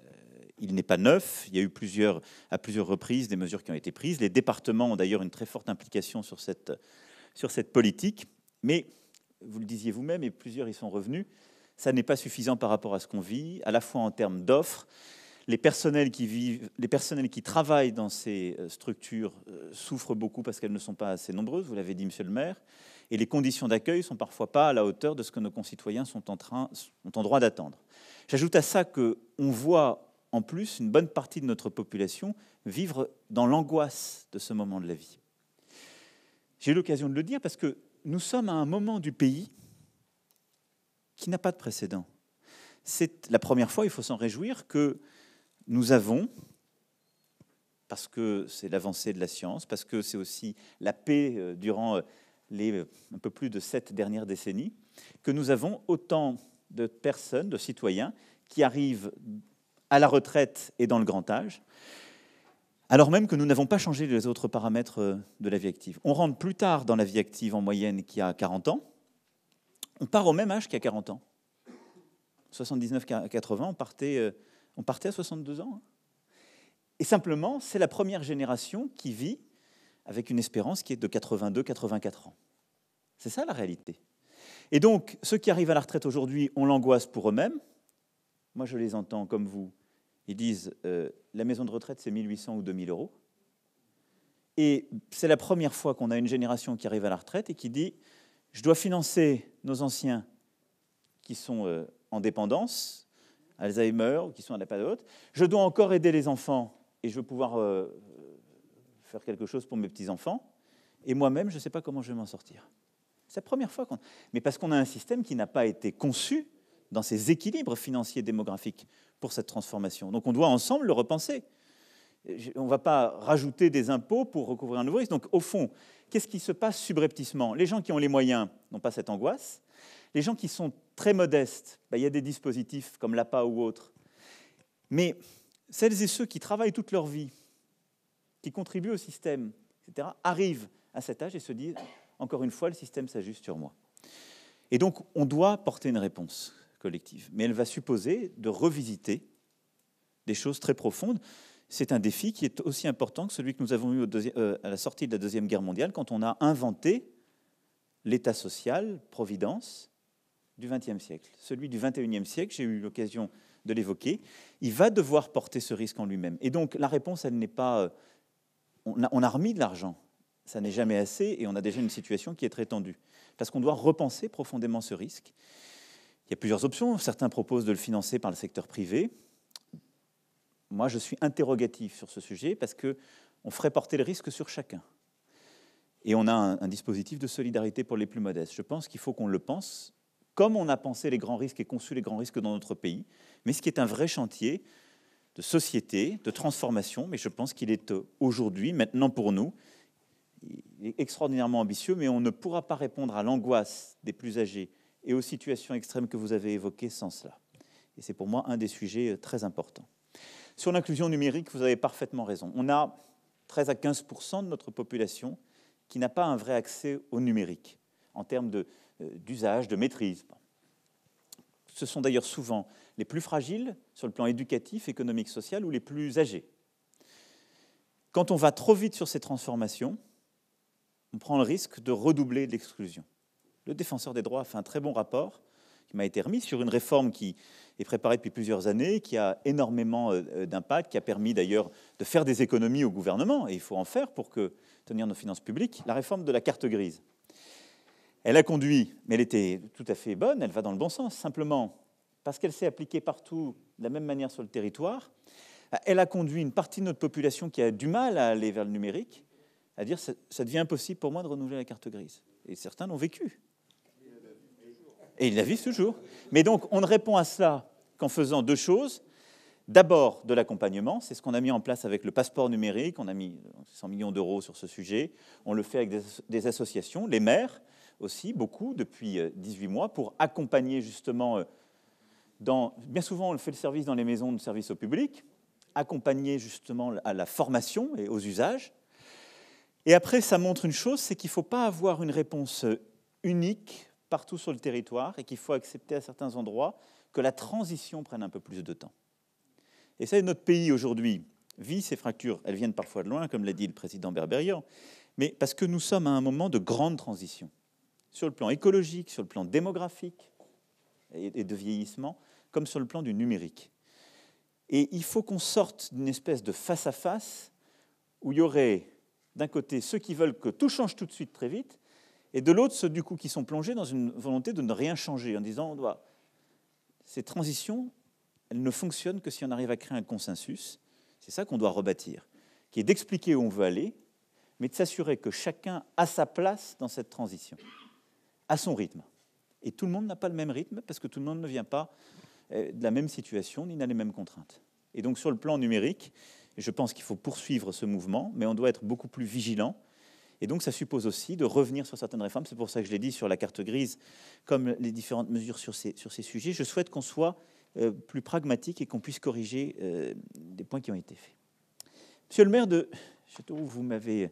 Euh, il n'est pas neuf, il y a eu plusieurs, à plusieurs reprises des mesures qui ont été prises. Les départements ont d'ailleurs une très forte implication sur cette, sur cette politique, mais vous le disiez vous-même, et plusieurs y sont revenus, ça n'est pas suffisant par rapport à ce qu'on vit, à la fois en termes d'offres, les personnels qui, vivent, les personnels qui travaillent dans ces euh, structures euh, souffrent beaucoup parce qu'elles ne sont pas assez nombreuses, vous l'avez dit, monsieur le maire, et les conditions d'accueil ne sont parfois pas à la hauteur de ce que nos concitoyens sont en, train, sont en droit d'attendre. J'ajoute à ça qu'on voit en plus une bonne partie de notre population vivre dans l'angoisse de ce moment de la vie. J'ai l'occasion de le dire parce que nous sommes à un moment du pays qui n'a pas de précédent. C'est la première fois, il faut s'en réjouir, que nous avons, parce que c'est l'avancée de la science, parce que c'est aussi la paix euh, durant euh, les euh, un peu plus de sept dernières décennies, que nous avons autant de personnes, de citoyens, qui arrivent à la retraite et dans le grand âge, alors même que nous n'avons pas changé les autres paramètres de la vie active. On rentre plus tard dans la vie active en moyenne qui a 40 ans, on part au même âge a 40 ans. 79-80, on partait on partait à 62 ans. Hein. Et simplement, c'est la première génération qui vit avec une espérance qui est de 82-84 ans. C'est ça la réalité. Et donc, ceux qui arrivent à la retraite aujourd'hui ont l'angoisse pour eux-mêmes. Moi, je les entends comme vous. Ils disent euh, la maison de retraite, c'est 1800 ou 2000 euros. Et c'est la première fois qu'on a une génération qui arrive à la retraite et qui dit je dois financer nos anciens qui sont euh, en dépendance Alzheimer ou qui sont à la padote. Je dois encore aider les enfants et je veux pouvoir euh, faire quelque chose pour mes petits-enfants. Et moi-même, je ne sais pas comment je vais m'en sortir. C'est la première fois qu'on... Mais parce qu'on a un système qui n'a pas été conçu dans ses équilibres financiers démographiques pour cette transformation. Donc on doit ensemble le repenser. On ne va pas rajouter des impôts pour recouvrir un nouveau risque. Donc au fond, qu'est-ce qui se passe subrepticement Les gens qui ont les moyens n'ont pas cette angoisse. Les gens qui sont très modeste, ben, il y a des dispositifs comme l'APA ou autre, Mais celles et ceux qui travaillent toute leur vie, qui contribuent au système, etc., arrivent à cet âge et se disent, encore une fois, le système s'ajuste sur moi. Et donc, on doit porter une réponse collective, mais elle va supposer de revisiter des choses très profondes. C'est un défi qui est aussi important que celui que nous avons eu euh, à la sortie de la Deuxième Guerre mondiale, quand on a inventé l'État social, Providence, du XXe siècle, celui du XXIe siècle, j'ai eu l'occasion de l'évoquer, il va devoir porter ce risque en lui-même. Et donc la réponse, elle n'est pas... Euh, on a, remis de l'argent, ça n'est jamais assez, et on a déjà une situation qui est très tendue, parce qu'on doit repenser profondément ce risque. Il y a plusieurs options, certains proposent de le financer par le secteur privé. Moi, je suis interrogatif sur ce sujet, parce qu'on ferait porter le risque sur chacun. Et on a un dispositif de solidarité pour les plus modestes. Je pense qu'il faut qu'on le pense comme on a pensé les grands risques et conçu les grands risques dans notre pays, mais ce qui est un vrai chantier de société, de transformation, mais je pense qu'il est euh, aujourd'hui, maintenant pour nous, extraordinairement ambitieux, mais on ne pourra pas répondre à l'angoisse des plus âgés et aux situations extrêmes que vous avez évoquées sans cela. Et c'est pour moi un des sujets euh, très importants. Sur l'inclusion numérique, vous avez parfaitement raison. On a 13 à 15 de notre population qui n'a pas un vrai accès au numérique en termes de, euh, d'usage, de maîtrise. Ce sont d'ailleurs souvent les plus fragiles sur le plan éducatif, économique, social ou les plus âgés. Quand on va trop vite sur ces transformations, on prend le risque de redoubler l'exclusion. Le défenseur des droits a fait un très bon rapport qui m'a été remis sur une réforme qui est préparée depuis plusieurs années, qui a énormément euh, euh, d'impact, qui a permis d'ailleurs de faire des économies au gouvernement, et il faut en faire pour que, tenir nos finances publiques, la réforme de la carte grise. Elle a conduit, mais elle était tout à fait bonne, elle va dans le bon sens. Simplement, parce qu'elle s'est appliquée partout de la même manière sur le territoire, bah, elle a conduit une partie de notre population qui a du mal à aller vers le numérique à dire ça, devient impossible pour moi de renouveler la carte grise. Et certains l'ont vécu. Et ils la vivent toujours. Mais donc, on ne répond à cela qu'en faisant deux choses. D'abord, de l'accompagnement. C'est ce qu'on a mis en place avec le passeport numérique. On a mis 100 millions d'euros sur ce sujet. On le fait avec des, associations, les maires aussi beaucoup depuis 18 euh, mois pour accompagner justement, euh, dans, bien souvent on fait le service dans les maisons de service au public, accompagner justement à la formation et aux usages. Et après, ça montre une chose, c'est qu'il ne faut pas avoir une réponse euh, unique partout sur le territoire et qu'il faut accepter à certains endroits que la transition prenne un peu plus de temps. Et ça, notre pays aujourd'hui vit ces fractures. Elles viennent parfois de loin, comme l'a dit le président Berberian, mais parce que nous sommes à un moment de grande transition sur le plan écologique, sur le plan démographique et de vieillissement, comme sur le plan du numérique. Et il faut qu'on sorte d'une espèce de face-à-face où il y aurait d'un côté ceux qui veulent que tout change tout de suite très vite, et de l'autre ceux du coup qui sont plongés dans une volonté de ne rien changer en disant on bah, doit... ces transitions, elles ne fonctionnent que si on arrive à créer un consensus. C'est ça qu'on doit rebâtir, qui est d'expliquer où on veut aller, mais de s'assurer que chacun a sa place dans cette transition à son rythme. Et tout le monde n'a pas le même rythme parce que tout le monde ne vient pas euh, de la même situation ni n'a les mêmes contraintes. Et donc sur le plan numérique, je pense qu'il faut poursuivre ce mouvement, mais on doit être beaucoup plus vigilant. Et donc ça suppose aussi de revenir sur certaines réformes. C'est pour ça que je l'ai dit sur la carte grise, comme les différentes mesures sur ces, sur ces sujets. Je souhaite qu'on soit euh, plus pragmatique et qu'on puisse corriger euh, des points qui ont été faits. Monsieur le maire de Château, vous m'avez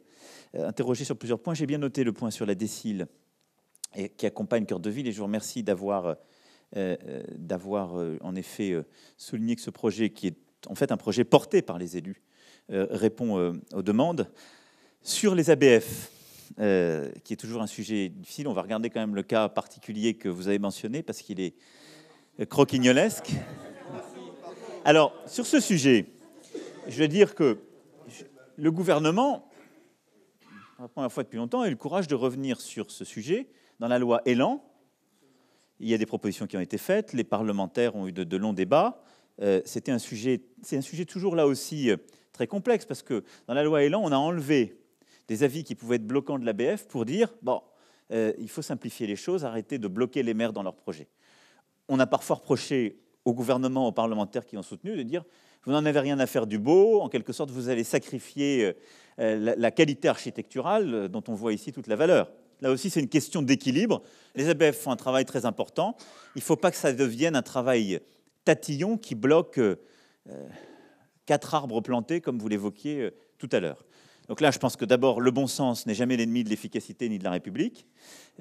interrogé sur plusieurs points. J'ai bien noté le point sur la décile et qui accompagne Cœur de Ville. Et je vous remercie d'avoir, euh, euh, d'avoir euh, en effet souligné que ce projet, qui est en fait un projet porté par les élus, répond aux demandes. Sur les ABF, qui est toujours un sujet difficile, on va regarder quand même le cas particulier que vous avez mentionné parce qu'il est croquignolesque. Alors, sur ce sujet, je veux dire que le gouvernement, pour la première fois depuis longtemps, a eu le courage de revenir sur ce sujet dans la loi Elan, il y a des propositions qui ont été faites, les parlementaires ont eu de, longs débats. Euh, c'est un sujet toujours là aussi euh, très complexe parce que dans la loi Elan, on a enlevé des avis qui pouvaient être bloquants de l'ABF pour dire bon, euh, il faut simplifier les choses, arrêter de bloquer les maires dans leurs projets. On a parfois reproché au gouvernement, aux parlementaires qui ont soutenu, de dire vous n'en avez rien à faire du beau, en quelque sorte vous allez sacrifier la qualité architecturale dont on voit ici toute la valeur là aussi, c'est une question d'équilibre. Les ABF font un travail très important. Il ne faut pas que ça devienne un travail tatillon qui bloque euh, quatre arbres plantés, comme vous l'évoquiez euh, tout à l'heure. Donc là, je pense que d'abord, le bon sens n'est jamais l'ennemi de l'efficacité ni de la République,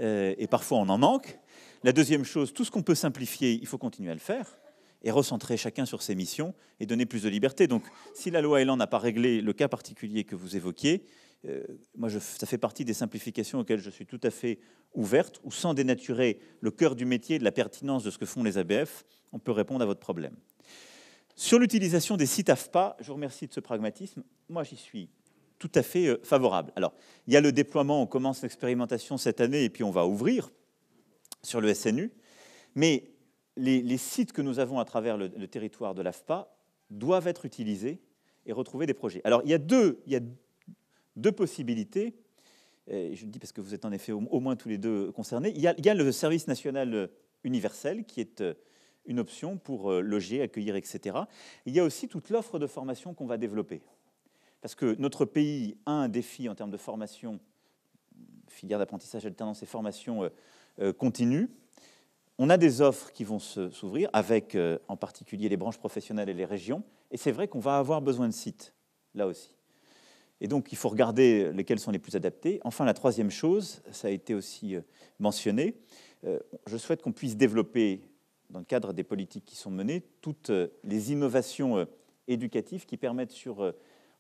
euh, et parfois on en manque. La deuxième chose, tout ce qu'on peut simplifier, il faut continuer à le faire et recentrer chacun sur ses missions et donner plus de liberté. Donc si la loi Elan n'a pas réglé le cas particulier que vous évoquiez, euh, moi, ça fait partie des simplifications auxquelles je suis tout à fait ouverte, ou sans dénaturer le cœur du métier, de la pertinence de ce que font les ABF, on peut répondre à votre problème. Sur l'utilisation des sites AFPA, je vous remercie de ce pragmatisme. Moi, j'y suis tout à fait euh, favorable. Alors, il y a le déploiement, on commence l'expérimentation cette année et puis on va ouvrir sur le SNU. Mais les, sites que nous avons à travers le, territoire de l'AFPA doivent être utilisés et retrouver des projets. Alors, il y a deux, il y a deux possibilités. Et je le dis parce que vous êtes en effet au, moins tous les deux concernés. Il y, a, il y a le service national universel qui est euh, une option pour euh, loger, accueillir, etc. Il y a aussi toute l'offre de formation qu'on va développer. Parce que notre pays a un défi en termes de formation, filière d'apprentissage, alternance et formation euh, continue. On a des offres qui vont s'ouvrir, avec en particulier les branches professionnelles et les régions. Et c'est vrai qu'on va avoir besoin de sites, là aussi. Et donc, il faut regarder lesquels sont les plus adaptés. Enfin, la troisième chose, ça a été aussi euh, mentionné, euh, je souhaite qu'on puisse développer, dans le cadre des politiques qui sont menées, toutes euh, les innovations éducatives qui permettent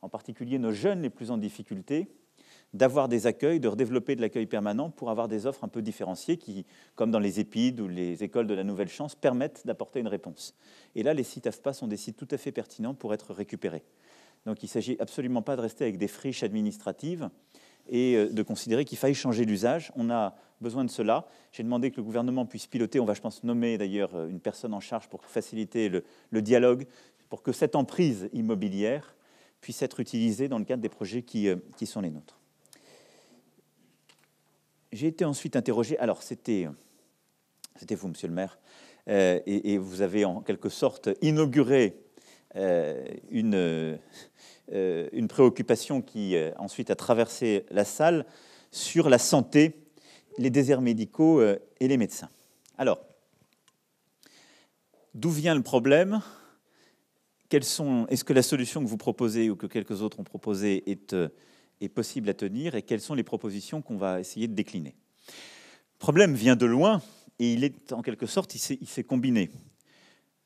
en particulier, nos jeunes les plus en difficulté, d'avoir des accueils, de redévelopper de l'accueil permanent pour avoir des offres un peu différenciées qui, comme dans les EPID ou les écoles de la nouvelle chance, permettent d'apporter une réponse. Et là, les sites AFPA sont des sites tout à fait pertinents pour être récupérés. Donc il ne s'agit absolument pas de rester avec des friches administratives et euh, de considérer qu'il faille changer l'usage. On a besoin de cela. J'ai demandé que le gouvernement puisse piloter, on va je pense nommer d'ailleurs euh, une personne en charge pour faciliter le, dialogue, pour que cette emprise immobilière puisse être utilisée dans le cadre des projets qui, euh, sont les nôtres. J'ai été ensuite interrogé, alors c'était, c'était vous monsieur le maire, et vous avez en quelque sorte inauguré euh, euh, euh, une, préoccupation qui ensuite a traversé la salle sur la santé, les déserts médicaux et les médecins. Alors, d'où vient le problème Est-ce que la solution que vous proposez ou que quelques autres ont proposée est, est possible à tenir Et quelles sont les propositions qu'on va essayer de décliner Le problème vient de loin et il est en quelque sorte, il s'est combiné.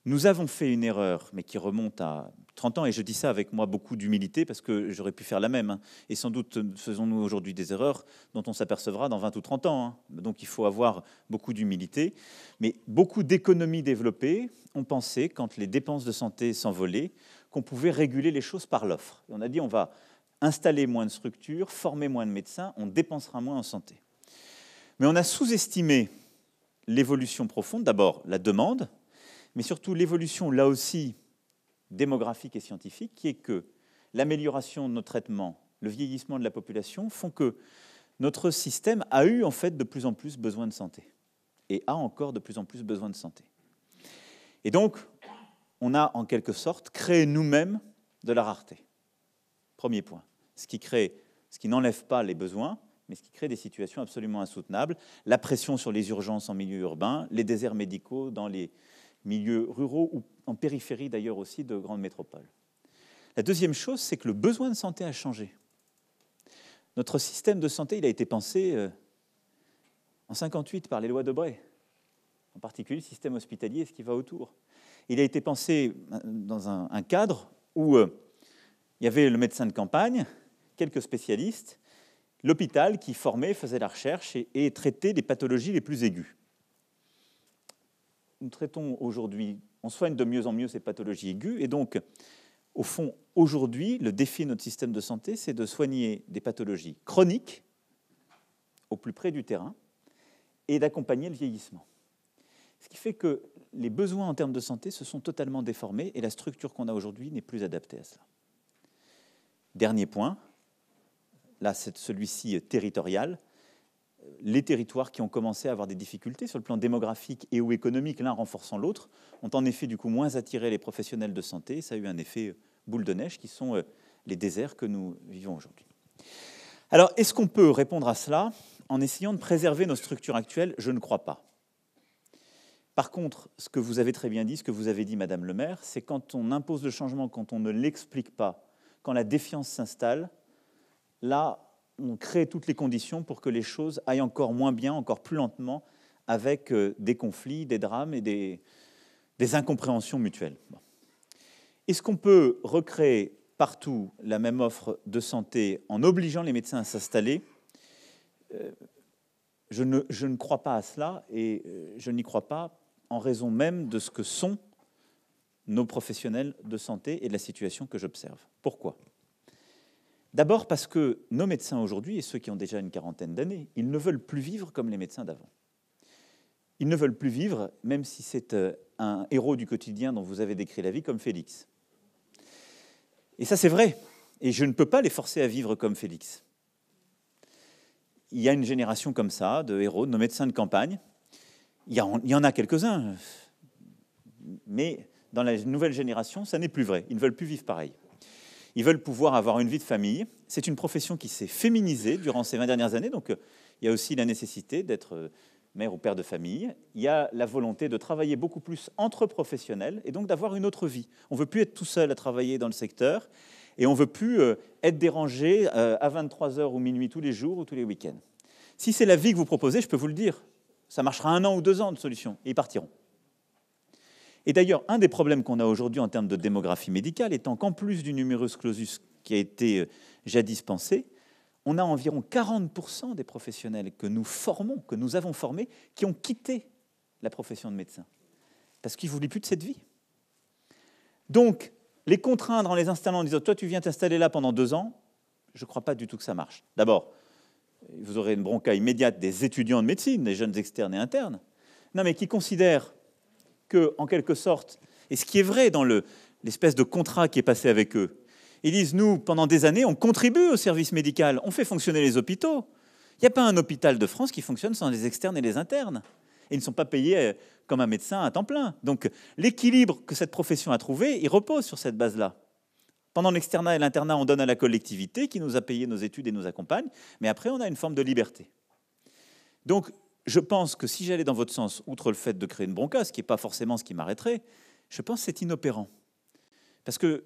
Nous avons fait une erreur, mais qui remonte à 30 ans, et je dis ça avec moi beaucoup d'humilité parce que j'aurais pu faire la même. Hein. Et sans doute euh, faisons-nous aujourd'hui des erreurs dont on s'apercevra dans 20 ou 30 ans. Hein. Donc il faut avoir beaucoup d'humilité. Mais beaucoup d'économies développées ont pensé, quand les dépenses de santé s'envolaient, qu'on pouvait réguler les choses par l'offre. On a dit on va installer moins de structures, former moins de médecins, on dépensera moins en santé. Mais on a sous-estimé l'évolution profonde, d'abord la demande, mais surtout l'évolution, là aussi, démographique et scientifique, qui est que l'amélioration de nos traitements, le vieillissement de la population font que notre système a eu en fait de plus en plus besoin de santé et a encore de plus en plus besoin de santé. Et donc, on a en quelque sorte créé nous-mêmes de la rareté. Premier point. Ce qui crée, ce qui n'enlève pas les besoins, mais ce qui crée des situations absolument insoutenables. La pression sur les urgences en milieu urbain, les déserts médicaux dans les milieux ruraux ou en périphérie d'ailleurs aussi de grandes métropoles. La deuxième chose, c'est que le besoin de santé a changé. Notre système de santé, il a été pensé euh, en 58 par les lois de Bray, en particulier le système hospitalier et ce qui va autour. Il a été pensé euh, dans un, cadre où euh, il y avait le médecin de campagne, quelques spécialistes, l'hôpital qui formait, faisait la recherche et traitait les pathologies les plus aiguës nous traitons aujourd'hui, on soigne de mieux en mieux ces pathologies aiguës, et donc, au fond, aujourd'hui, le défi de notre système de santé, c'est de soigner des pathologies chroniques au plus près du terrain et d'accompagner le vieillissement. Ce qui fait que les besoins en termes de santé se sont totalement déformés et la structure qu'on a aujourd'hui n'est plus adaptée à cela. Dernier point, là, c'est celui-ci territorial les territoires qui ont commencé à avoir des difficultés sur le plan démographique et ou économique, l'un renforçant l'autre, ont en effet du coup moins attiré les professionnels de santé. ça a eu un effet euh, boule de neige qui sont euh, les déserts que nous vivons aujourd'hui. Alors, est-ce qu'on peut répondre à cela en essayant de préserver nos structures actuelles Je ne crois pas. Par contre, ce que vous avez très bien dit, ce que vous avez dit, Madame le maire, c'est quand on impose le changement, quand on ne l'explique pas, quand la défiance s'installe, là, on crée toutes les conditions pour que les choses aillent encore moins bien, encore plus lentement, avec euh, des conflits, des drames et des, incompréhensions mutuelles. Est-ce qu'on peut recréer partout la même offre de santé en obligeant les médecins à s'installer euh, je ne crois pas à cela et euh, je n'y crois pas en raison même de ce que sont nos professionnels de santé et de la situation que j'observe. Pourquoi D'abord parce que nos médecins aujourd'hui, et ceux qui ont déjà une quarantaine d'années, ils ne veulent plus vivre comme les médecins d'avant. Ils ne veulent plus vivre, même si c'est euh, un héros du quotidien dont vous avez décrit la vie, comme Félix. Et ça, c'est vrai. Et je ne peux pas les forcer à vivre comme Félix. Il y a une génération comme ça de héros, de nos médecins de campagne. Il y, en a quelques-uns. Mais dans la nouvelle génération, ça n'est plus vrai. Ils ne veulent plus vivre pareil. Ils veulent pouvoir avoir une vie de famille. C'est une profession qui s'est féminisée durant ces 20 dernières années, donc il y a aussi la nécessité d'être euh, mère ou père de famille. Il y a la volonté de travailler beaucoup plus entre professionnels et donc d'avoir une autre vie. On ne veut plus être tout seul à travailler dans le secteur et on veut plus euh, être dérangé euh, à 23h ou minuit tous les jours ou tous les week-ends. Si c'est la vie que vous proposez, je peux vous le dire, ça marchera un an ou deux ans de solution et ils partiront. Et d'ailleurs, un des problèmes qu'on a aujourd'hui en termes de démographie médicale étant qu'en plus du numerus clausus qui a été euh, jadis pensé, on a environ 40% des professionnels que nous formons, que nous avons formés, qui ont quitté la profession de médecin, parce qu'ils ne voulaient plus de cette vie. Donc, les contraindre en les installant en disant, toi tu viens t'installer là pendant deux ans, je ne crois pas du tout que ça marche. D'abord, vous aurez une bronca immédiate des étudiants de médecine, des jeunes externes et internes, non mais qui considèrent que, en quelque sorte, et ce qui est vrai dans l'espèce de contrat qui est passé avec eux, ils disent, nous, pendant des années, on contribue au service médical, on fait fonctionner les hôpitaux. Il n'y a pas un hôpital de France qui fonctionne sans les externes et les internes. Et ils ne sont pas payés euh, comme un médecin à temps plein. Donc l'équilibre que cette profession a trouvé, il repose sur cette base-là. Pendant l'externat et l'internat, on donne à la collectivité qui nous a payé nos études et nous accompagne, mais après, on a une forme de liberté. Donc je pense que si j'allais dans votre sens, outre le fait de créer une bronca, ce qui n'est pas forcément ce qui m'arrêterait, je pense que c'est inopérant. Parce que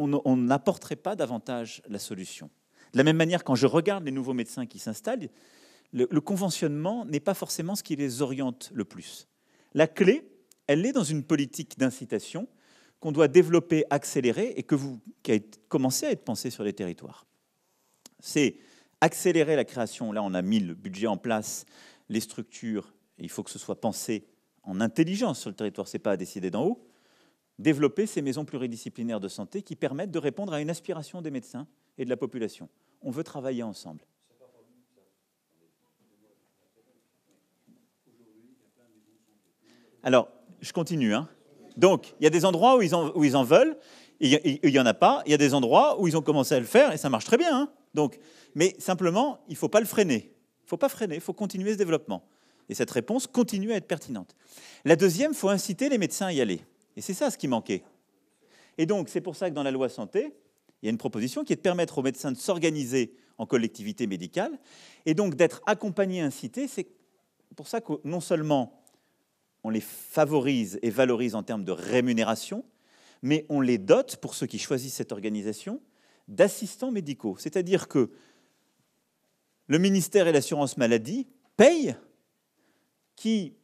on n'apporterait pas davantage la solution. De la même manière, quand je regarde les nouveaux médecins qui s'installent, le, conventionnement n'est pas forcément ce qui les oriente le plus. La clé, elle est dans une politique d'incitation qu'on doit développer, accélérer et que vous, qui a commencé à être pensée sur les territoires. C'est accélérer la création, là on a mis le budget en place les structures, il faut que ce soit pensé en intelligence sur le territoire, ce n'est pas à décider d'en haut, développer ces maisons pluridisciplinaires de santé qui permettent de répondre à une aspiration des médecins et de la population. On veut travailler ensemble. Alors, je continue. Hein. Donc, il y a des endroits où ils en, ils en veulent, il n'y en a pas. Il y a des endroits où ils ont commencé à le faire et ça marche très bien. Hein. Donc, mais simplement, il ne faut pas le freiner ne faut pas freiner, il faut continuer ce développement. Et cette réponse continue à être pertinente. La deuxième, il faut inciter les médecins à y aller. Et c'est ça ce qui manquait. Et donc, c'est pour ça que dans la loi santé, il y a une proposition qui est de permettre aux médecins de s'organiser en collectivité médicale et donc d'être accompagnés, incités. C'est pour ça que non seulement on les favorise et valorise en termes de rémunération, mais on les dote, pour ceux qui choisissent cette organisation, d'assistants médicaux. C'est-à-dire que le ministère et l'assurance maladie payent qui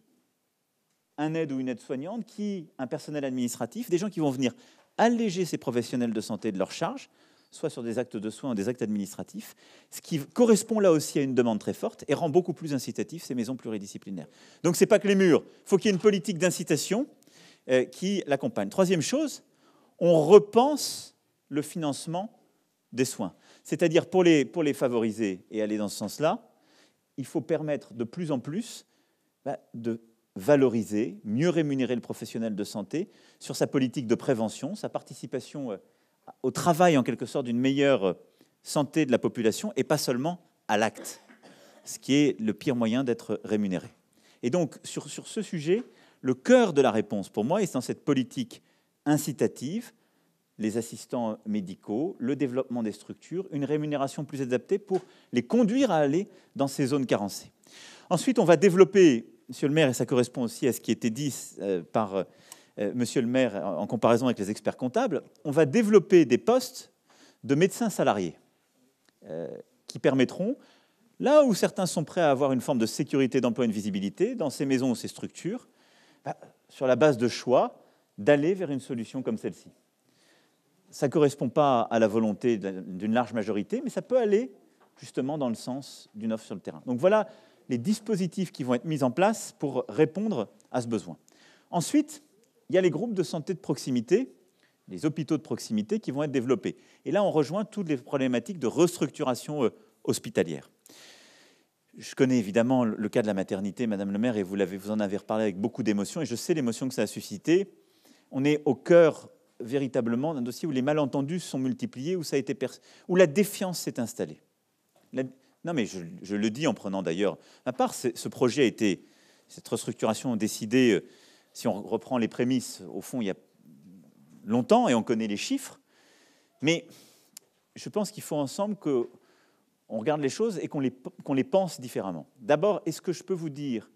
un aide ou une aide soignante, qui un personnel administratif, des gens qui vont venir alléger ces professionnels de santé de leur charge, soit sur des actes de soins ou des actes administratifs, ce qui correspond là aussi à une demande très forte et rend beaucoup plus incitatif ces maisons pluridisciplinaires. Donc ce n'est pas que les murs, il faut qu'il y ait une politique d'incitation euh, qui l'accompagne. Troisième chose, on repense le financement des soins. C'est-à-dire pour les, favoriser et aller dans ce sens-là, il faut permettre de plus en plus bah, de valoriser, mieux rémunérer le professionnel de santé sur sa politique de prévention, sa participation euh, au travail en quelque sorte d'une meilleure santé de la population et pas seulement à l'acte, ce qui est le pire moyen d'être rémunéré. Et donc sur, sur, ce sujet, le cœur de la réponse pour moi est dans cette politique incitative les assistants médicaux, le développement des structures, une rémunération plus adaptée pour les conduire à aller dans ces zones carencées. Ensuite, on va développer, monsieur le maire, et ça correspond aussi à ce qui été dit euh, par euh, monsieur le maire en comparaison avec les experts comptables, on va développer des postes de médecins salariés euh, qui permettront, là où certains sont prêts à avoir une forme de sécurité d'emploi et de visibilité, dans ces maisons ou ces structures, bah, sur la base de choix, d'aller vers une solution comme celle-ci ça ne correspond pas à la volonté d'une large majorité, mais ça peut aller justement dans le sens d'une offre sur le terrain. Donc voilà les dispositifs qui vont être mis en place pour répondre à ce besoin. Ensuite, il y a les groupes de santé de proximité, les hôpitaux de proximité qui vont être développés. Et là, on rejoint toutes les problématiques de restructuration euh, hospitalière. Je connais évidemment le cas de la maternité, Madame le maire, et vous, vous en avez reparlé avec beaucoup d'émotion, et je sais l'émotion que ça a suscité. On est au cœur véritablement d'un dossier où les malentendus sont multipliés, où, ça a été où la défiance s'est installée. Non, mais je, le dis en prenant d'ailleurs. À part, ce projet a été, cette restructuration décidée, euh, si on reprend les prémices, au fond, il y a longtemps et on connaît les chiffres. Mais je pense qu'il faut ensemble qu'on regarde les choses et qu'on les, les pense différemment. D'abord, est-ce que je peux vous dire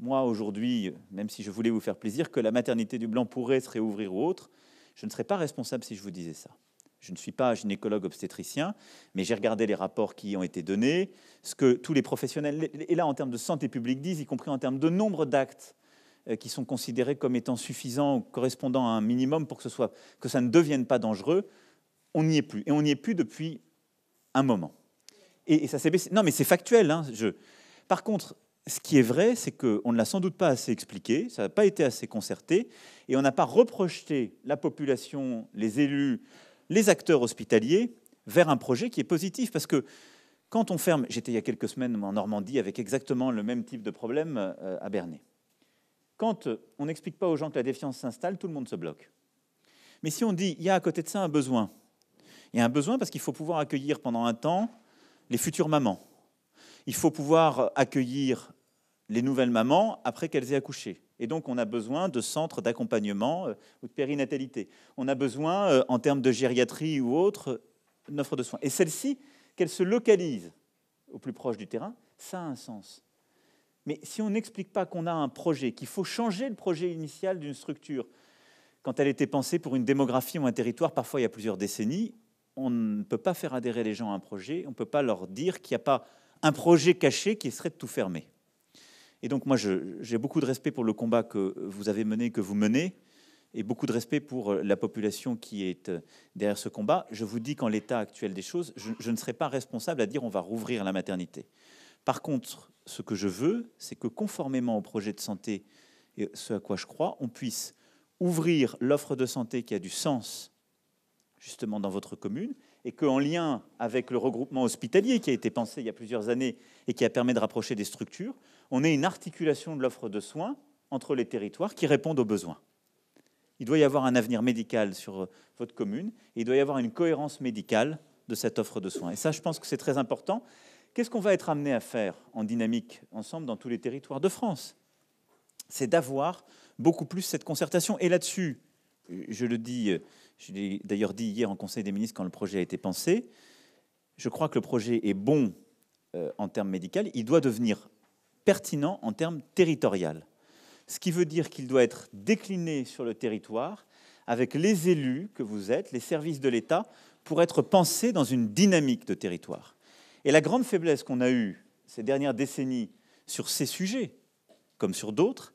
moi aujourd'hui, même si je voulais vous faire plaisir, que la maternité du Blanc pourrait se réouvrir ou autre, je ne serais pas responsable si je vous disais ça. Je ne suis pas gynécologue obstétricien, mais j'ai regardé les rapports qui ont été donnés, ce que tous les professionnels, et là en termes de santé publique, disent, y compris en termes de nombre d'actes euh, qui sont considérés comme étant suffisants ou correspondant à un minimum pour que, ce soit, que ça ne devienne pas dangereux, on n'y est plus. Et on n'y est plus depuis un moment. Et, ça s'est baissé. Non, mais c'est factuel. Hein, je... Par contre, ce qui est vrai, c'est qu'on ne l'a sans doute pas assez expliqué, ça n'a pas été assez concerté, et on n'a pas reprojeté la population, les élus, les acteurs hospitaliers vers un projet qui est positif. Parce que quand on ferme, j'étais il y a quelques semaines en Normandie avec exactement le même type de problème euh, à Bernay. Quand on n'explique pas aux gens que la défiance s'installe, tout le monde se bloque. Mais si on dit, il y a à côté de ça un besoin, il y a un besoin parce qu'il faut pouvoir accueillir pendant un temps les futures mamans. Il faut pouvoir accueillir les nouvelles mamans après qu'elles aient accouché. Et donc, on a besoin de centres d'accompagnement euh, ou de périnatalité. On a besoin, euh, en termes de gériatrie ou autre, euh, d'offres de soins. Et celle-ci, qu'elle se localise au plus proche du terrain, ça a un sens. Mais si on n'explique pas qu'on a un projet, qu'il faut changer le projet initial d'une structure, quand elle était pensée pour une démographie ou un territoire, parfois il y a plusieurs décennies, on ne peut pas faire adhérer les gens à un projet, on ne peut pas leur dire qu'il n'y a pas un projet caché qui serait de tout fermer. Et donc moi, j'ai beaucoup de respect pour le combat que vous avez mené, que vous menez, et beaucoup de respect pour euh, la population qui est euh, derrière ce combat. Je vous dis qu'en l'état actuel des choses, je, ne serai pas responsable à dire on va rouvrir la maternité. Par contre, ce que je veux, c'est que conformément au projet de santé et ce à quoi je crois, on puisse ouvrir l'offre de santé qui a du sens justement dans votre commune et qu'en lien avec le regroupement hospitalier qui a été pensé il y a plusieurs années et qui a permis de rapprocher des structures, on est une articulation de l'offre de soins entre les territoires qui répondent aux besoins. Il doit y avoir un avenir médical sur votre commune et il doit y avoir une cohérence médicale de cette offre de soins. Et ça, je pense que c'est très important. Qu'est-ce qu'on va être amené à faire en dynamique ensemble dans tous les territoires de France C'est d'avoir beaucoup plus cette concertation. Et là-dessus, je le dis, je l'ai d'ailleurs dit hier en Conseil des ministres quand le projet a été pensé, je crois que le projet est bon euh, en termes médicaux. Il doit devenir pertinent en termes territorial. Ce qui veut dire qu'il doit être décliné sur le territoire avec les élus que vous êtes, les services de l'État, pour être pensé dans une dynamique de territoire. Et la grande faiblesse qu'on a eue ces dernières décennies sur ces sujets, comme sur d'autres,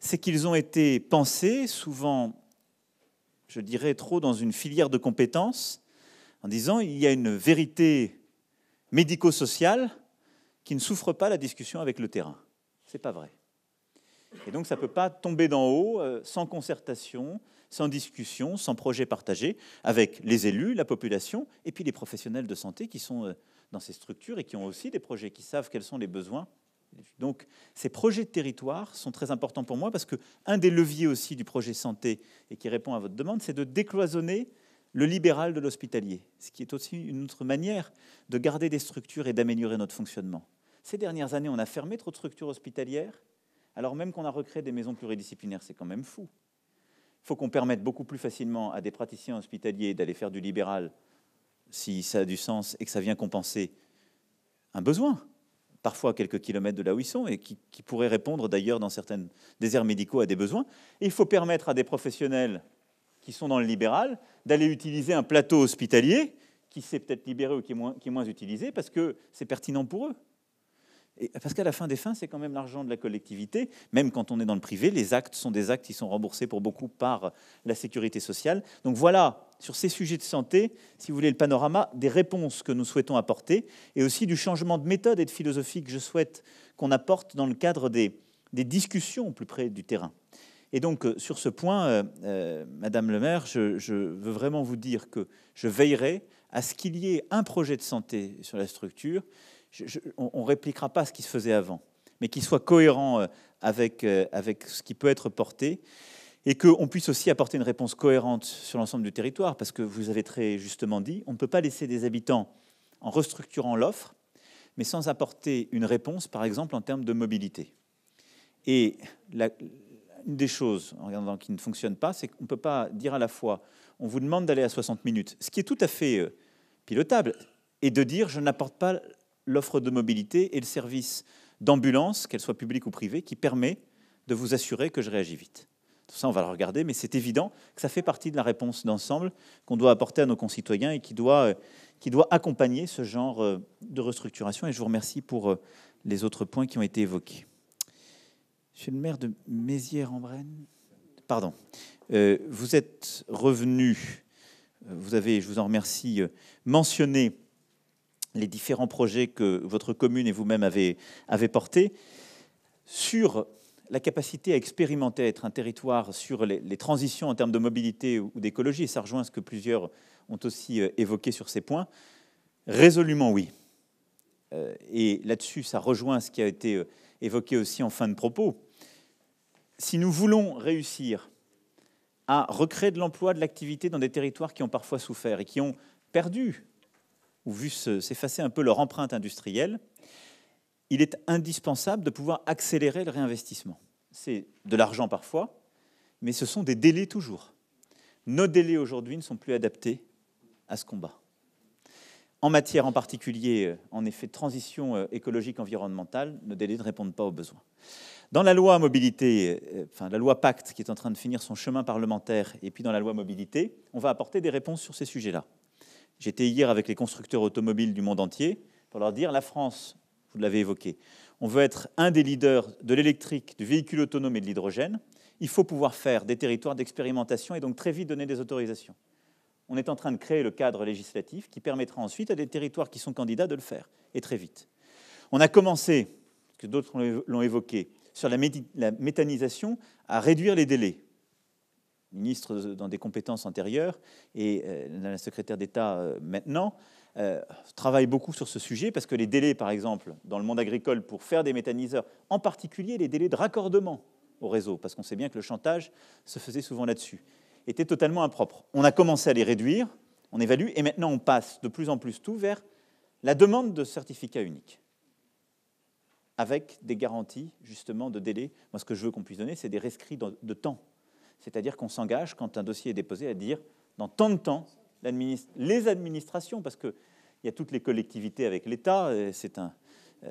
c'est qu'ils ont été pensés souvent, je dirais, trop dans une filière de compétences, en disant il y a une vérité médico-sociale qui ne souffre pas la discussion avec le terrain. Ce n'est pas vrai. Et donc ça ne peut pas tomber d'en haut euh, sans concertation, sans discussion, sans projet partagé avec les élus, la population et puis les professionnels de santé qui sont euh, dans ces structures et qui ont aussi des projets, qui savent quels sont les besoins. Donc ces projets de territoire sont très importants pour moi parce qu'un des leviers aussi du projet santé et qui répond à votre demande, c'est de décloisonner le libéral de l'hospitalier, ce qui est aussi une autre manière de garder des structures et d'améliorer notre fonctionnement. Ces dernières années, on a fermé trop de structures hospitalières, alors même qu'on a recréé des maisons pluridisciplinaires. C'est quand même fou. Il faut qu'on permette beaucoup plus facilement à des praticiens hospitaliers d'aller faire du libéral si ça a du sens et que ça vient compenser un besoin, parfois à quelques kilomètres de là où ils sont, et qui, qui pourrait répondre d'ailleurs dans certains déserts médicaux à des besoins. il faut permettre à des professionnels qui sont dans le libéral d'aller utiliser un plateau hospitalier qui s'est peut-être libéré ou qui qui est moins utilisé parce que c'est pertinent pour eux parce qu'à la fin des fins, c'est quand même l'argent de la collectivité. Même quand on est dans le privé, les actes sont des actes qui sont remboursés pour beaucoup par la sécurité sociale. Donc voilà, sur ces sujets de santé, si vous voulez, le panorama des réponses que nous souhaitons apporter et aussi du changement de méthode et de philosophie que je souhaite qu'on apporte dans le cadre des, discussions discussions plus près du terrain. Et donc, euh, sur ce point, euh, euh, Madame le maire, je, veux vraiment vous dire que je veillerai à ce qu'il y ait un projet de santé sur la structure on ne répliquera pas ce qui se faisait avant, mais qu'il soit cohérent euh, avec, euh, avec ce qui peut être porté et qu'on puisse aussi apporter une réponse cohérente sur l'ensemble du territoire, parce que vous avez très justement dit, on ne peut pas laisser des habitants en restructurant l'offre, mais sans apporter une réponse, par exemple, en termes de mobilité. Et une des choses, en regardant qui ne fonctionne pas, c'est qu'on ne peut pas dire à la fois, on vous demande d'aller à 60 minutes, ce qui est tout à fait euh, pilotable, et de dire, je n'apporte pas l'offre de mobilité et le service d'ambulance, qu'elle soit publique ou privée, qui permet de vous assurer que je réagis vite. Tout ça, on va le regarder, mais c'est évident que ça fait partie de la réponse d'ensemble qu'on doit apporter à nos concitoyens et qui doit, euh, qui doit accompagner ce genre euh, de restructuration. Et je vous remercie pour euh, les autres points qui ont été évoqués. Monsieur le maire de Mézières-en-Brenne, pardon, vous êtes revenu, vous avez, je vous en remercie, mentionné les différents projets que votre commune et vous-même avez, portés sur la capacité à expérimenter, être un territoire sur les, les transitions en termes de mobilité ou d'écologie, et ça rejoint ce que plusieurs ont aussi euh, évoqué sur ces points, résolument oui. Euh, et là-dessus, ça rejoint ce qui a été euh, évoqué aussi en fin de propos. Si nous voulons réussir à recréer de l'emploi, de l'activité dans des territoires qui ont parfois souffert et qui ont perdu ou vu s'effacer un peu leur empreinte industrielle, il est indispensable de pouvoir accélérer le réinvestissement. C'est de l'argent parfois, mais ce sont des délais toujours. Nos délais aujourd'hui ne sont plus adaptés à ce combat. En matière en particulier, euh, en effet, de transition euh, écologique environnementale, nos délais ne répondent pas aux besoins. Dans la loi mobilité, euh, enfin la loi Pacte qui est en train de finir son chemin parlementaire, et puis dans la loi mobilité, on va apporter des réponses sur ces sujets-là. J'étais hier avec les constructeurs automobiles du monde entier pour leur dire la France, vous l'avez évoqué, on veut être un des leaders de l'électrique, du véhicule autonome et de l'hydrogène. Il faut pouvoir faire des territoires d'expérimentation et donc très vite donner des autorisations. On est en train de créer le cadre législatif qui permettra ensuite à des territoires qui sont candidats de le faire, et très vite. On a commencé, que d'autres l'ont évoqué, sur la, méthanisation, à réduire les délais ministre dans des compétences antérieures et euh, la secrétaire d'État euh, maintenant, euh, travaille beaucoup sur ce sujet parce que les délais, par exemple, dans le monde agricole pour faire des méthaniseurs, en particulier les délais de raccordement au réseau, parce qu'on sait bien que le chantage se faisait souvent là-dessus, étaient totalement impropres. On a commencé à les réduire, on évalue, et maintenant on passe de plus en plus tout vers la demande de certificat unique, avec des garanties justement de délais. Moi, ce que je veux qu'on puisse donner, c'est des rescrits de temps c'est-à-dire qu'on s'engage, quand un dossier est déposé, à dire dans tant de temps, les administrations, parce qu'il y a toutes les collectivités avec l'État, euh,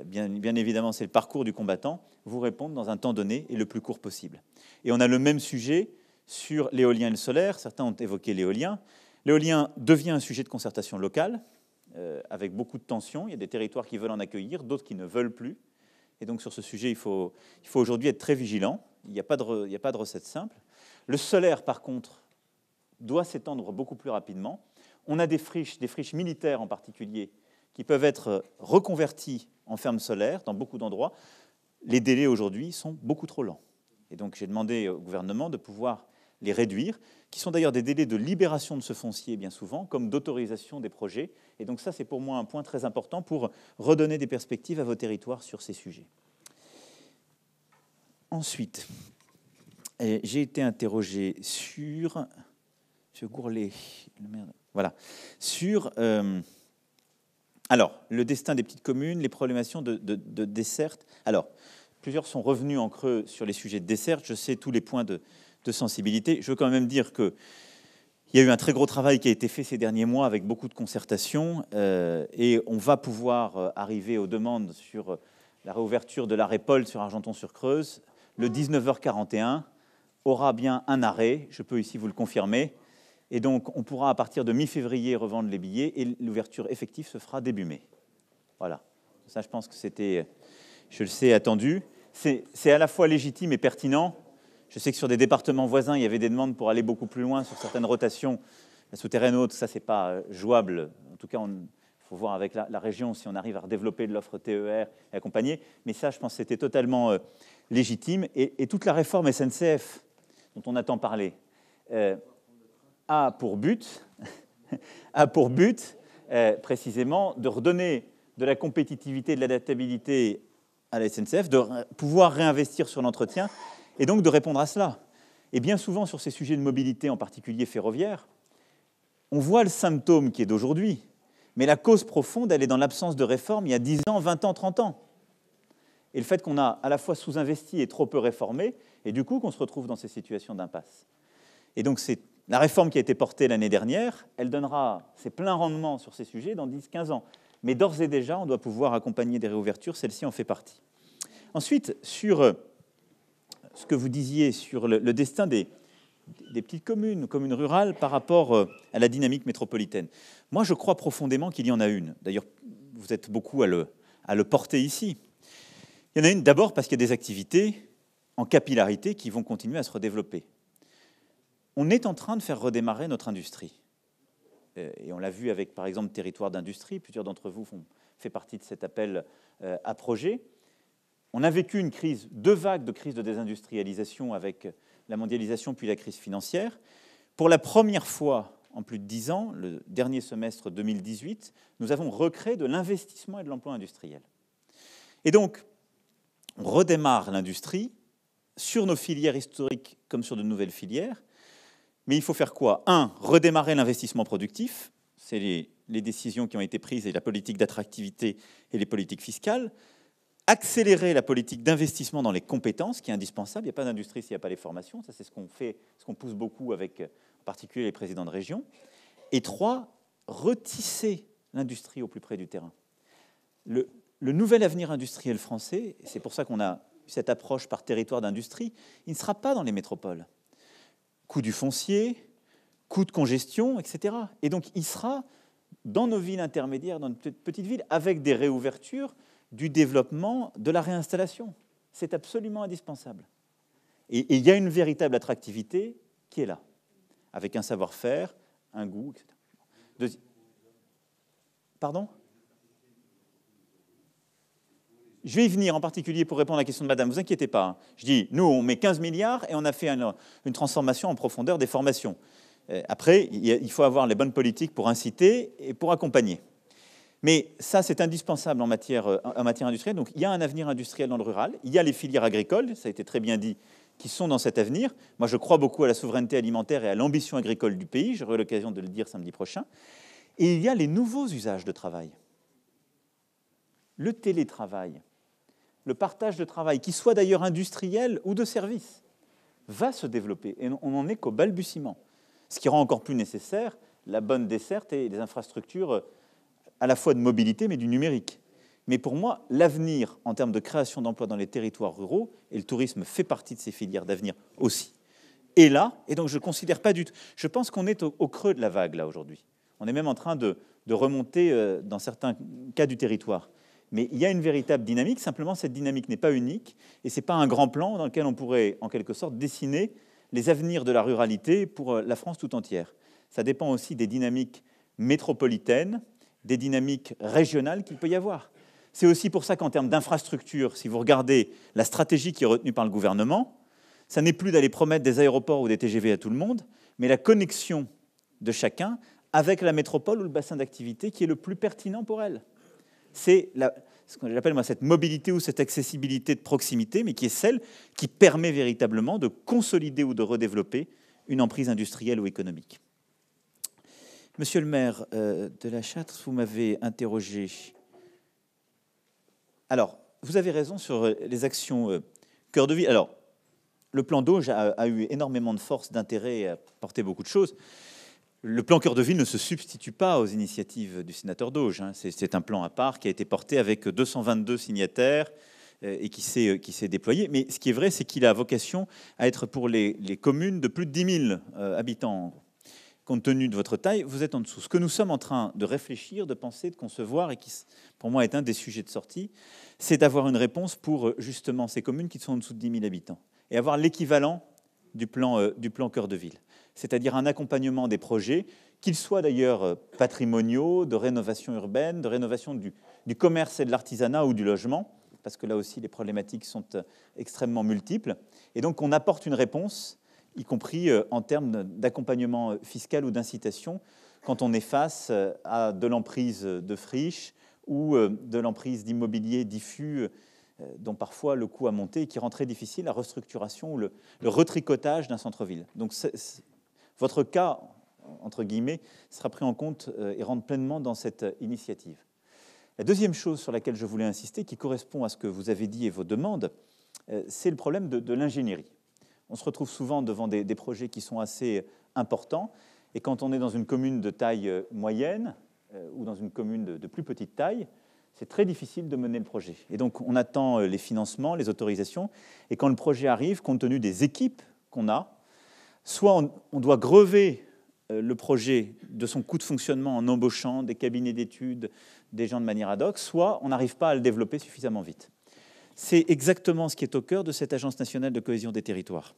Bien, évidemment, c'est le parcours du combattant, vous répondre dans un temps donné et le plus court possible. Et on a le même sujet sur l'éolien et le solaire. Certains ont évoqué l'éolien. L'éolien devient un sujet de concertation locale, euh, avec beaucoup de tensions. Il y a des territoires qui veulent en accueillir, d'autres qui ne veulent plus. Et donc sur ce sujet, il faut, aujourd'hui être très vigilant. Il n'y a pas de recette simple. Le solaire, par contre, doit s'étendre beaucoup plus rapidement. On a des friches, des friches militaires en particulier, qui peuvent être reconverties en fermes solaires dans beaucoup d'endroits. Les délais aujourd'hui sont beaucoup trop lents. Et donc j'ai demandé au gouvernement de pouvoir les réduire, qui sont d'ailleurs des délais de libération de ce foncier bien souvent, comme d'autorisation des projets. Et donc ça, c'est pour moi un point très important pour redonner des perspectives à vos territoires sur ces sujets. Ensuite, j'ai été interrogé sur, Monsieur Gourlet, voilà, sur, euh, alors, le destin des petites communes, les problématiques de, desserte. Alors, plusieurs sont revenus en creux sur les sujets de desserte. Je sais tous les points de, sensibilité. Je veux quand même dire que il y a eu un très gros travail qui a été fait ces derniers mois avec beaucoup de concertation, euh, et on va pouvoir euh, arriver aux demandes sur la réouverture de la Répole sur Argenton-sur-Creuse le 19h41 aura bien un arrêt, je peux ici vous le confirmer, et donc on pourra à partir de mi-février revendre les billets et l'ouverture effective se fera début mai. Voilà, ça je pense que c'était, je le sais, attendu. C'est à la fois légitime et pertinent. Je sais que sur des départements voisins, il y avait des demandes pour aller beaucoup plus loin sur certaines rotations, la souterraine haute, ça c'est pas euh, jouable. En tout cas, on, faut voir avec la, région si on arrive à redévelopper de l'offre TER et accompagner. Mais ça, je pense que c'était totalement euh, légitime. et, toute la réforme SNCF dont on a tant parlé, euh, a pour but, [laughs] a pour but euh, précisément de redonner de la compétitivité, de l'adaptabilité à la SNCF, de pouvoir réinvestir sur l'entretien et donc de répondre à cela. Et bien souvent sur ces sujets de mobilité, en particulier ferroviaire, on voit le symptôme qui est d'aujourd'hui, mais la cause profonde, elle est dans l'absence de réforme il y a 10 ans, 20 ans, 30 ans. Et le fait qu'on a à la fois sous-investi et trop peu réformé, et du coup, qu'on se retrouve dans ces situations d'impasse. Et donc, c'est la réforme qui a été portée l'année dernière, elle donnera ses pleins rendements sur ces sujets dans 10-15 ans. Mais d'ores et déjà, on doit pouvoir accompagner des réouvertures, celle-ci en fait partie. Ensuite, sur euh, ce que vous disiez sur le, destin des, des, petites communes, communes rurales, par rapport euh, à la dynamique métropolitaine. Moi, je crois profondément qu'il y en a une. D'ailleurs, vous êtes beaucoup à le, à le porter ici. Il y en a une d'abord parce qu'il y a des activités en capillarité qui vont continuer à se redévelopper. On est en train de faire redémarrer notre industrie. Euh, et on l'a vu avec, par exemple, Territoire d'industrie. Plusieurs d'entre vous font, fait partie de cet appel euh, à projet. On a vécu une crise, deux vagues de crise de désindustrialisation avec la mondialisation puis la crise financière. Pour la première fois en plus de dix ans, le dernier semestre 2018, nous avons recréé de l'investissement et de l'emploi industriel. Et donc, on redémarre l'industrie sur nos filières historiques comme sur de nouvelles filières. Mais il faut faire quoi Un, redémarrer l'investissement productif. C'est les, décisions qui ont été prises et la politique d'attractivité et les politiques fiscales. Accélérer la politique d'investissement dans les compétences, qui est indispensable. Il n'y a pas d'industrie s'il n'y a pas les formations. Ça, c'est ce qu'on fait, ce qu'on pousse beaucoup avec, en particulier, les présidents de région. Et trois, retisser l'industrie au plus près du terrain. le nouvel avenir industriel français, c'est pour ça qu'on a cette approche par territoire d'industrie, il ne sera pas dans les métropoles. Coût du foncier, coût de congestion, etc. Et donc il sera dans nos villes intermédiaires, dans nos petites villes, avec des réouvertures du développement, de la réinstallation. C'est absolument indispensable. Et, il y a une véritable attractivité qui est là, avec un savoir-faire, un goût, etc. Pardon je vais y venir en particulier pour répondre à la question de madame, vous inquiétez pas. Hein. Je dis, nous, on met 15 milliards et on a fait une, transformation en profondeur des formations. Euh, après, il faut avoir les bonnes politiques pour inciter et pour accompagner. Mais ça, c'est indispensable en matière, euh, en matière industrielle. Donc, il y a un avenir industriel dans le rural. Il y a les filières agricoles, ça a été très bien dit, qui sont dans cet avenir. Moi, je crois beaucoup à la souveraineté alimentaire et à l'ambition agricole du pays. J'aurai l'occasion de le dire samedi prochain. Et il y a les nouveaux usages de travail. Le télétravail, le partage de travail, qu'il soit d'ailleurs industriel ou de service, va se développer et on n'en est qu'au balbutiement. Ce qui rend encore plus nécessaire la bonne desserte et les infrastructures euh, à la fois de mobilité mais du numérique. Mais pour moi, l'avenir en termes de création d'emplois dans les territoires ruraux, et le tourisme fait partie de ces filières d'avenir aussi, est là. Et donc je ne considère pas du tout. Je pense qu'on est au, creux de la vague là aujourd'hui. On est même en train de, remonter euh, dans certains cas du territoire. Mais il y a une véritable dynamique, simplement cette dynamique n'est pas unique, et ce n'est pas un grand plan dans lequel on pourrait en quelque sorte dessiner les avenirs de la ruralité pour euh, la France tout entière. Ça dépend aussi des dynamiques métropolitaines, des dynamiques régionales qu'il peut y avoir. C'est aussi pour ça qu'en termes d'infrastructures, si vous regardez la stratégie qui est retenue par le gouvernement, ça n'est plus d'aller promettre des aéroports ou des TGV à tout le monde, mais la connexion de chacun avec la métropole ou le bassin d'activité qui est le plus pertinent pour elle c'est ce que j'appelle cette mobilité ou cette accessibilité de proximité, mais qui est celle qui permet véritablement de consolider ou de redévelopper une emprise industrielle ou économique. Monsieur le maire euh, de la Châtre, vous m'avez interrogé. Alors, vous avez raison sur euh, les actions euh, cœur de vie. Alors, le plan d'Auge a, eu énormément de force, d'intérêt, a porté beaucoup de choses le plan Cœur de Ville ne se substitue pas aux initiatives du sénateur Doge. Hein. C'est un plan à part qui a été porté avec 222 signataires euh, et euh, qui s'est déployé. Mais ce qui est vrai, c'est qu'il a vocation à être pour les, communes de plus de 10 000 euh, habitants. Compte tenu de votre taille, vous êtes en dessous. Ce que nous sommes en train de réfléchir, de penser, de concevoir, et qui pour moi est un des sujets de sortie, c'est d'avoir une réponse pour justement ces communes qui sont en dessous de 10 000 habitants et avoir l'équivalent du plan, du plan cœur de ville c'est-à-dire un accompagnement des projets, qu'ils soient d'ailleurs euh, patrimoniaux, de rénovation urbaine, de rénovation du, commerce et de l'artisanat ou du logement, parce que là aussi les problématiques sont euh, extrêmement multiples. Et donc on apporte une réponse, y compris euh, en termes d'accompagnement fiscal ou d'incitation, quand on est face à de l'emprise de friches ou de l'emprise d'immobilier diffus dont parfois le coût a monté et qui rend très difficile la restructuration ou le, le retricotage d'un centre-ville. Donc votre cas, entre guillemets, sera pris en compte euh, et rentre pleinement dans cette euh, initiative. La deuxième chose sur laquelle je voulais insister, qui correspond à ce que vous avez dit et vos demandes, euh, c'est le problème de, l'ingénierie. On se retrouve souvent devant des, projets qui sont assez importants, et quand on est dans une commune de taille moyenne ou dans une commune de plus petite taille, c'est très difficile de mener le projet. Et donc on attend les financements, les autorisations, et quand le projet arrive, compte tenu des équipes qu'on a, soit on, doit grever euh, le projet de son coût de fonctionnement en embauchant des cabinets d'études, des gens de manière ad hoc, soit on n'arrive pas à le développer suffisamment vite. C'est exactement ce qui est au cœur de cette Agence nationale de cohésion des territoires.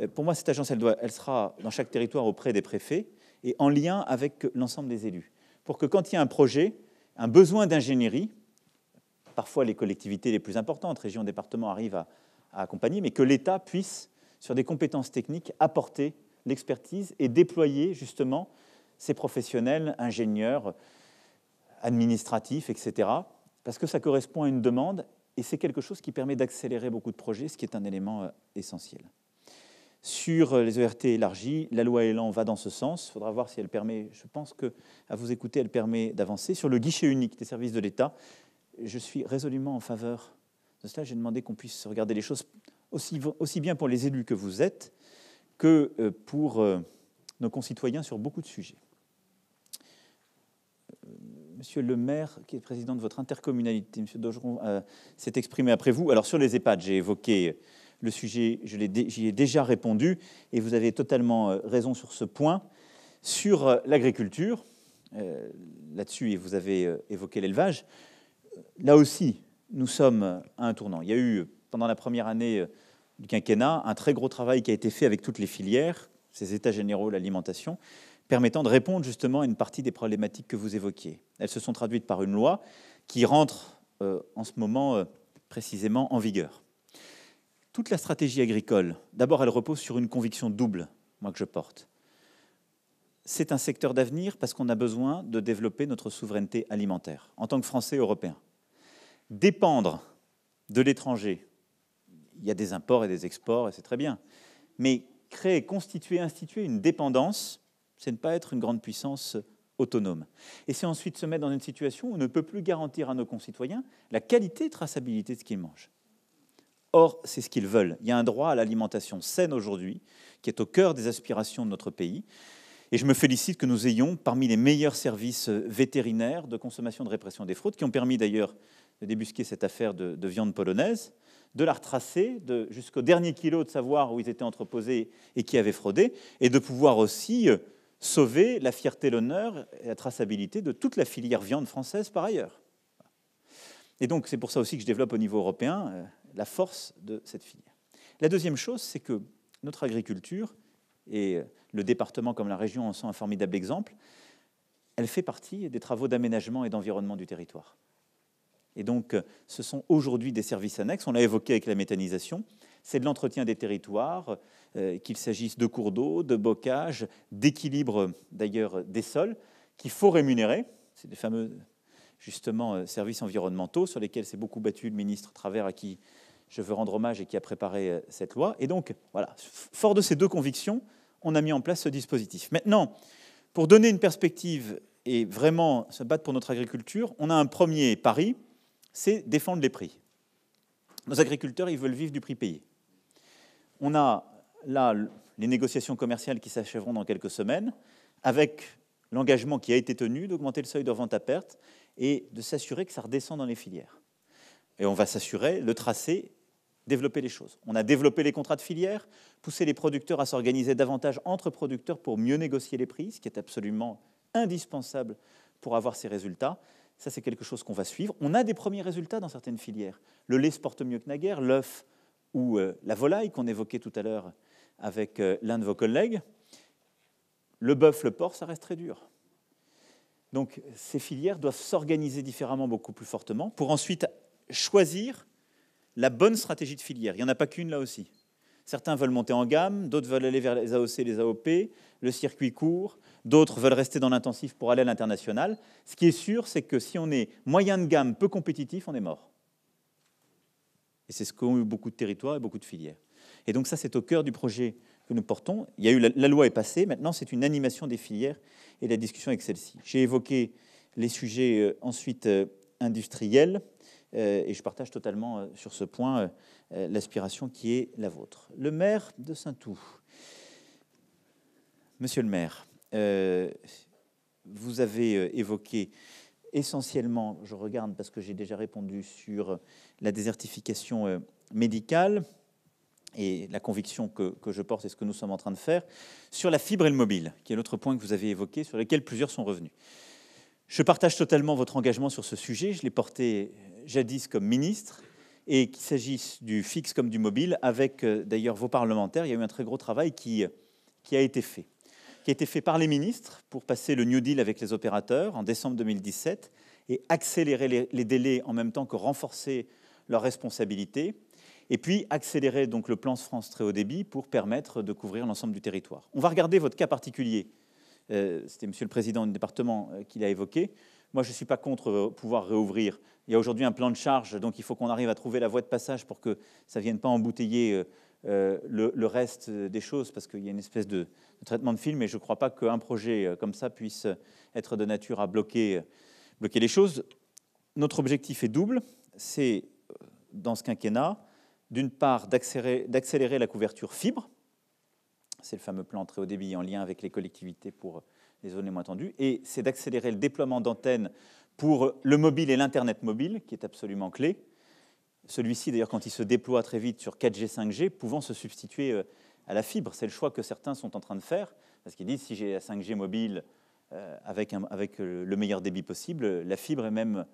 Euh, pour moi, cette agence, elle, sera dans chaque territoire auprès des préfets et en lien avec l'ensemble des élus, pour que quand il y a un projet, un besoin d'ingénierie, parfois les collectivités les plus importantes, régions, départements, arrivent à accompagner, mais que l'État puisse sur des compétences techniques, apporter l'expertise et déployer justement ces professionnels, ingénieurs, administratifs, etc. Parce que ça correspond à une demande et c'est quelque chose qui permet d'accélérer beaucoup de projets, ce qui est un élément euh, essentiel. Sur euh, les ERT élargies, la loi Elan va dans ce sens. Il faudra voir si elle permet, je pense que, à vous écouter, elle permet d'avancer. Sur le guichet unique des services de l'État, je suis résolument en faveur de cela. J'ai demandé qu'on puisse regarder les choses aussi, aussi bien pour les élus que vous êtes que euh, pour euh, nos concitoyens sur beaucoup de sujets. Euh, monsieur le maire, qui est président de votre intercommunalité, Monsieur Dogeron, s'est exprimé après vous. Alors sur les EHPAD, j'ai évoqué le sujet, j'y ai, déjà répondu, et vous avez totalement raison sur ce point. Sur l'agriculture, là-dessus, et vous avez évoqué l'élevage, là aussi, nous sommes à un tournant. Il y a eu pendant la première année euh, du quinquennat, un très gros travail qui a été fait avec toutes les filières, ces états généraux, l'alimentation, permettant de répondre justement à une partie des problématiques que vous évoquiez. Elles se sont traduites par une loi qui rentre euh, en ce moment euh, précisément en vigueur. Toute la stratégie agricole, d'abord, elle repose sur une conviction double, moi que je porte. C'est un secteur d'avenir parce qu'on a besoin de développer notre souveraineté alimentaire en tant que Français européens. Dépendre de l'étranger il y a des imports et des exports, et c'est très bien. Mais créer, constituer, instituer une dépendance, c'est ne pas être une grande puissance autonome. Et c'est ensuite se mettre dans une situation où on ne peut plus garantir à nos concitoyens la qualité et traçabilité de ce qu'ils mangent. Or, c'est ce qu'ils veulent. Il y a un droit à l'alimentation saine aujourd'hui, qui est au cœur des aspirations de notre pays. Et je me félicite que nous ayons parmi les meilleurs services vétérinaires de consommation de répression des fraudes, qui ont permis d'ailleurs de débusquer cette affaire de, de viande polonaise de la retracer jusqu'au dernier kilo, de savoir où ils étaient entreposés et qui avaient fraudé, et de pouvoir aussi euh, sauver la fierté, l'honneur et la traçabilité de toute la filière viande française par ailleurs. Et donc c'est pour ça aussi que je développe au niveau européen euh, la force de cette filière. La deuxième chose, c'est que notre agriculture, et euh, le département comme la région en sont un formidable exemple, elle fait partie des travaux d'aménagement et d'environnement du territoire. Et donc, euh, ce sont aujourd'hui des services annexes. On l'a évoqué avec la méthanisation. C'est de l'entretien des territoires, euh, qu'il s'agisse de cours d'eau, de bocage, d'équilibre d'ailleurs des sols, qu'il faut rémunérer. C'est des fameux justement euh, services environnementaux sur lesquels s'est beaucoup battu le ministre Travers à qui je veux rendre hommage et qui a préparé cette loi. Et donc, voilà, fort de ces deux convictions, on a mis en place ce dispositif. Maintenant, pour donner une perspective et vraiment se battre pour notre agriculture, on a un premier pari, c'est défendre les prix. Nos agriculteurs, ils veulent vivre du prix payé. On a là les négociations commerciales qui s'achèveront dans quelques semaines, avec l'engagement qui a été tenu d'augmenter le seuil de vente à perte et de s'assurer que ça redescend dans les filières. Et on va s'assurer, le tracer, développer les choses. On a développé les contrats de filière, poussé les producteurs à s'organiser davantage entre producteurs pour mieux négocier les prix, ce qui est absolument indispensable pour avoir ces résultats. Ça, c'est quelque chose qu'on va suivre. On a des premiers résultats dans certaines filières. Le lait se porte mieux que naguère, l'œuf ou euh, la volaille qu'on évoquait tout à l'heure avec euh, l'un de vos collègues. Le bœuf, le porc, ça reste très dur. Donc ces filières doivent s'organiser différemment, beaucoup plus fortement, pour ensuite choisir la bonne stratégie de filière. Il n'y en a pas qu'une là aussi. Certains veulent monter en gamme, d'autres veulent aller vers les AOC les AOP, le circuit court, d'autres veulent rester dans l'intensif pour aller à l'international. Ce qui est sûr, c'est que si on est moyen de gamme, peu compétitif, on est mort. Et c'est ce qu'ont eu beaucoup de territoires et beaucoup de filières. Et donc ça, c'est au cœur du projet que nous portons. Il eu la, loi est passée, maintenant c'est une animation des filières et la discussion avec celle-ci. J'ai évoqué les sujets euh, ensuite euh, industriels. Euh, et je partage totalement euh, sur ce point euh, l'aspiration qui est la vôtre. Le maire de Saint-Tout, monsieur le maire, vous avez évoqué essentiellement, je regarde parce que j'ai déjà répondu sur la désertification médicale et la conviction que, que je porte et ce que nous sommes en train de faire, sur la fibre et le mobile, qui est l'autre point que vous avez évoqué, sur lequel plusieurs sont revenus. Je partage totalement votre engagement sur ce sujet, je l'ai porté jadis comme ministre, et qu'il s'agisse du fixe comme du mobile, avec euh, d'ailleurs vos parlementaires, il y a eu un très gros travail qui, euh, qui a été fait, qui a été fait par les ministres pour passer le New Deal avec les opérateurs en décembre 2017 et accélérer les, délais en même temps que renforcer leurs responsabilités, et puis accélérer donc le plan France très haut débit pour permettre de couvrir l'ensemble du territoire. On va regarder votre cas particulier. Euh, c'était Monsieur le Président du département qui l'a évoqué. Moi, je ne suis pas contre euh, pouvoir réouvrir. Il y a aujourd'hui un plan de charge, donc il faut qu'on arrive à trouver la voie de passage pour que ça ne vienne pas embouteiller euh, euh, le, reste des choses, parce qu'il y a une espèce de, traitement de fil, mais je ne crois pas qu'un projet comme ça puisse être de nature à bloquer, bloquer les choses. Notre objectif est double, c'est dans ce quinquennat, d'une part d'accélérer la couverture fibre, c'est le fameux plan très haut débit en lien avec les collectivités pour les zones les moins tendues, et c'est d'accélérer le déploiement d'antennes pour le mobile et l'Internet mobile, qui est absolument clé. Celui-ci, d'ailleurs, quand il se déploie très vite sur 4G, 5G, pouvant se substituer euh, à la fibre. C'est le choix que certains sont en train de faire, parce qu'ils disent si j'ai la 5G mobile euh, avec, euh, le meilleur débit possible, la fibre est même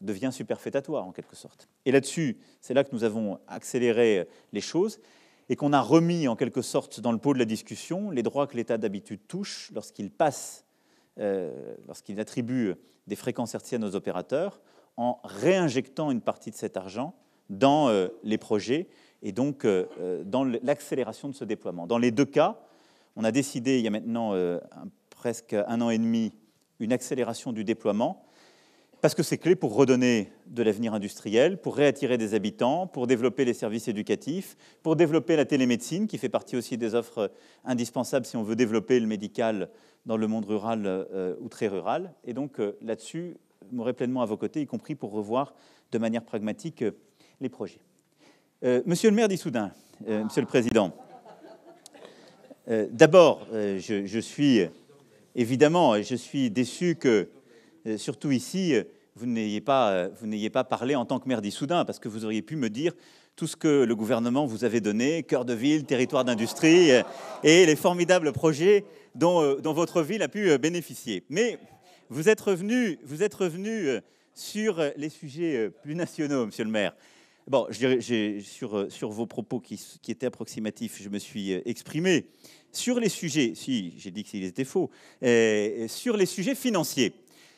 devient superfétatoire en quelque sorte. Et là-dessus, c'est là que nous avons accéléré les choses et qu'on a remis en quelque sorte dans le pot de la discussion les droits que l'État d'habitude touche lorsqu'il passe, euh, lorsqu'il attribue des fréquences hertziennes aux opérateurs, en réinjectant une partie de cet argent dans euh, les projets et donc euh, dans l'accélération de ce déploiement. Dans les deux cas, on a décidé il y a maintenant presque un an et demi une accélération du déploiement parce que c'est clé pour redonner de l'avenir industriel, pour réattirer des habitants, pour développer les services éducatifs, pour développer la télémédecine, qui fait partie aussi des offres indispensables si on veut développer le médical dans le monde rural euh, ou très rural. Et donc euh, là-dessus, m'aurait pleinement à vos côtés, y compris pour revoir de manière pragmatique euh, les projets. monsieur le maire d'Issoudun, monsieur le président, d'abord, je, je, suis évidemment, je suis déçu que euh, surtout ici, euh, vous n'ayez pas, euh, pas, parlé en tant que maire d'Issoudun, parce que vous auriez pu me dire tout ce que le gouvernement vous avait donné, cœur de ville, territoire d'industrie, et les formidables projets dont, votre ville a pu bénéficier. Mais vous êtes revenu, vous êtes revenu sur les sujets plus nationaux, monsieur le maire. Bon, sur, sur, vos propos qui, étaient approximatifs, je me suis exprimé. Sur les sujets, si j'ai dit qu'ils étaient faux, sur les sujets financiers.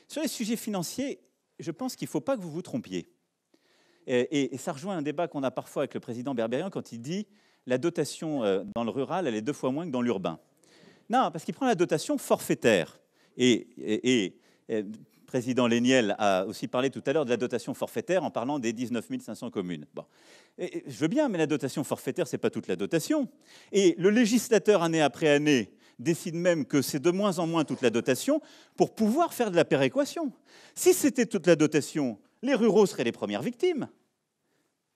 Sur les sujets financiers, je pense qu'il ne faut pas que vous vous trompiez. Et, ça rejoint un débat qu'on a parfois avec le président Berberian quand il dit la dotation euh, dans le rural, elle est deux fois moins que dans l'urbain. Non, parce qu'il prend la dotation forfaitaire. Et, et, président Léniel a aussi parlé tout à l'heure de la dotation forfaitaire en parlant des 19 500 communes. Bon. je veux bien, mais la dotation forfaitaire, ce n'est pas toute la dotation. Et le législateur, année après année, décide même que c'est de moins en moins toute la dotation pour pouvoir faire de la péréquation. Si c'était toute la dotation, les ruraux seraient les premières victimes.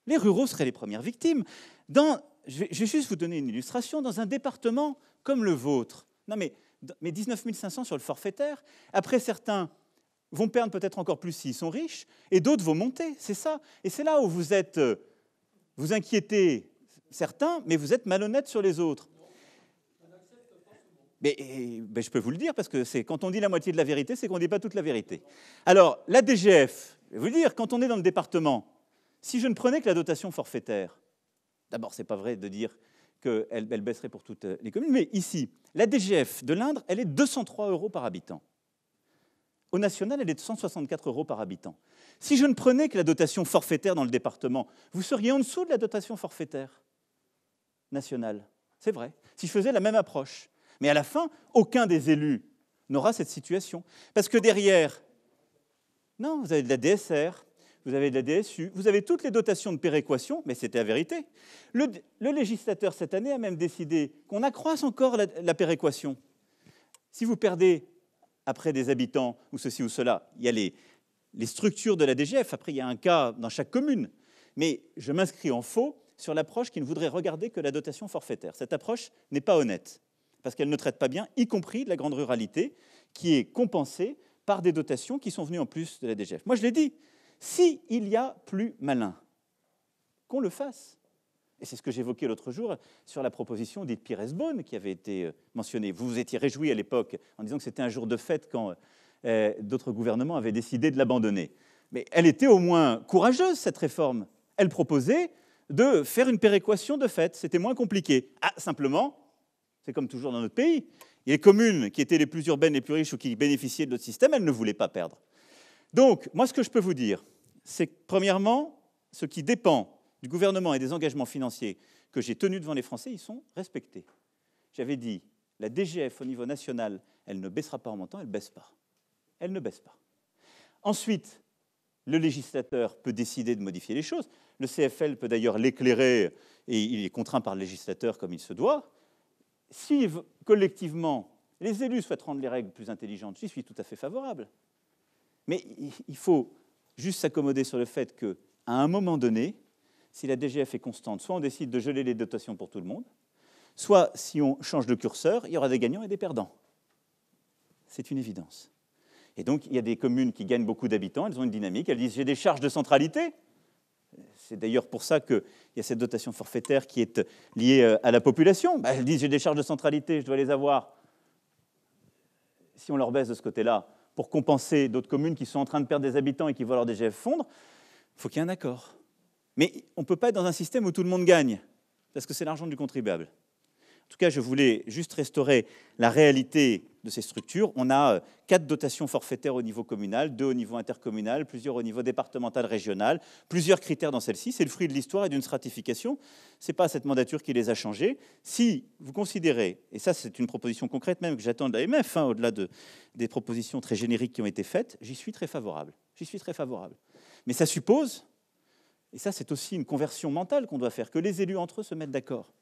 Les ruraux seraient les premières victimes. Dans, je, vais, juste vous donner une illustration. Dans un département comme le vôtre, non mais, mais 19 500 sur le forfaitaire, après certains vont perdre peut-être encore plus s'ils sont riches, et d'autres vont monter, c'est ça. Et c'est là où vous êtes, euh, vous inquiétez certains, mais vous êtes malhonnête sur les autres mais, eh, ben, Je peux vous le dire, parce que quand on dit la moitié de la vérité, c'est qu'on ne dit pas toute la vérité. Alors, la DGF, je vais vous dire, quand on est dans le département, si je ne prenais que la dotation forfaitaire, d'abord, ce n'est pas vrai de dire qu'elle baisserait pour toutes euh, les communes, mais ici, la DGF de l'Indre, elle est 203 euros par habitant. Au national, elle est de 164 euros par habitant. Si je ne prenais que la dotation forfaitaire dans le département, vous seriez en dessous de la dotation forfaitaire nationale. C'est vrai. Si je faisais la même approche. Mais à la fin, aucun des élus n'aura cette situation. Parce que derrière, non, vous avez de la DSR, vous avez de la DSU, vous avez toutes les dotations de péréquation, mais c'était la vérité. Le, législateur, cette année, a même décidé qu'on accroisse encore la, péréquation. Si vous perdez après des habitants ou ceci ou cela, il y a les structures de la DGF, après il y a un cas dans chaque commune, mais je m'inscris en faux sur l'approche qui ne voudrait regarder que la dotation forfaitaire. Cette approche n'est pas honnête parce qu'elle ne traite pas bien, y compris de la grande ruralité, qui est compensée par des dotations qui sont venues en plus de la DGF. Moi, je l'ai dit, s'il y a plus malin, qu'on le fasse. Et c'est ce que j'évoquais l'autre jour sur la proposition dite pires bonne qui avait été euh, mentionnée. Vous vous étiez réjoui à l'époque en disant que c'était un jour de fête quand euh, d'autres gouvernements avaient décidé de l'abandonner. Mais elle était au moins courageuse, cette réforme. Elle proposait de faire une péréquation de fait. C'était moins compliqué. Ah, simplement, c'est comme toujours dans notre pays. les communes qui étaient les plus urbaines, les plus riches ou qui bénéficiaient de notre système, elles ne voulaient pas perdre. Donc, moi, ce que je peux vous dire, c'est que, premièrement, ce qui dépend du gouvernement et des engagements financiers que j'ai tenus devant les Français, ils sont respectés. J'avais dit, la DGF au niveau national, elle ne baissera pas en montant, elle ne baisse pas. Elle ne baisse pas. Ensuite, le législateur peut décider de modifier les choses. Le CFL peut d'ailleurs l'éclairer, et il est contraint par le législateur comme il se doit si collectivement les élus souhaitent rendre les règles plus intelligentes, j'y suis tout à fait favorable. Mais il faut juste s'accommoder sur le fait qu'à un moment donné, si la DGF est constante, soit on décide de geler les dotations pour tout le monde, soit si on change de curseur, il y aura des gagnants et des perdants. C'est une évidence. Et donc, il y a des communes qui gagnent beaucoup d'habitants, elles ont une dynamique, elles disent j'ai des charges de centralité, c'est d'ailleurs pour ça qu'il y a cette dotation forfaitaire qui est liée euh, à la population. Bah, elles disent j'ai des charges de centralité, je dois les avoir. Si on leur baisse de ce côté-là, pour compenser d'autres communes qui sont en train de perdre des habitants et qui voient leur DGF fondre, il faut qu'il y ait un accord. Mais on ne peut pas être dans un système où tout le monde gagne, parce que c'est l'argent du contribuable. En tout cas, je voulais juste restaurer la réalité de ces structures. On a euh, quatre dotations forfaitaires au niveau communal, deux au niveau intercommunal, plusieurs au niveau départemental, régional, plusieurs critères dans celle-ci. C'est le fruit de l'histoire et d'une stratification. Ce n'est pas cette mandature qui les a changés. Si vous considérez, et ça c'est une proposition concrète même que j'attends de l'AMF, hein, au-delà de, des propositions très génériques qui ont été faites, j'y suis très favorable. J'y suis très favorable. Mais ça suppose, et ça c'est aussi une conversion mentale qu'on doit faire, que les élus entre eux se mettent d'accord.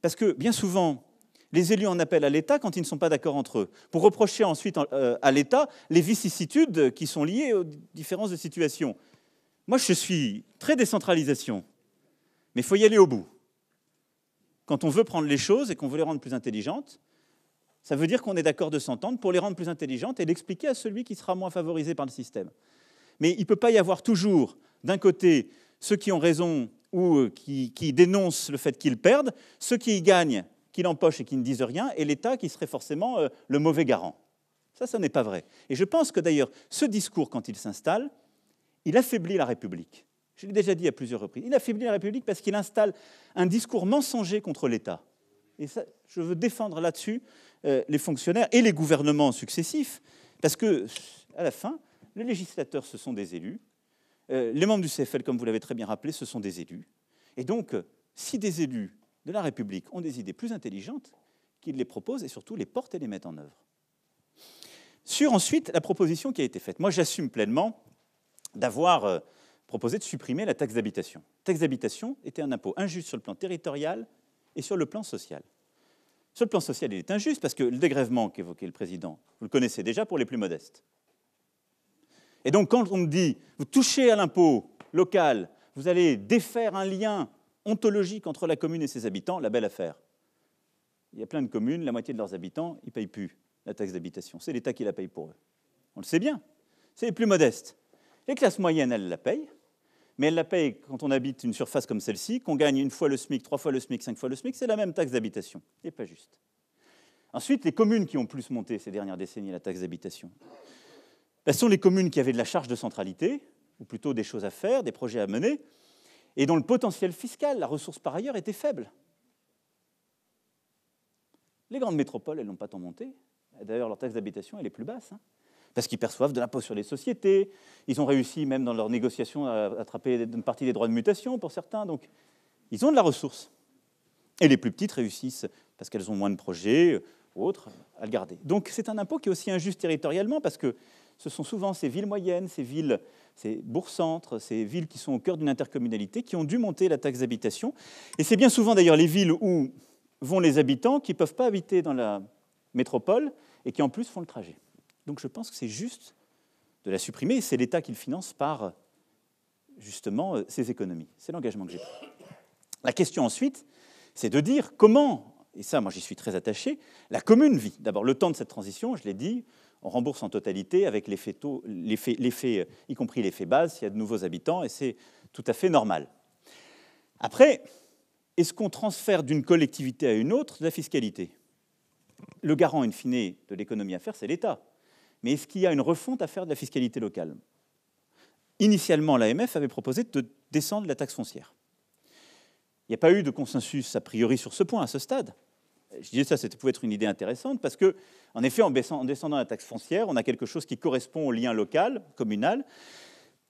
Parce que bien souvent, les élus en appellent à l'État quand ils ne sont pas d'accord entre eux, pour reprocher ensuite euh, à l'État les vicissitudes qui sont liées aux différences de situation. Moi, je suis très décentralisation, mais il faut y aller au bout. Quand on veut prendre les choses et qu'on veut les rendre plus intelligentes, ça veut dire qu'on est d'accord de s'entendre pour les rendre plus intelligentes et l'expliquer à celui qui sera moins favorisé par le système. Mais il ne peut pas y avoir toujours, d'un côté, ceux qui ont raison ou euh, qui, qui dénoncent le fait qu'ils perdent, ceux qui y gagnent qui et qui ne disent rien, et l'État qui serait forcément euh, le mauvais garant. Ça, ce n'est pas vrai. Et je pense que d'ailleurs, ce discours, quand il s'installe, il affaiblit la République. Je l'ai déjà dit à plusieurs reprises. Il affaiblit la République parce qu'il installe un discours mensonger contre l'État. Et je veux défendre là-dessus euh, les fonctionnaires et les gouvernements successifs, parce que, à la fin, les législateurs, ce sont des élus. Euh, les membres du CFL, comme vous l'avez très bien rappelé, ce sont des élus. Et donc, si des élus de la République ont des idées plus intelligentes qu'ils les proposent et surtout les portent et les mettent en œuvre. Sur ensuite la proposition qui a été faite. Moi, j'assume pleinement d'avoir euh, proposé de supprimer la taxe d'habitation. taxe d'habitation était un impôt injuste sur le plan territorial et sur le plan social. Sur le plan social, il est injuste parce que le dégrèvement qu'évoquait le président, vous le connaissez déjà pour les plus modestes. Et donc, quand on me dit, vous touchez à l'impôt local, vous allez défaire un lien ontologique entre la commune et ses habitants, la belle affaire. Il y a plein de communes, la moitié de leurs habitants, ils ne payent plus la taxe d'habitation. C'est l'État qui la paye pour eux. On le sait bien. C'est les plus modestes. Les classes moyennes, elles la payent. Mais elles la payent quand on habite une surface comme celle-ci, qu'on gagne une fois le SMIC, trois fois le SMIC, cinq fois le SMIC, c'est la même taxe d'habitation. n'est pas juste. Ensuite, les communes qui ont plus monté ces dernières décennies la taxe d'habitation, ben, ce sont les communes qui avaient de la charge de centralité, ou plutôt des choses à faire, des projets à mener, et dont le potentiel fiscal, la ressource par ailleurs, était faible. Les grandes métropoles, elles n'ont pas tant monté. D'ailleurs, leur taxe d'habitation, est plus basse. Hein. parce qu'ils perçoivent de l'impôt sur les sociétés. Ils ont réussi, même dans leurs négociations, à attraper une partie des droits de mutation pour certains. Donc, ils ont de la ressource. Et les plus petites réussissent parce qu'elles ont moins de projets ou euh, autres à le garder. Donc, c'est un impôt qui est aussi injuste territorialement parce que ce sont souvent ces villes moyennes, ces villes ces bourg centres ces villes qui sont au cœur d'une intercommunalité, qui ont dû monter la taxe d'habitation. Et c'est bien souvent d'ailleurs les villes où vont les habitants qui ne peuvent pas habiter dans la métropole et qui en plus font le trajet. Donc je pense que c'est juste de la supprimer. C'est l'État qui le finance par justement euh, ses économies. C'est l'engagement que j'ai pris. La question ensuite, c'est de dire comment, et ça moi j'y suis très attaché, la commune vit. D'abord le temps de cette transition, je l'ai dit, on rembourse en totalité avec l'effet, y compris l'effet base, s'il y a de nouveaux habitants, et c'est tout à fait normal. Après, est-ce qu'on transfère d'une collectivité à une autre de la fiscalité Le garant, in fine, de l'économie à faire, c'est l'État. Mais est-ce qu'il y a une refonte à faire de la fiscalité locale Initialement, l'AMF avait proposé de descendre la taxe foncière. Il n'y a pas eu de consensus a priori sur ce point à ce stade je disais ça, ça pouvait être une idée intéressante parce que, en effet, en, descendant la taxe foncière, on a quelque chose qui correspond au lien local, communal.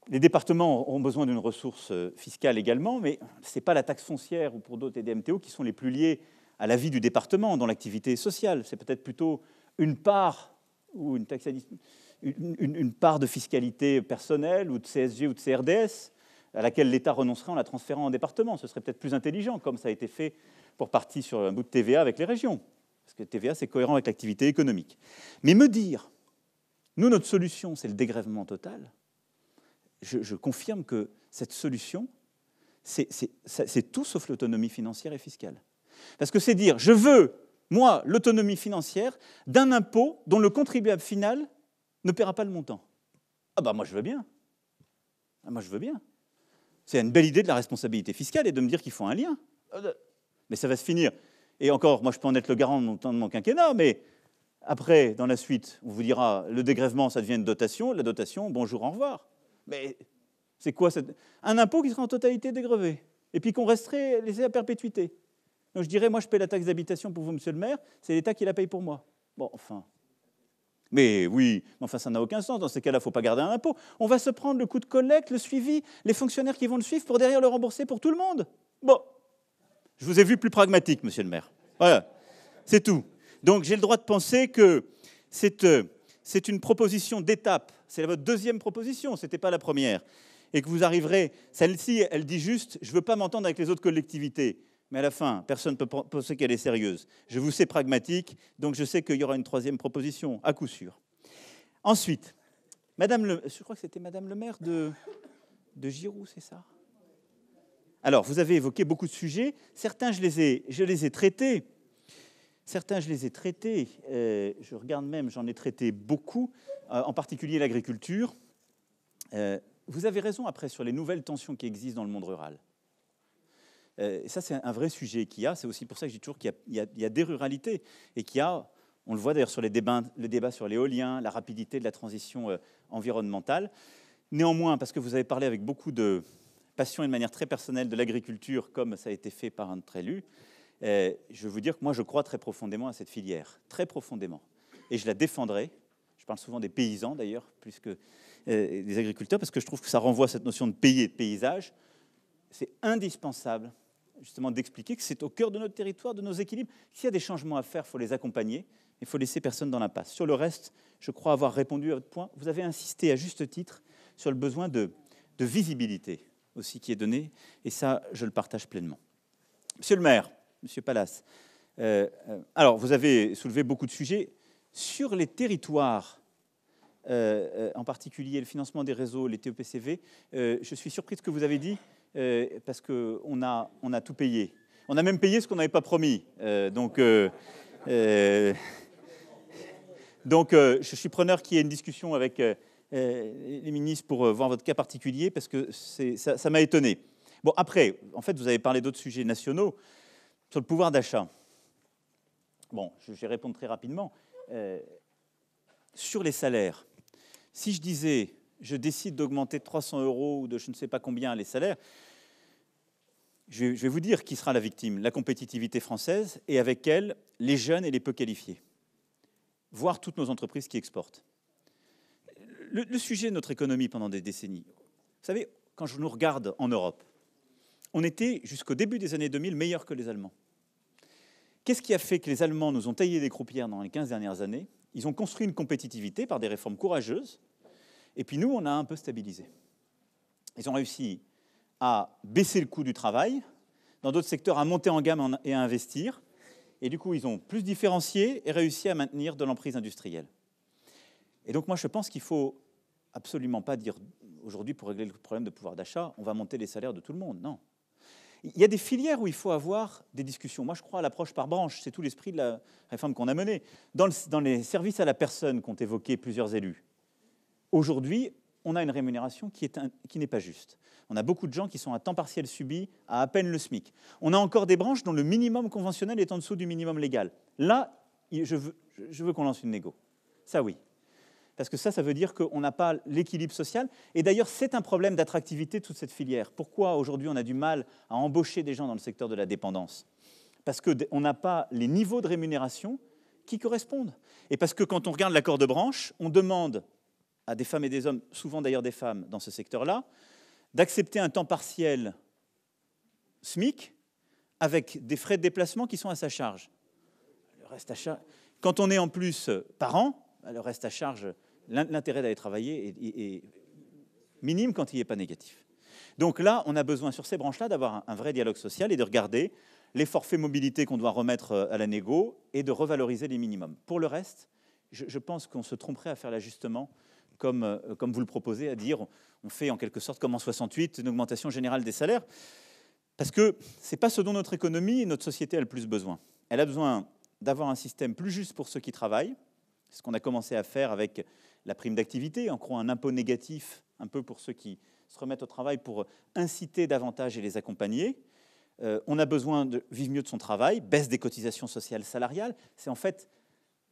Les départements ont besoin d'une ressource euh, fiscale également, mais ce n'est pas la taxe foncière ou pour d'autres DMTO qui sont les plus liés à la vie du département dans l'activité sociale. C'est peut-être plutôt une part ou une, part de fiscalité personnelle ou de CSG ou de CRDS à laquelle l'État renoncerait en la transférant en département. Ce serait peut-être plus intelligent, comme ça a été fait pour partir sur un bout de TVA avec les régions, parce que TVA, c'est cohérent avec l'activité économique. Mais me dire, nous, notre solution, c'est le dégrèvement total, je, confirme que cette solution, c'est tout sauf l'autonomie financière et fiscale. Parce que c'est dire, je veux, moi, l'autonomie financière d'un impôt dont le contribuable final ne paiera pas le montant. Ah ben, moi je veux bien. Ah, moi je veux bien. C'est une belle idée de la responsabilité fiscale et de me dire qu'il faut un lien. Euh, mais ça va se finir. Et encore, moi je peux en être le garant de mon, de mon quinquennat, mais après, dans la suite, on vous dira, le dégrèvement, ça devient une dotation, la dotation, bonjour, au revoir. Mais c'est quoi Un impôt qui sera en totalité dégrevé, et puis qu'on resterait laissé à perpétuité. Donc je dirais, moi je paie la taxe d'habitation pour vous, monsieur le maire, c'est l'État qui la paye pour moi. Bon, enfin. Mais oui, enfin ça n'a aucun sens. Dans ces cas-là, il ne faut pas garder un impôt. On va se prendre le coup de collecte, le suivi, les fonctionnaires qui vont le suivre pour derrière le rembourser pour tout le monde. Bon, je vous ai vu plus pragmatique, monsieur le maire. Voilà, c'est tout. Donc j'ai le droit de penser que c'est, euh, une proposition d'étape. C'est votre deuxième proposition, ce n'était pas la première. Et que vous arriverez. Celle-ci, elle dit juste je ne veux pas m'entendre avec les autres collectivités. Mais à la fin, personne ne peut penser qu'elle est sérieuse. Je vous sais pragmatique, donc je sais qu'il y aura une troisième proposition, à coup sûr. Ensuite, Madame le, je crois que c'était Madame le maire de, de Giroux, c'est ça alors, vous avez évoqué beaucoup de sujets. Certains, je les ai, je les ai traités. Certains, je les ai traités. Euh, je regarde même, j'en ai traité beaucoup, euh, en particulier l'agriculture. Euh, vous avez raison après sur les nouvelles tensions qui existent dans le monde rural. ça, c'est un vrai sujet qu'il y a. C'est aussi pour ça que j'ai toujours qu'il y, a des ruralités et qu'il y a, on le voit d'ailleurs sur les débats, le débat sur l'éolien, la rapidité de la transition environnementale. Néanmoins, parce que vous avez parlé avec beaucoup de, passion et de manière très personnelle de l'agriculture, comme ça a été fait par un de euh, très je veux vous dire que moi, je crois très profondément à cette filière, très profondément. Et je la défendrai. Je parle souvent des paysans, d'ailleurs, plus que euh, des agriculteurs, parce que je trouve que ça renvoie à cette notion de pays et de paysage. C'est indispensable, justement, d'expliquer que c'est au cœur de notre territoire, de nos équilibres. S'il y a des changements à faire, il faut les accompagner. Il faut laisser personne dans la passe. Sur le reste, je crois avoir répondu à votre point. Vous avez insisté à juste titre sur le besoin de visibilité aussi qui est donné, et ça, je le partage pleinement. Monsieur le maire, monsieur Palas, euh, euh, alors vous avez soulevé beaucoup de sujets. Sur les territoires, euh, en particulier le financement des réseaux, les TEPCV, je suis surpris de ce que vous avez dit, parce qu'on a, on a tout payé. On a même payé ce qu'on n'avait pas promis. donc. [laughs] Donc, je suis preneur qu'il y ait une discussion avec euh, les ministres, pour euh, voir votre cas particulier, parce que ça m'a étonné. Bon, après, en fait, vous avez parlé d'autres sujets nationaux sur le pouvoir d'achat. Bon, je vais répondre très rapidement. Euh, sur les salaires, si je disais je décide d'augmenter de 300 euros ou de je ne sais pas combien les salaires, je, je vais vous dire qui sera la victime la compétitivité française et avec elle les jeunes et les peu qualifiés, voire toutes nos entreprises qui exportent le, sujet de notre économie pendant des décennies, vous savez, quand je nous regarde en Europe, on était jusqu'au début des années 2000 meilleurs que les Allemands. Qu'est-ce qui a fait que les Allemands nous ont taillé des croupières dans les 15 dernières années Ils ont construit une compétitivité par des réformes courageuses, et puis nous, on a un peu stabilisé. Ils ont réussi à baisser le coût du travail, dans d'autres secteurs à monter en gamme et à investir, et du coup, ils ont plus différencié et réussi à maintenir de l'emprise industrielle. Et donc moi, je pense qu'il ne faut absolument pas dire aujourd'hui pour régler le problème de pouvoir d'achat, on va monter les salaires de tout le monde. Non. Il y a des filières où il faut avoir des discussions. Moi, je crois à l'approche par branche. C'est tout l'esprit de la réforme qu'on a menée. Dans, les services à la personne qu'ont évoqué plusieurs élus, aujourd'hui, on a une rémunération qui, qui n'est pas juste. On a beaucoup de gens qui sont à temps partiel subi, à à peine le SMIC. On a encore des branches dont le minimum conventionnel est en dessous du minimum légal. Là, je veux, je veux qu'on lance une négo. Ça, oui parce que ça, ça veut dire qu'on n'a pas l'équilibre social. Et d'ailleurs, c'est un problème d'attractivité, de toute cette filière. Pourquoi aujourd'hui on a du mal à embaucher des gens dans le secteur de la dépendance Parce qu'on n'a pas les niveaux de rémunération qui correspondent. Et parce que quand on regarde l'accord de branche, on demande à des femmes et des hommes, souvent d'ailleurs des femmes dans ce secteur-là, d'accepter un temps partiel SMIC avec des frais de déplacement qui sont à sa charge. Le reste à charge. Quand on est en plus euh, parent, bah, le reste à charge l'intérêt d'aller travailler est, minime quand il n'est pas négatif. Donc là, on a besoin sur ces branches-là d'avoir un vrai dialogue social et de regarder les forfaits mobilité qu'on doit remettre euh, à la négo et de revaloriser les minimums. Pour le reste, je, pense qu'on se tromperait à faire l'ajustement comme, euh, comme vous le proposez, à dire on fait en quelque sorte comme en 68 une augmentation générale des salaires, parce que ce n'est pas ce dont notre économie et notre société a le plus besoin. Elle a besoin d'avoir un système plus juste pour ceux qui travaillent, ce qu'on a commencé à faire avec la prime d'activité, en croit un impôt négatif, un peu pour ceux qui se remettent au travail pour inciter davantage et les accompagner. Euh, on a besoin de vivre mieux de son travail, baisse des cotisations sociales salariales. C'est en fait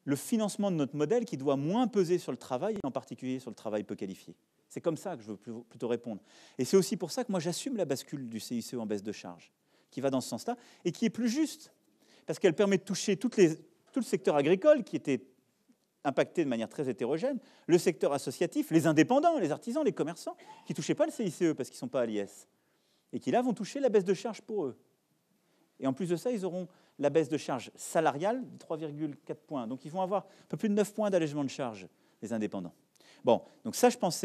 le financement de notre modèle qui doit moins peser sur le travail, en particulier sur le travail peu qualifié. C'est comme ça que je veux plutôt répondre. Et c'est aussi pour ça que moi j'assume la bascule du CICE en baisse de charge, qui va dans ce sens-là, et qui est plus juste, parce qu'elle permet de toucher tout le secteur agricole qui était impacté de manière très hétérogène, le secteur associatif, les indépendants, les artisans, les commerçants, qui ne touchaient pas le CICE parce qu'ils ne sont pas à l'IS, et qui là vont toucher la baisse de charge pour eux. Et en plus de ça, ils auront la baisse de charge salariale de 3,4 points. Donc ils vont avoir un peu plus de 9 points d'allègement de charge, les indépendants. Bon, donc ça, je pense,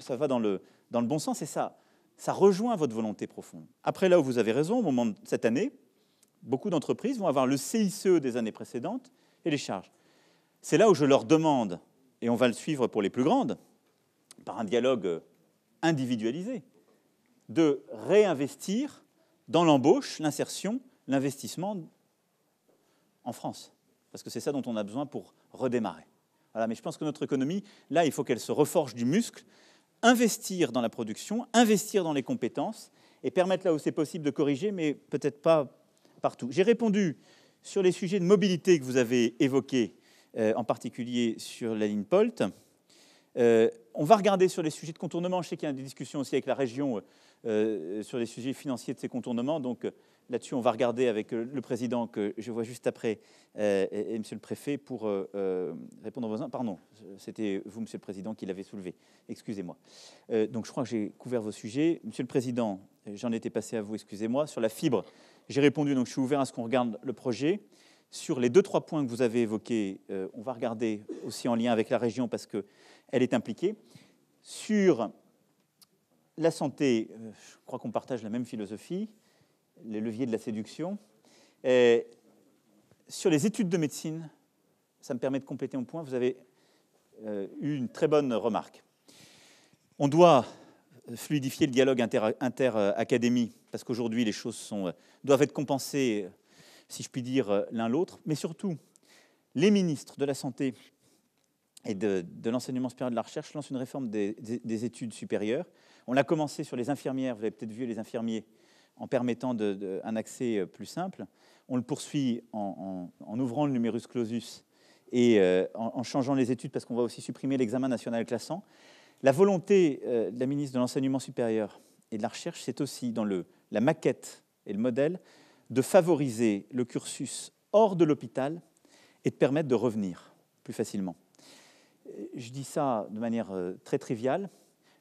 ça va dans le, dans le bon sens et ça, ça rejoint votre volonté profonde. Après, là où vous avez raison, au moment de cette année, beaucoup d'entreprises vont avoir le CICE des années précédentes et les charges c'est là où je leur demande, et on va le suivre pour les plus grandes, par un dialogue individualisé, de réinvestir dans l'embauche, l'insertion, l'investissement en France. Parce que c'est ça dont on a besoin pour redémarrer. mais je pense que notre économie, là, il faut qu'elle se reforge du muscle, investir dans la production, investir dans les compétences, et permettre là où c'est possible de corriger, mais peut-être pas partout. J'ai répondu sur les sujets de mobilité que vous avez évoqués euh, en particulier sur la ligne POLT. Euh, on va regarder sur les sujets de contournement. Je sais qu'il y a des discussions aussi avec la région euh, sur les sujets financiers de ces contournements. Donc là-dessus, on va regarder avec le président que je vois juste après et, monsieur le préfet pour répondre aux uns. Pardon, c'était vous, monsieur le président, qui l'avez soulevé. Excusez-moi. donc je crois que j'ai couvert vos sujets. Monsieur le président, j'en étais passé à vous, excusez-moi. Sur la fibre, j'ai répondu, donc je suis ouvert à ce qu'on regarde le projet sur les deux, trois points que vous avez évoqués, euh, on va regarder aussi en lien avec la région parce qu'elle est impliquée. Sur la santé, euh, je crois qu'on partage la même philosophie, les leviers de la séduction. sur les études de médecine, ça me permet de compléter mon point, vous avez euh, eu une très bonne remarque. On doit fluidifier le dialogue inter-académie parce qu'aujourd'hui les choses doivent être compensées si je puis dire, euh, l'un l'autre, mais surtout, les ministres de la Santé et de, l'enseignement supérieur de la recherche lancent une réforme des, études supérieures. On l'a commencé sur les infirmières, vous avez peut-être vu, les infirmiers, en permettant un accès euh, plus simple. On le poursuit en, ouvrant le numerus clausus et euh, en, changeant les études parce qu'on va aussi supprimer l'examen national classant. La volonté de la ministre de l'enseignement supérieur et de la recherche, c'est aussi dans le, la maquette et le modèle de favoriser le cursus hors de l'hôpital et de permettre de revenir plus facilement. Je dis ça de manière euh, très triviale,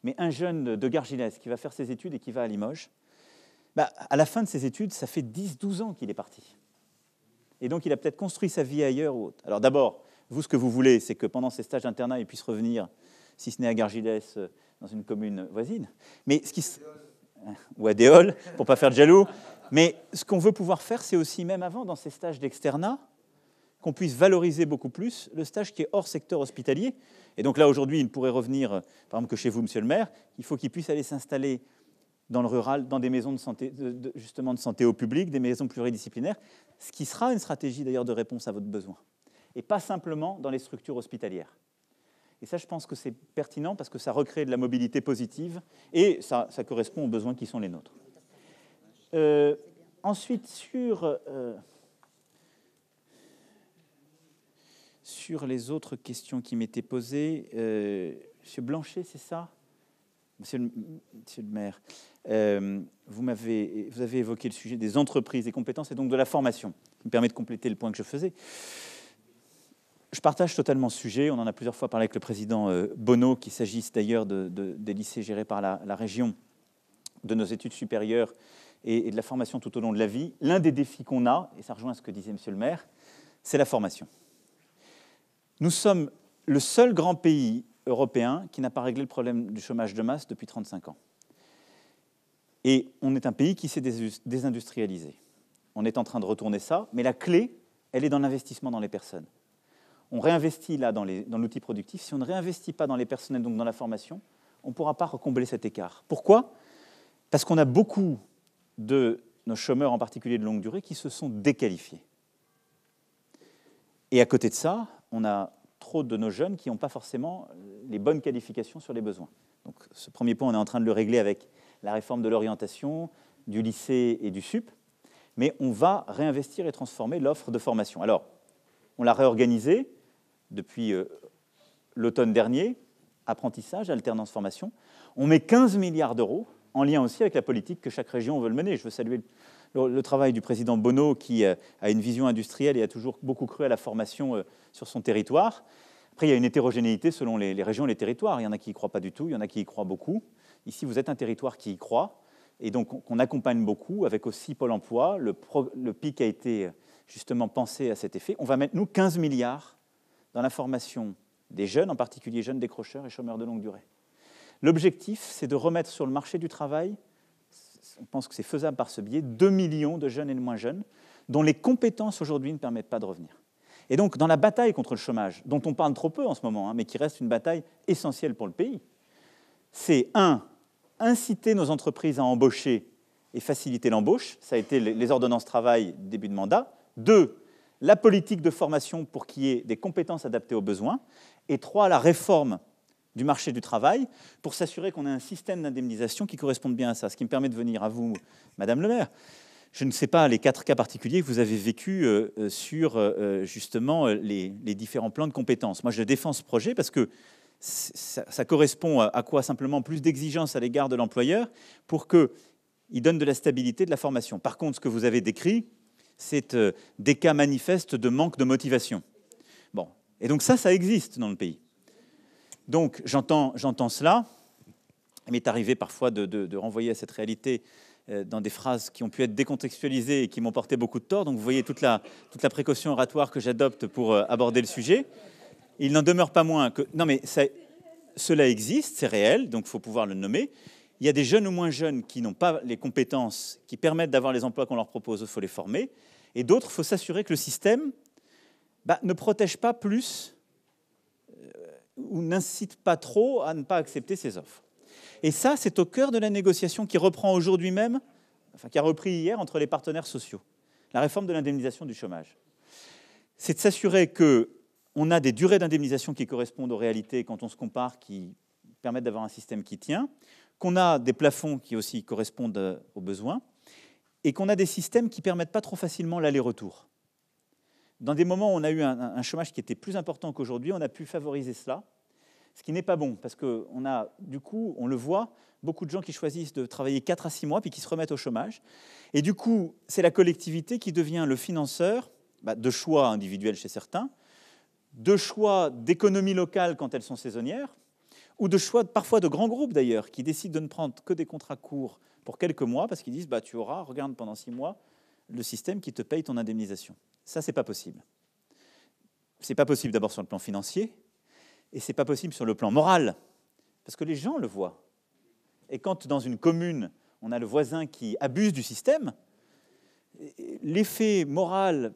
mais un jeune de Gargilès qui va faire ses études et qui va à Limoges, bah, à la fin de ses études, ça fait 10-12 ans qu'il est parti. Et donc, il a peut-être construit sa vie ailleurs autre. Alors, d'abord, vous, ce que vous voulez, c'est que pendant ses stages d'internat, il puisse revenir, si ce n'est à Gargilès, euh, dans une commune voisine. Mais ce qui... Ou à Déol, pour ne pas faire de jaloux. Mais ce qu'on veut pouvoir faire, c'est aussi, même avant, dans ces stages d'externat, qu'on puisse valoriser beaucoup plus le stage qui est hors secteur hospitalier. Et donc là, aujourd'hui, il pourrait revenir, euh, par exemple, que chez vous, monsieur le maire, il faut qu'il puisse aller s'installer dans le rural, dans des maisons de santé, justement de santé au public, des maisons pluridisciplinaires, ce qui sera une stratégie d'ailleurs de réponse à votre besoin, et pas simplement dans les structures hospitalières. Et ça, je pense que c'est pertinent parce que ça recrée de la mobilité positive et ça correspond aux besoins qui sont les nôtres. Euh, ensuite, sur, euh, sur les autres questions qui m'étaient posées, euh, M. Blanchet, c'est ça Monsieur le, maire, euh, vous, avez, vous avez évoqué le sujet des entreprises, des compétences et donc de la formation, Ça me permet de compléter le point que je faisais. Je partage totalement ce sujet. On en a plusieurs fois parlé avec le président Bono qu'il s'agisse d'ailleurs de, des lycées gérés par la, région, de nos études supérieures et, de la formation tout au long de la vie, l'un des défis qu'on a, et ça rejoint ce que disait M. le maire, c'est la formation. Nous sommes le seul grand pays européen qui n'a pas réglé le problème du chômage de masse depuis 35 ans. Et on est un pays qui s'est désindustrialisé. On est en train de retourner ça, mais la clé, elle est dans l'investissement dans les personnes. On réinvestit là dans l'outil productif. Si on ne réinvestit pas dans les personnels, donc dans la formation, on ne pourra pas recombler cet écart. Pourquoi Parce qu'on a beaucoup de nos chômeurs, en particulier de longue durée, qui se sont déqualifiés. Et à côté de ça, on a trop de nos jeunes qui n'ont pas forcément les bonnes qualifications sur les besoins. Donc ce premier point, on est en train de le régler avec la réforme de l'orientation, du lycée et du SUP, mais on va réinvestir et transformer l'offre de formation. Alors, on l'a réorganisée depuis euh, l'automne dernier, apprentissage, alternance, formation. On met 15 milliards d'euros en lien aussi avec la politique que chaque région veut mener. Je veux saluer le, travail du président Bono qui euh, a une vision industrielle et a toujours beaucoup cru à la formation euh, sur son territoire. Après, il y a une hétérogénéité selon les, régions et les territoires. Il y en a qui y croient pas du tout, il y en a qui y croient beaucoup. Ici, vous êtes un territoire qui y croit, et donc on accompagne beaucoup avec aussi Pôle emploi. le PIC a été euh, justement pensé à cet effet. On va mettre, nous, 15 milliards dans la formation des jeunes, en particulier jeunes décrocheurs et chômeurs de longue durée. L'objectif, c'est de remettre sur le marché du travail, on pense que c'est faisable par ce biais, 2 millions de jeunes et de moins jeunes, dont les compétences aujourd'hui ne permettent pas de revenir. Et donc, dans la bataille contre le chômage, dont on parle trop peu en ce moment, hein, mais qui reste une bataille essentielle pour le pays, c'est un, inciter nos entreprises à embaucher et faciliter l'embauche, ça a été les ordonnances travail début de mandat. Deux, la politique de formation pour qu'il y ait des compétences adaptées aux besoins. Et trois, la réforme du marché du travail pour s'assurer qu'on a un système d'indemnisation qui corresponde bien à ça. Ce qui me permet de venir à vous, Madame le maire. Je ne sais pas les quatre cas particuliers que vous avez vécus euh, euh, sur euh, justement les, différents plans de compétences. Moi, je défends ce projet parce que ça, correspond à quoi Simplement plus d'exigences à l'égard de l'employeur pour qu'il donne de la stabilité de la formation. Par contre, ce que vous avez décrit, c'est des cas manifestes de manque de motivation. Bon, et donc ça, ça existe dans le pays. Donc j'entends cela. Il m'est arrivé parfois de, renvoyer à cette réalité euh, dans des phrases qui ont pu être décontextualisées et qui m'ont porté beaucoup de tort. Donc vous voyez toute la, toute la précaution oratoire que j'adopte pour euh, aborder le sujet. Il n'en demeure pas moins que... Non mais cela existe, c'est réel, donc il faut pouvoir le nommer. Il y a des jeunes ou moins jeunes qui n'ont pas les compétences qui permettent d'avoir les emplois qu'on leur propose, il faut les former. Et d'autres, il faut s'assurer que le système bah, ne protège pas plus ou n'incite pas trop à ne pas accepter ces offres. Et ça, c'est au cœur de la négociation qui reprend aujourd'hui même, enfin qui a repris hier entre les partenaires sociaux, la réforme de l'indemnisation du chômage. C'est de s'assurer qu'on a des durées d'indemnisation qui correspondent aux réalités quand on se compare, qui permettent d'avoir un système qui tient, qu'on a des plafonds qui aussi correspondent aux besoins, et qu'on a des systèmes qui permettent pas trop facilement l'aller-retour dans des moments où on a eu un, chômage qui était plus important qu'aujourd'hui, on a pu favoriser cela, ce qui n'est pas bon, parce qu'on a, du coup, on le voit, beaucoup de gens qui choisissent de travailler 4 à 6 mois, puis qui se remettent au chômage. Et du coup, c'est la collectivité qui devient le financeur bah, de choix individuels chez certains, de choix d'économie locale quand elles sont saisonnières, ou de choix parfois de grands groupes d'ailleurs, qui décident de ne prendre que des contrats courts pour quelques mois, parce qu'ils disent, bah, tu auras, regarde pendant 6 mois, le système qui te paye ton indemnisation. Ça, c'est pas possible. C'est pas possible d'abord sur le plan financier, et c'est pas possible sur le plan moral, parce que les gens le voient. Et quand dans une commune, on a le voisin qui abuse du système, l'effet moral,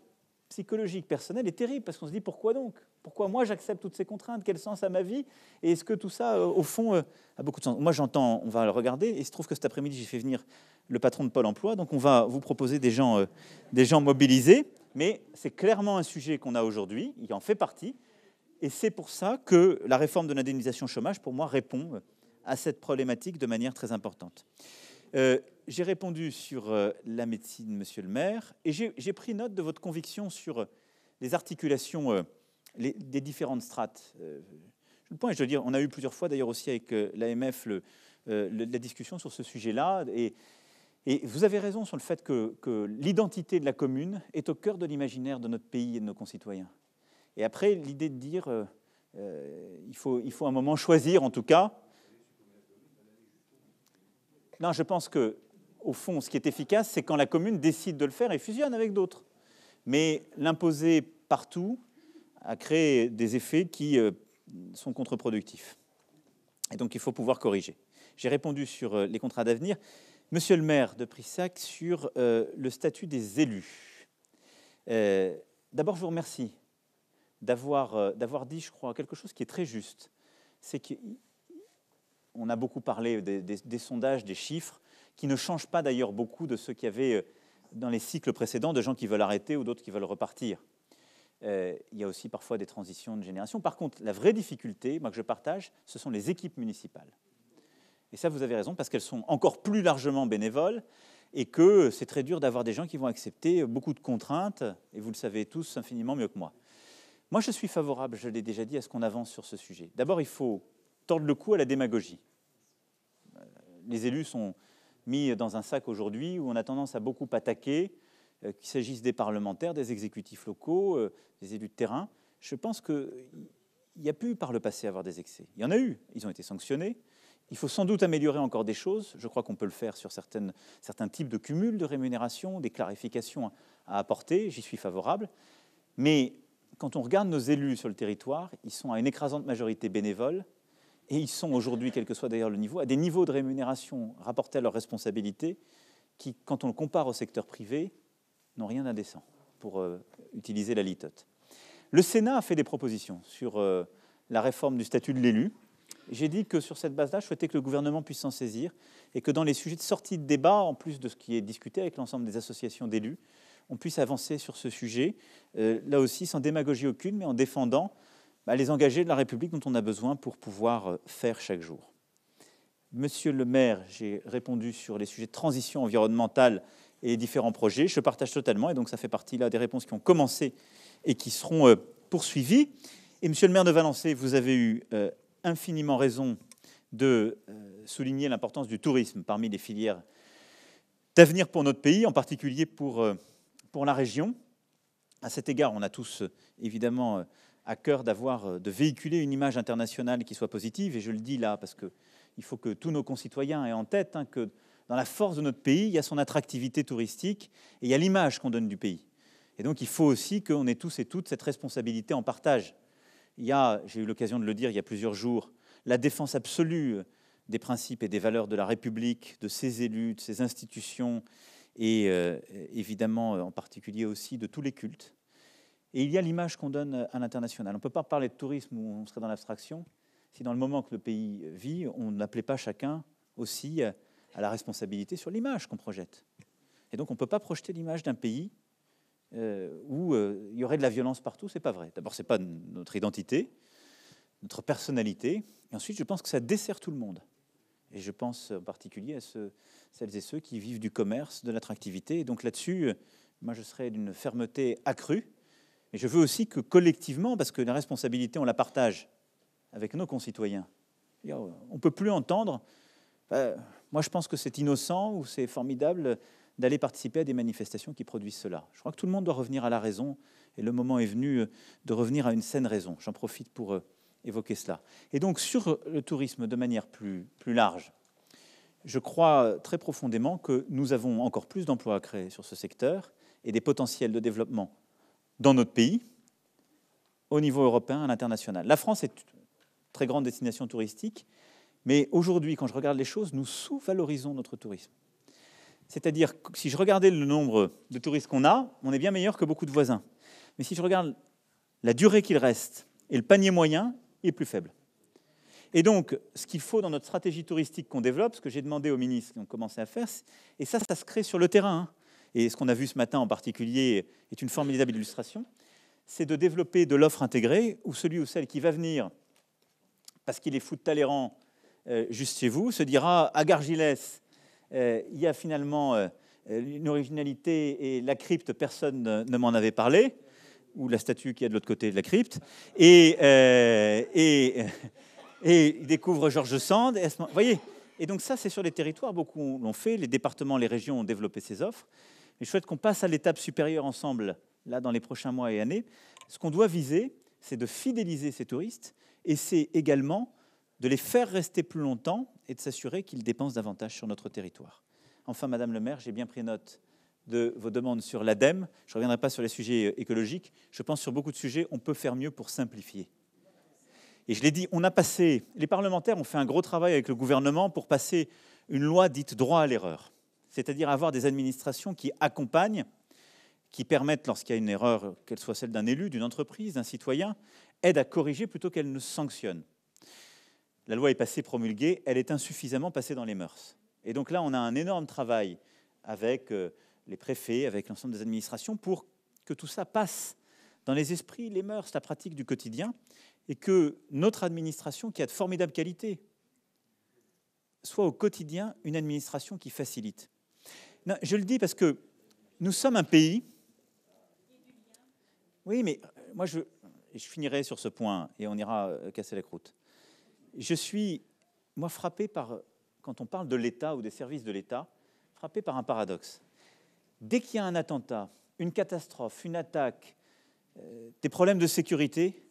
psychologique, personnel est terrible, parce qu'on se dit pourquoi donc Pourquoi moi j'accepte toutes ces contraintes Quel sens a ma vie Et est-ce que tout ça, euh, au fond, euh, a beaucoup de sens Moi j'entends, on va le regarder, et il se trouve que cet après-midi j'ai fait venir le patron de Pôle Emploi, donc on va vous proposer des gens, euh, des gens mobilisés mais c'est clairement un sujet qu'on a aujourd'hui, il en fait partie, et c'est pour ça que la réforme de l'indemnisation chômage, pour moi, répond à cette problématique de manière très importante. Euh, j'ai répondu sur euh, la médecine, monsieur le maire, et j'ai pris note de votre conviction sur euh, les articulations des différentes strates. je le point, je veux dire, on a eu plusieurs fois d'ailleurs aussi avec l'AMF la discussion sur ce sujet-là, et et vous avez raison sur le fait que, l'identité de la commune est au cœur de l'imaginaire de notre pays et de nos concitoyens. Et après, l'idée de dire, euh, euh, il, faut, il faut un moment choisir, en tout cas. Non, je pense que, au fond, ce qui est efficace, c'est quand la commune décide de le faire et fusionne avec d'autres. Mais l'imposer partout a créé des effets qui euh, sont contre-productifs. Et donc, il faut pouvoir corriger. J'ai répondu sur les contrats d'avenir. Monsieur le maire de Prissac sur euh, le statut des élus. Euh, d'abord, je vous remercie euh, d'avoir dit, je crois, quelque chose qui est très juste. C'est qu'on a beaucoup parlé des, des, sondages, des chiffres, qui ne changent pas d'ailleurs beaucoup de ceux qu'il y avait dans les cycles précédents, de gens qui veulent arrêter ou d'autres qui veulent repartir. il y a aussi parfois des transitions de génération. Par contre, la vraie difficulté, moi, que je partage, ce sont les équipes municipales. Et ça, vous avez raison, parce qu'elles sont encore plus largement bénévoles et que c'est très dur d'avoir des gens qui vont accepter beaucoup de contraintes, et vous le savez tous infiniment mieux que moi. Moi, je suis favorable, je l'ai déjà dit, à ce qu'on avance sur ce sujet. D'abord, il faut tordre le cou à la démagogie. Euh, les élus sont mis dans un sac aujourd'hui où on a tendance à beaucoup attaquer, euh, qu'il s'agisse des parlementaires, des exécutifs locaux, euh, des élus de terrain. Je pense qu'il y a pu par le passé avoir des excès. Il y en a eu, ils ont été sanctionnés, il faut sans doute améliorer encore des choses. Je crois qu'on peut le faire sur certains types de cumuls de rémunération, des clarifications à apporter. J'y suis favorable. Mais quand on regarde nos élus sur le territoire, ils sont à une écrasante majorité bénévoles. Et ils sont aujourd'hui, quel que soit d'ailleurs le niveau, à des niveaux de rémunération rapportés à leurs responsabilités qui, quand on le compare au secteur privé, n'ont rien d'indécent, pour euh, utiliser la litote. Le Sénat a fait des propositions sur euh, la réforme du statut de l'élu, j'ai dit que sur cette base-là, je souhaitais que le gouvernement puisse s'en saisir et que dans les sujets de sortie de débat, en plus de ce qui est discuté avec l'ensemble des associations d'élus, on puisse avancer sur ce sujet, euh, là aussi sans démagogie aucune, mais en défendant bah, les engagés de la République dont on a besoin pour pouvoir euh, faire chaque jour. Monsieur le maire, j'ai répondu sur les sujets de transition environnementale et les différents projets. Je partage totalement, et donc ça fait partie là des réponses qui ont commencé et qui seront euh, poursuivies. Et monsieur le maire de Valençay, vous avez eu infiniment raison de euh, souligner l'importance du tourisme parmi les filières d'avenir pour notre pays, en particulier pour, euh, pour la région. À cet égard, on a tous euh, évidemment à cœur d'avoir, de véhiculer une image internationale qui soit positive, et je le dis là parce qu'il faut que tous nos concitoyens aient en tête hein, que dans la force de notre pays, il y a son attractivité touristique et il y a l'image qu'on donne du pays. Et donc il faut aussi qu'on ait tous et toutes cette responsabilité en partage il y a, j'ai eu l'occasion de le dire il y a plusieurs jours, la défense absolue des principes et des valeurs de la République, de ses élus, de ses institutions, et euh, évidemment en particulier aussi de tous les cultes. Et il y a l'image qu'on donne à l'international. On ne peut pas parler de tourisme où on serait dans l'abstraction si dans le moment que le pays vit, on n'appelait pas chacun aussi à la responsabilité sur l'image qu'on projette. Et donc on ne peut pas projeter l'image d'un pays euh, où euh, il y aurait de la violence partout, c'est pas vrai. D'abord, c'est pas notre identité, notre personnalité. Et ensuite, je pense que ça dessert tout le monde. Et je pense en particulier à ceux, celles et ceux qui vivent du commerce, de l'attractivité. Et donc là-dessus, euh, moi, je serais d'une fermeté accrue. Et je veux aussi que collectivement, parce que la responsabilité, on la partage avec nos concitoyens. On ne peut plus entendre, bah, moi je pense que c'est innocent ou c'est formidable, d'aller participer à des manifestations qui produisent cela. Je crois que tout le monde doit revenir à la raison, et le moment est venu euh, de revenir à une saine raison. J'en profite pour euh, évoquer cela. Et donc sur euh, le tourisme de manière plus, large, je crois très profondément que nous avons encore plus d'emplois à créer sur ce secteur et des potentiels de développement dans notre pays, au niveau européen, à l'international. La France est une très grande destination touristique, mais aujourd'hui, quand je regarde les choses, nous sous-valorisons notre tourisme. C'est-à-dire que si je regardais le nombre de touristes qu'on a, on est bien meilleur que beaucoup de voisins. Mais si je regarde la durée qu'il reste et le panier moyen, il est plus faible. Et donc, ce qu'il faut dans notre stratégie touristique qu'on développe, ce que j'ai demandé aux ministres qui ont commencé à faire, et ça, ça se crée sur le terrain. Hein. Et ce qu'on a vu ce matin en particulier est une formidable illustration, c'est de développer de l'offre intégrée où celui ou celle qui va venir, parce qu'il est fou de Talleyrand, euh, juste chez vous, se dira à Gargilès, euh, il y a finalement euh, euh, une originalité et la crypte, personne ne m'en avait parlé, ou la statue qui est de l'autre côté de la crypte. Et, découvre Georges Sand. Et, voyez et donc ça, c'est sur les territoires, beaucoup l'ont fait, les départements, les régions ont développé ces offres. Et je souhaite qu'on passe à l'étape supérieure ensemble, là, dans les prochains mois et années. Ce qu'on doit viser, c'est de fidéliser ces touristes, et c'est également de les faire rester plus longtemps et de s'assurer qu'ils dépensent davantage sur notre territoire. Enfin, Madame le maire, j'ai bien pris note de vos demandes sur l'ADEME. Je ne reviendrai pas sur les sujets euh, écologiques. Je pense sur beaucoup de sujets, on peut faire mieux pour simplifier. Et je l'ai dit, on a passé, les parlementaires ont fait un gros travail avec le gouvernement pour passer une loi dite droit à l'erreur, c'est-à-dire avoir des administrations qui accompagnent, qui permettent, lorsqu'il y a une erreur, qu'elle soit celle d'un élu, d'une entreprise, d'un citoyen, aide à corriger plutôt qu'elle ne sanctionne la loi est passée promulguée, elle est insuffisamment passée dans les mœurs. Et donc là, on a un énorme travail avec euh, les préfets, avec l'ensemble des administrations, pour que tout ça passe dans les esprits, les mœurs, la pratique du quotidien, et que notre administration, qui a de formidables qualités, soit au quotidien une administration qui facilite. je le dis parce que nous sommes un pays. Oui, mais euh, moi, je finirai sur ce point et on ira euh, casser la croûte je suis, moi, frappé par, quand on parle de l'État ou des services de l'État, frappé par un paradoxe. Dès qu'il y a un attentat, une catastrophe, une attaque, euh, des problèmes de sécurité,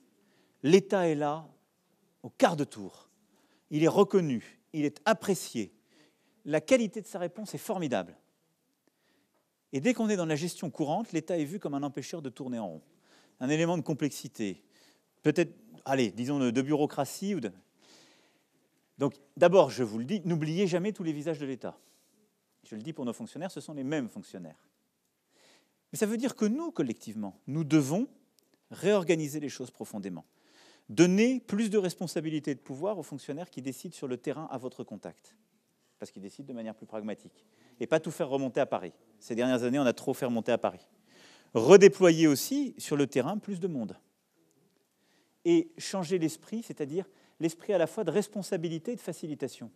l'État est là au quart de tour. Il est reconnu, il est apprécié. La qualité de sa réponse est formidable. Et dès qu'on est dans la gestion courante, l'État est vu comme un empêcheur de tourner en rond, un élément de complexité, peut-être, allez, disons, de bureaucratie ou de, donc d'abord, je vous le dis, n'oubliez jamais tous les visages de l'État. Je le dis pour nos fonctionnaires, ce sont les mêmes fonctionnaires. Mais ça veut dire que nous, collectivement, nous devons réorganiser les choses profondément. Donner plus de responsabilités et de pouvoir aux fonctionnaires qui décident sur le terrain à votre contact, parce qu'ils décident de manière plus pragmatique, et pas tout faire remonter à Paris. Ces dernières années, on a trop fait remonter à Paris. Redéployer aussi sur le terrain plus de monde. Et changer l'esprit, c'est-à-dire l'esprit à la fois de responsabilité et de facilitation.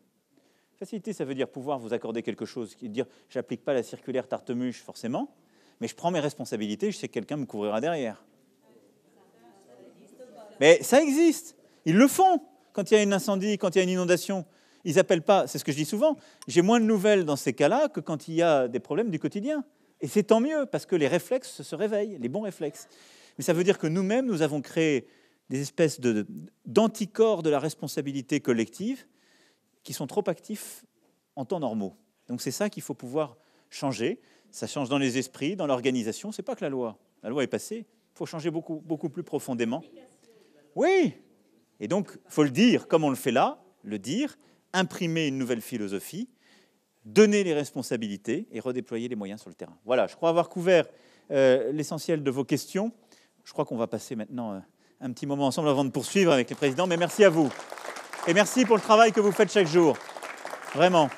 Facilité, ça veut dire pouvoir vous accorder quelque chose, qui dire j'applique pas la circulaire tartemuche forcément, mais je prends mes responsabilités, je sais que quelqu'un me couvrira derrière. Mais ça existe, ils le font quand il y a un incendie, quand il y a une inondation. Ils appellent pas, c'est ce que je dis souvent, j'ai moins de nouvelles dans ces cas-là que quand il y a des problèmes du quotidien. Et c'est tant mieux, parce que les réflexes se réveillent, les bons réflexes. Mais ça veut dire que nous-mêmes, nous avons créé des espèces d'anticorps de, la responsabilité collective qui sont trop actifs en temps normaux. Donc c'est ça qu'il faut pouvoir changer. Ça change dans les esprits, dans l'organisation. C'est pas que la loi. La loi est passée. Il faut changer beaucoup, beaucoup plus profondément. Oui. Et donc, faut le dire, comme on le fait là, le dire, imprimer une nouvelle philosophie, donner les responsabilités et redéployer les moyens sur le terrain. Voilà. Je crois avoir couvert euh, l'essentiel de vos questions. Je crois qu'on va passer maintenant. Euh, un petit moment ensemble avant de poursuivre avec les présidents. Mais merci à vous. Et merci pour le travail que vous faites chaque jour. Vraiment.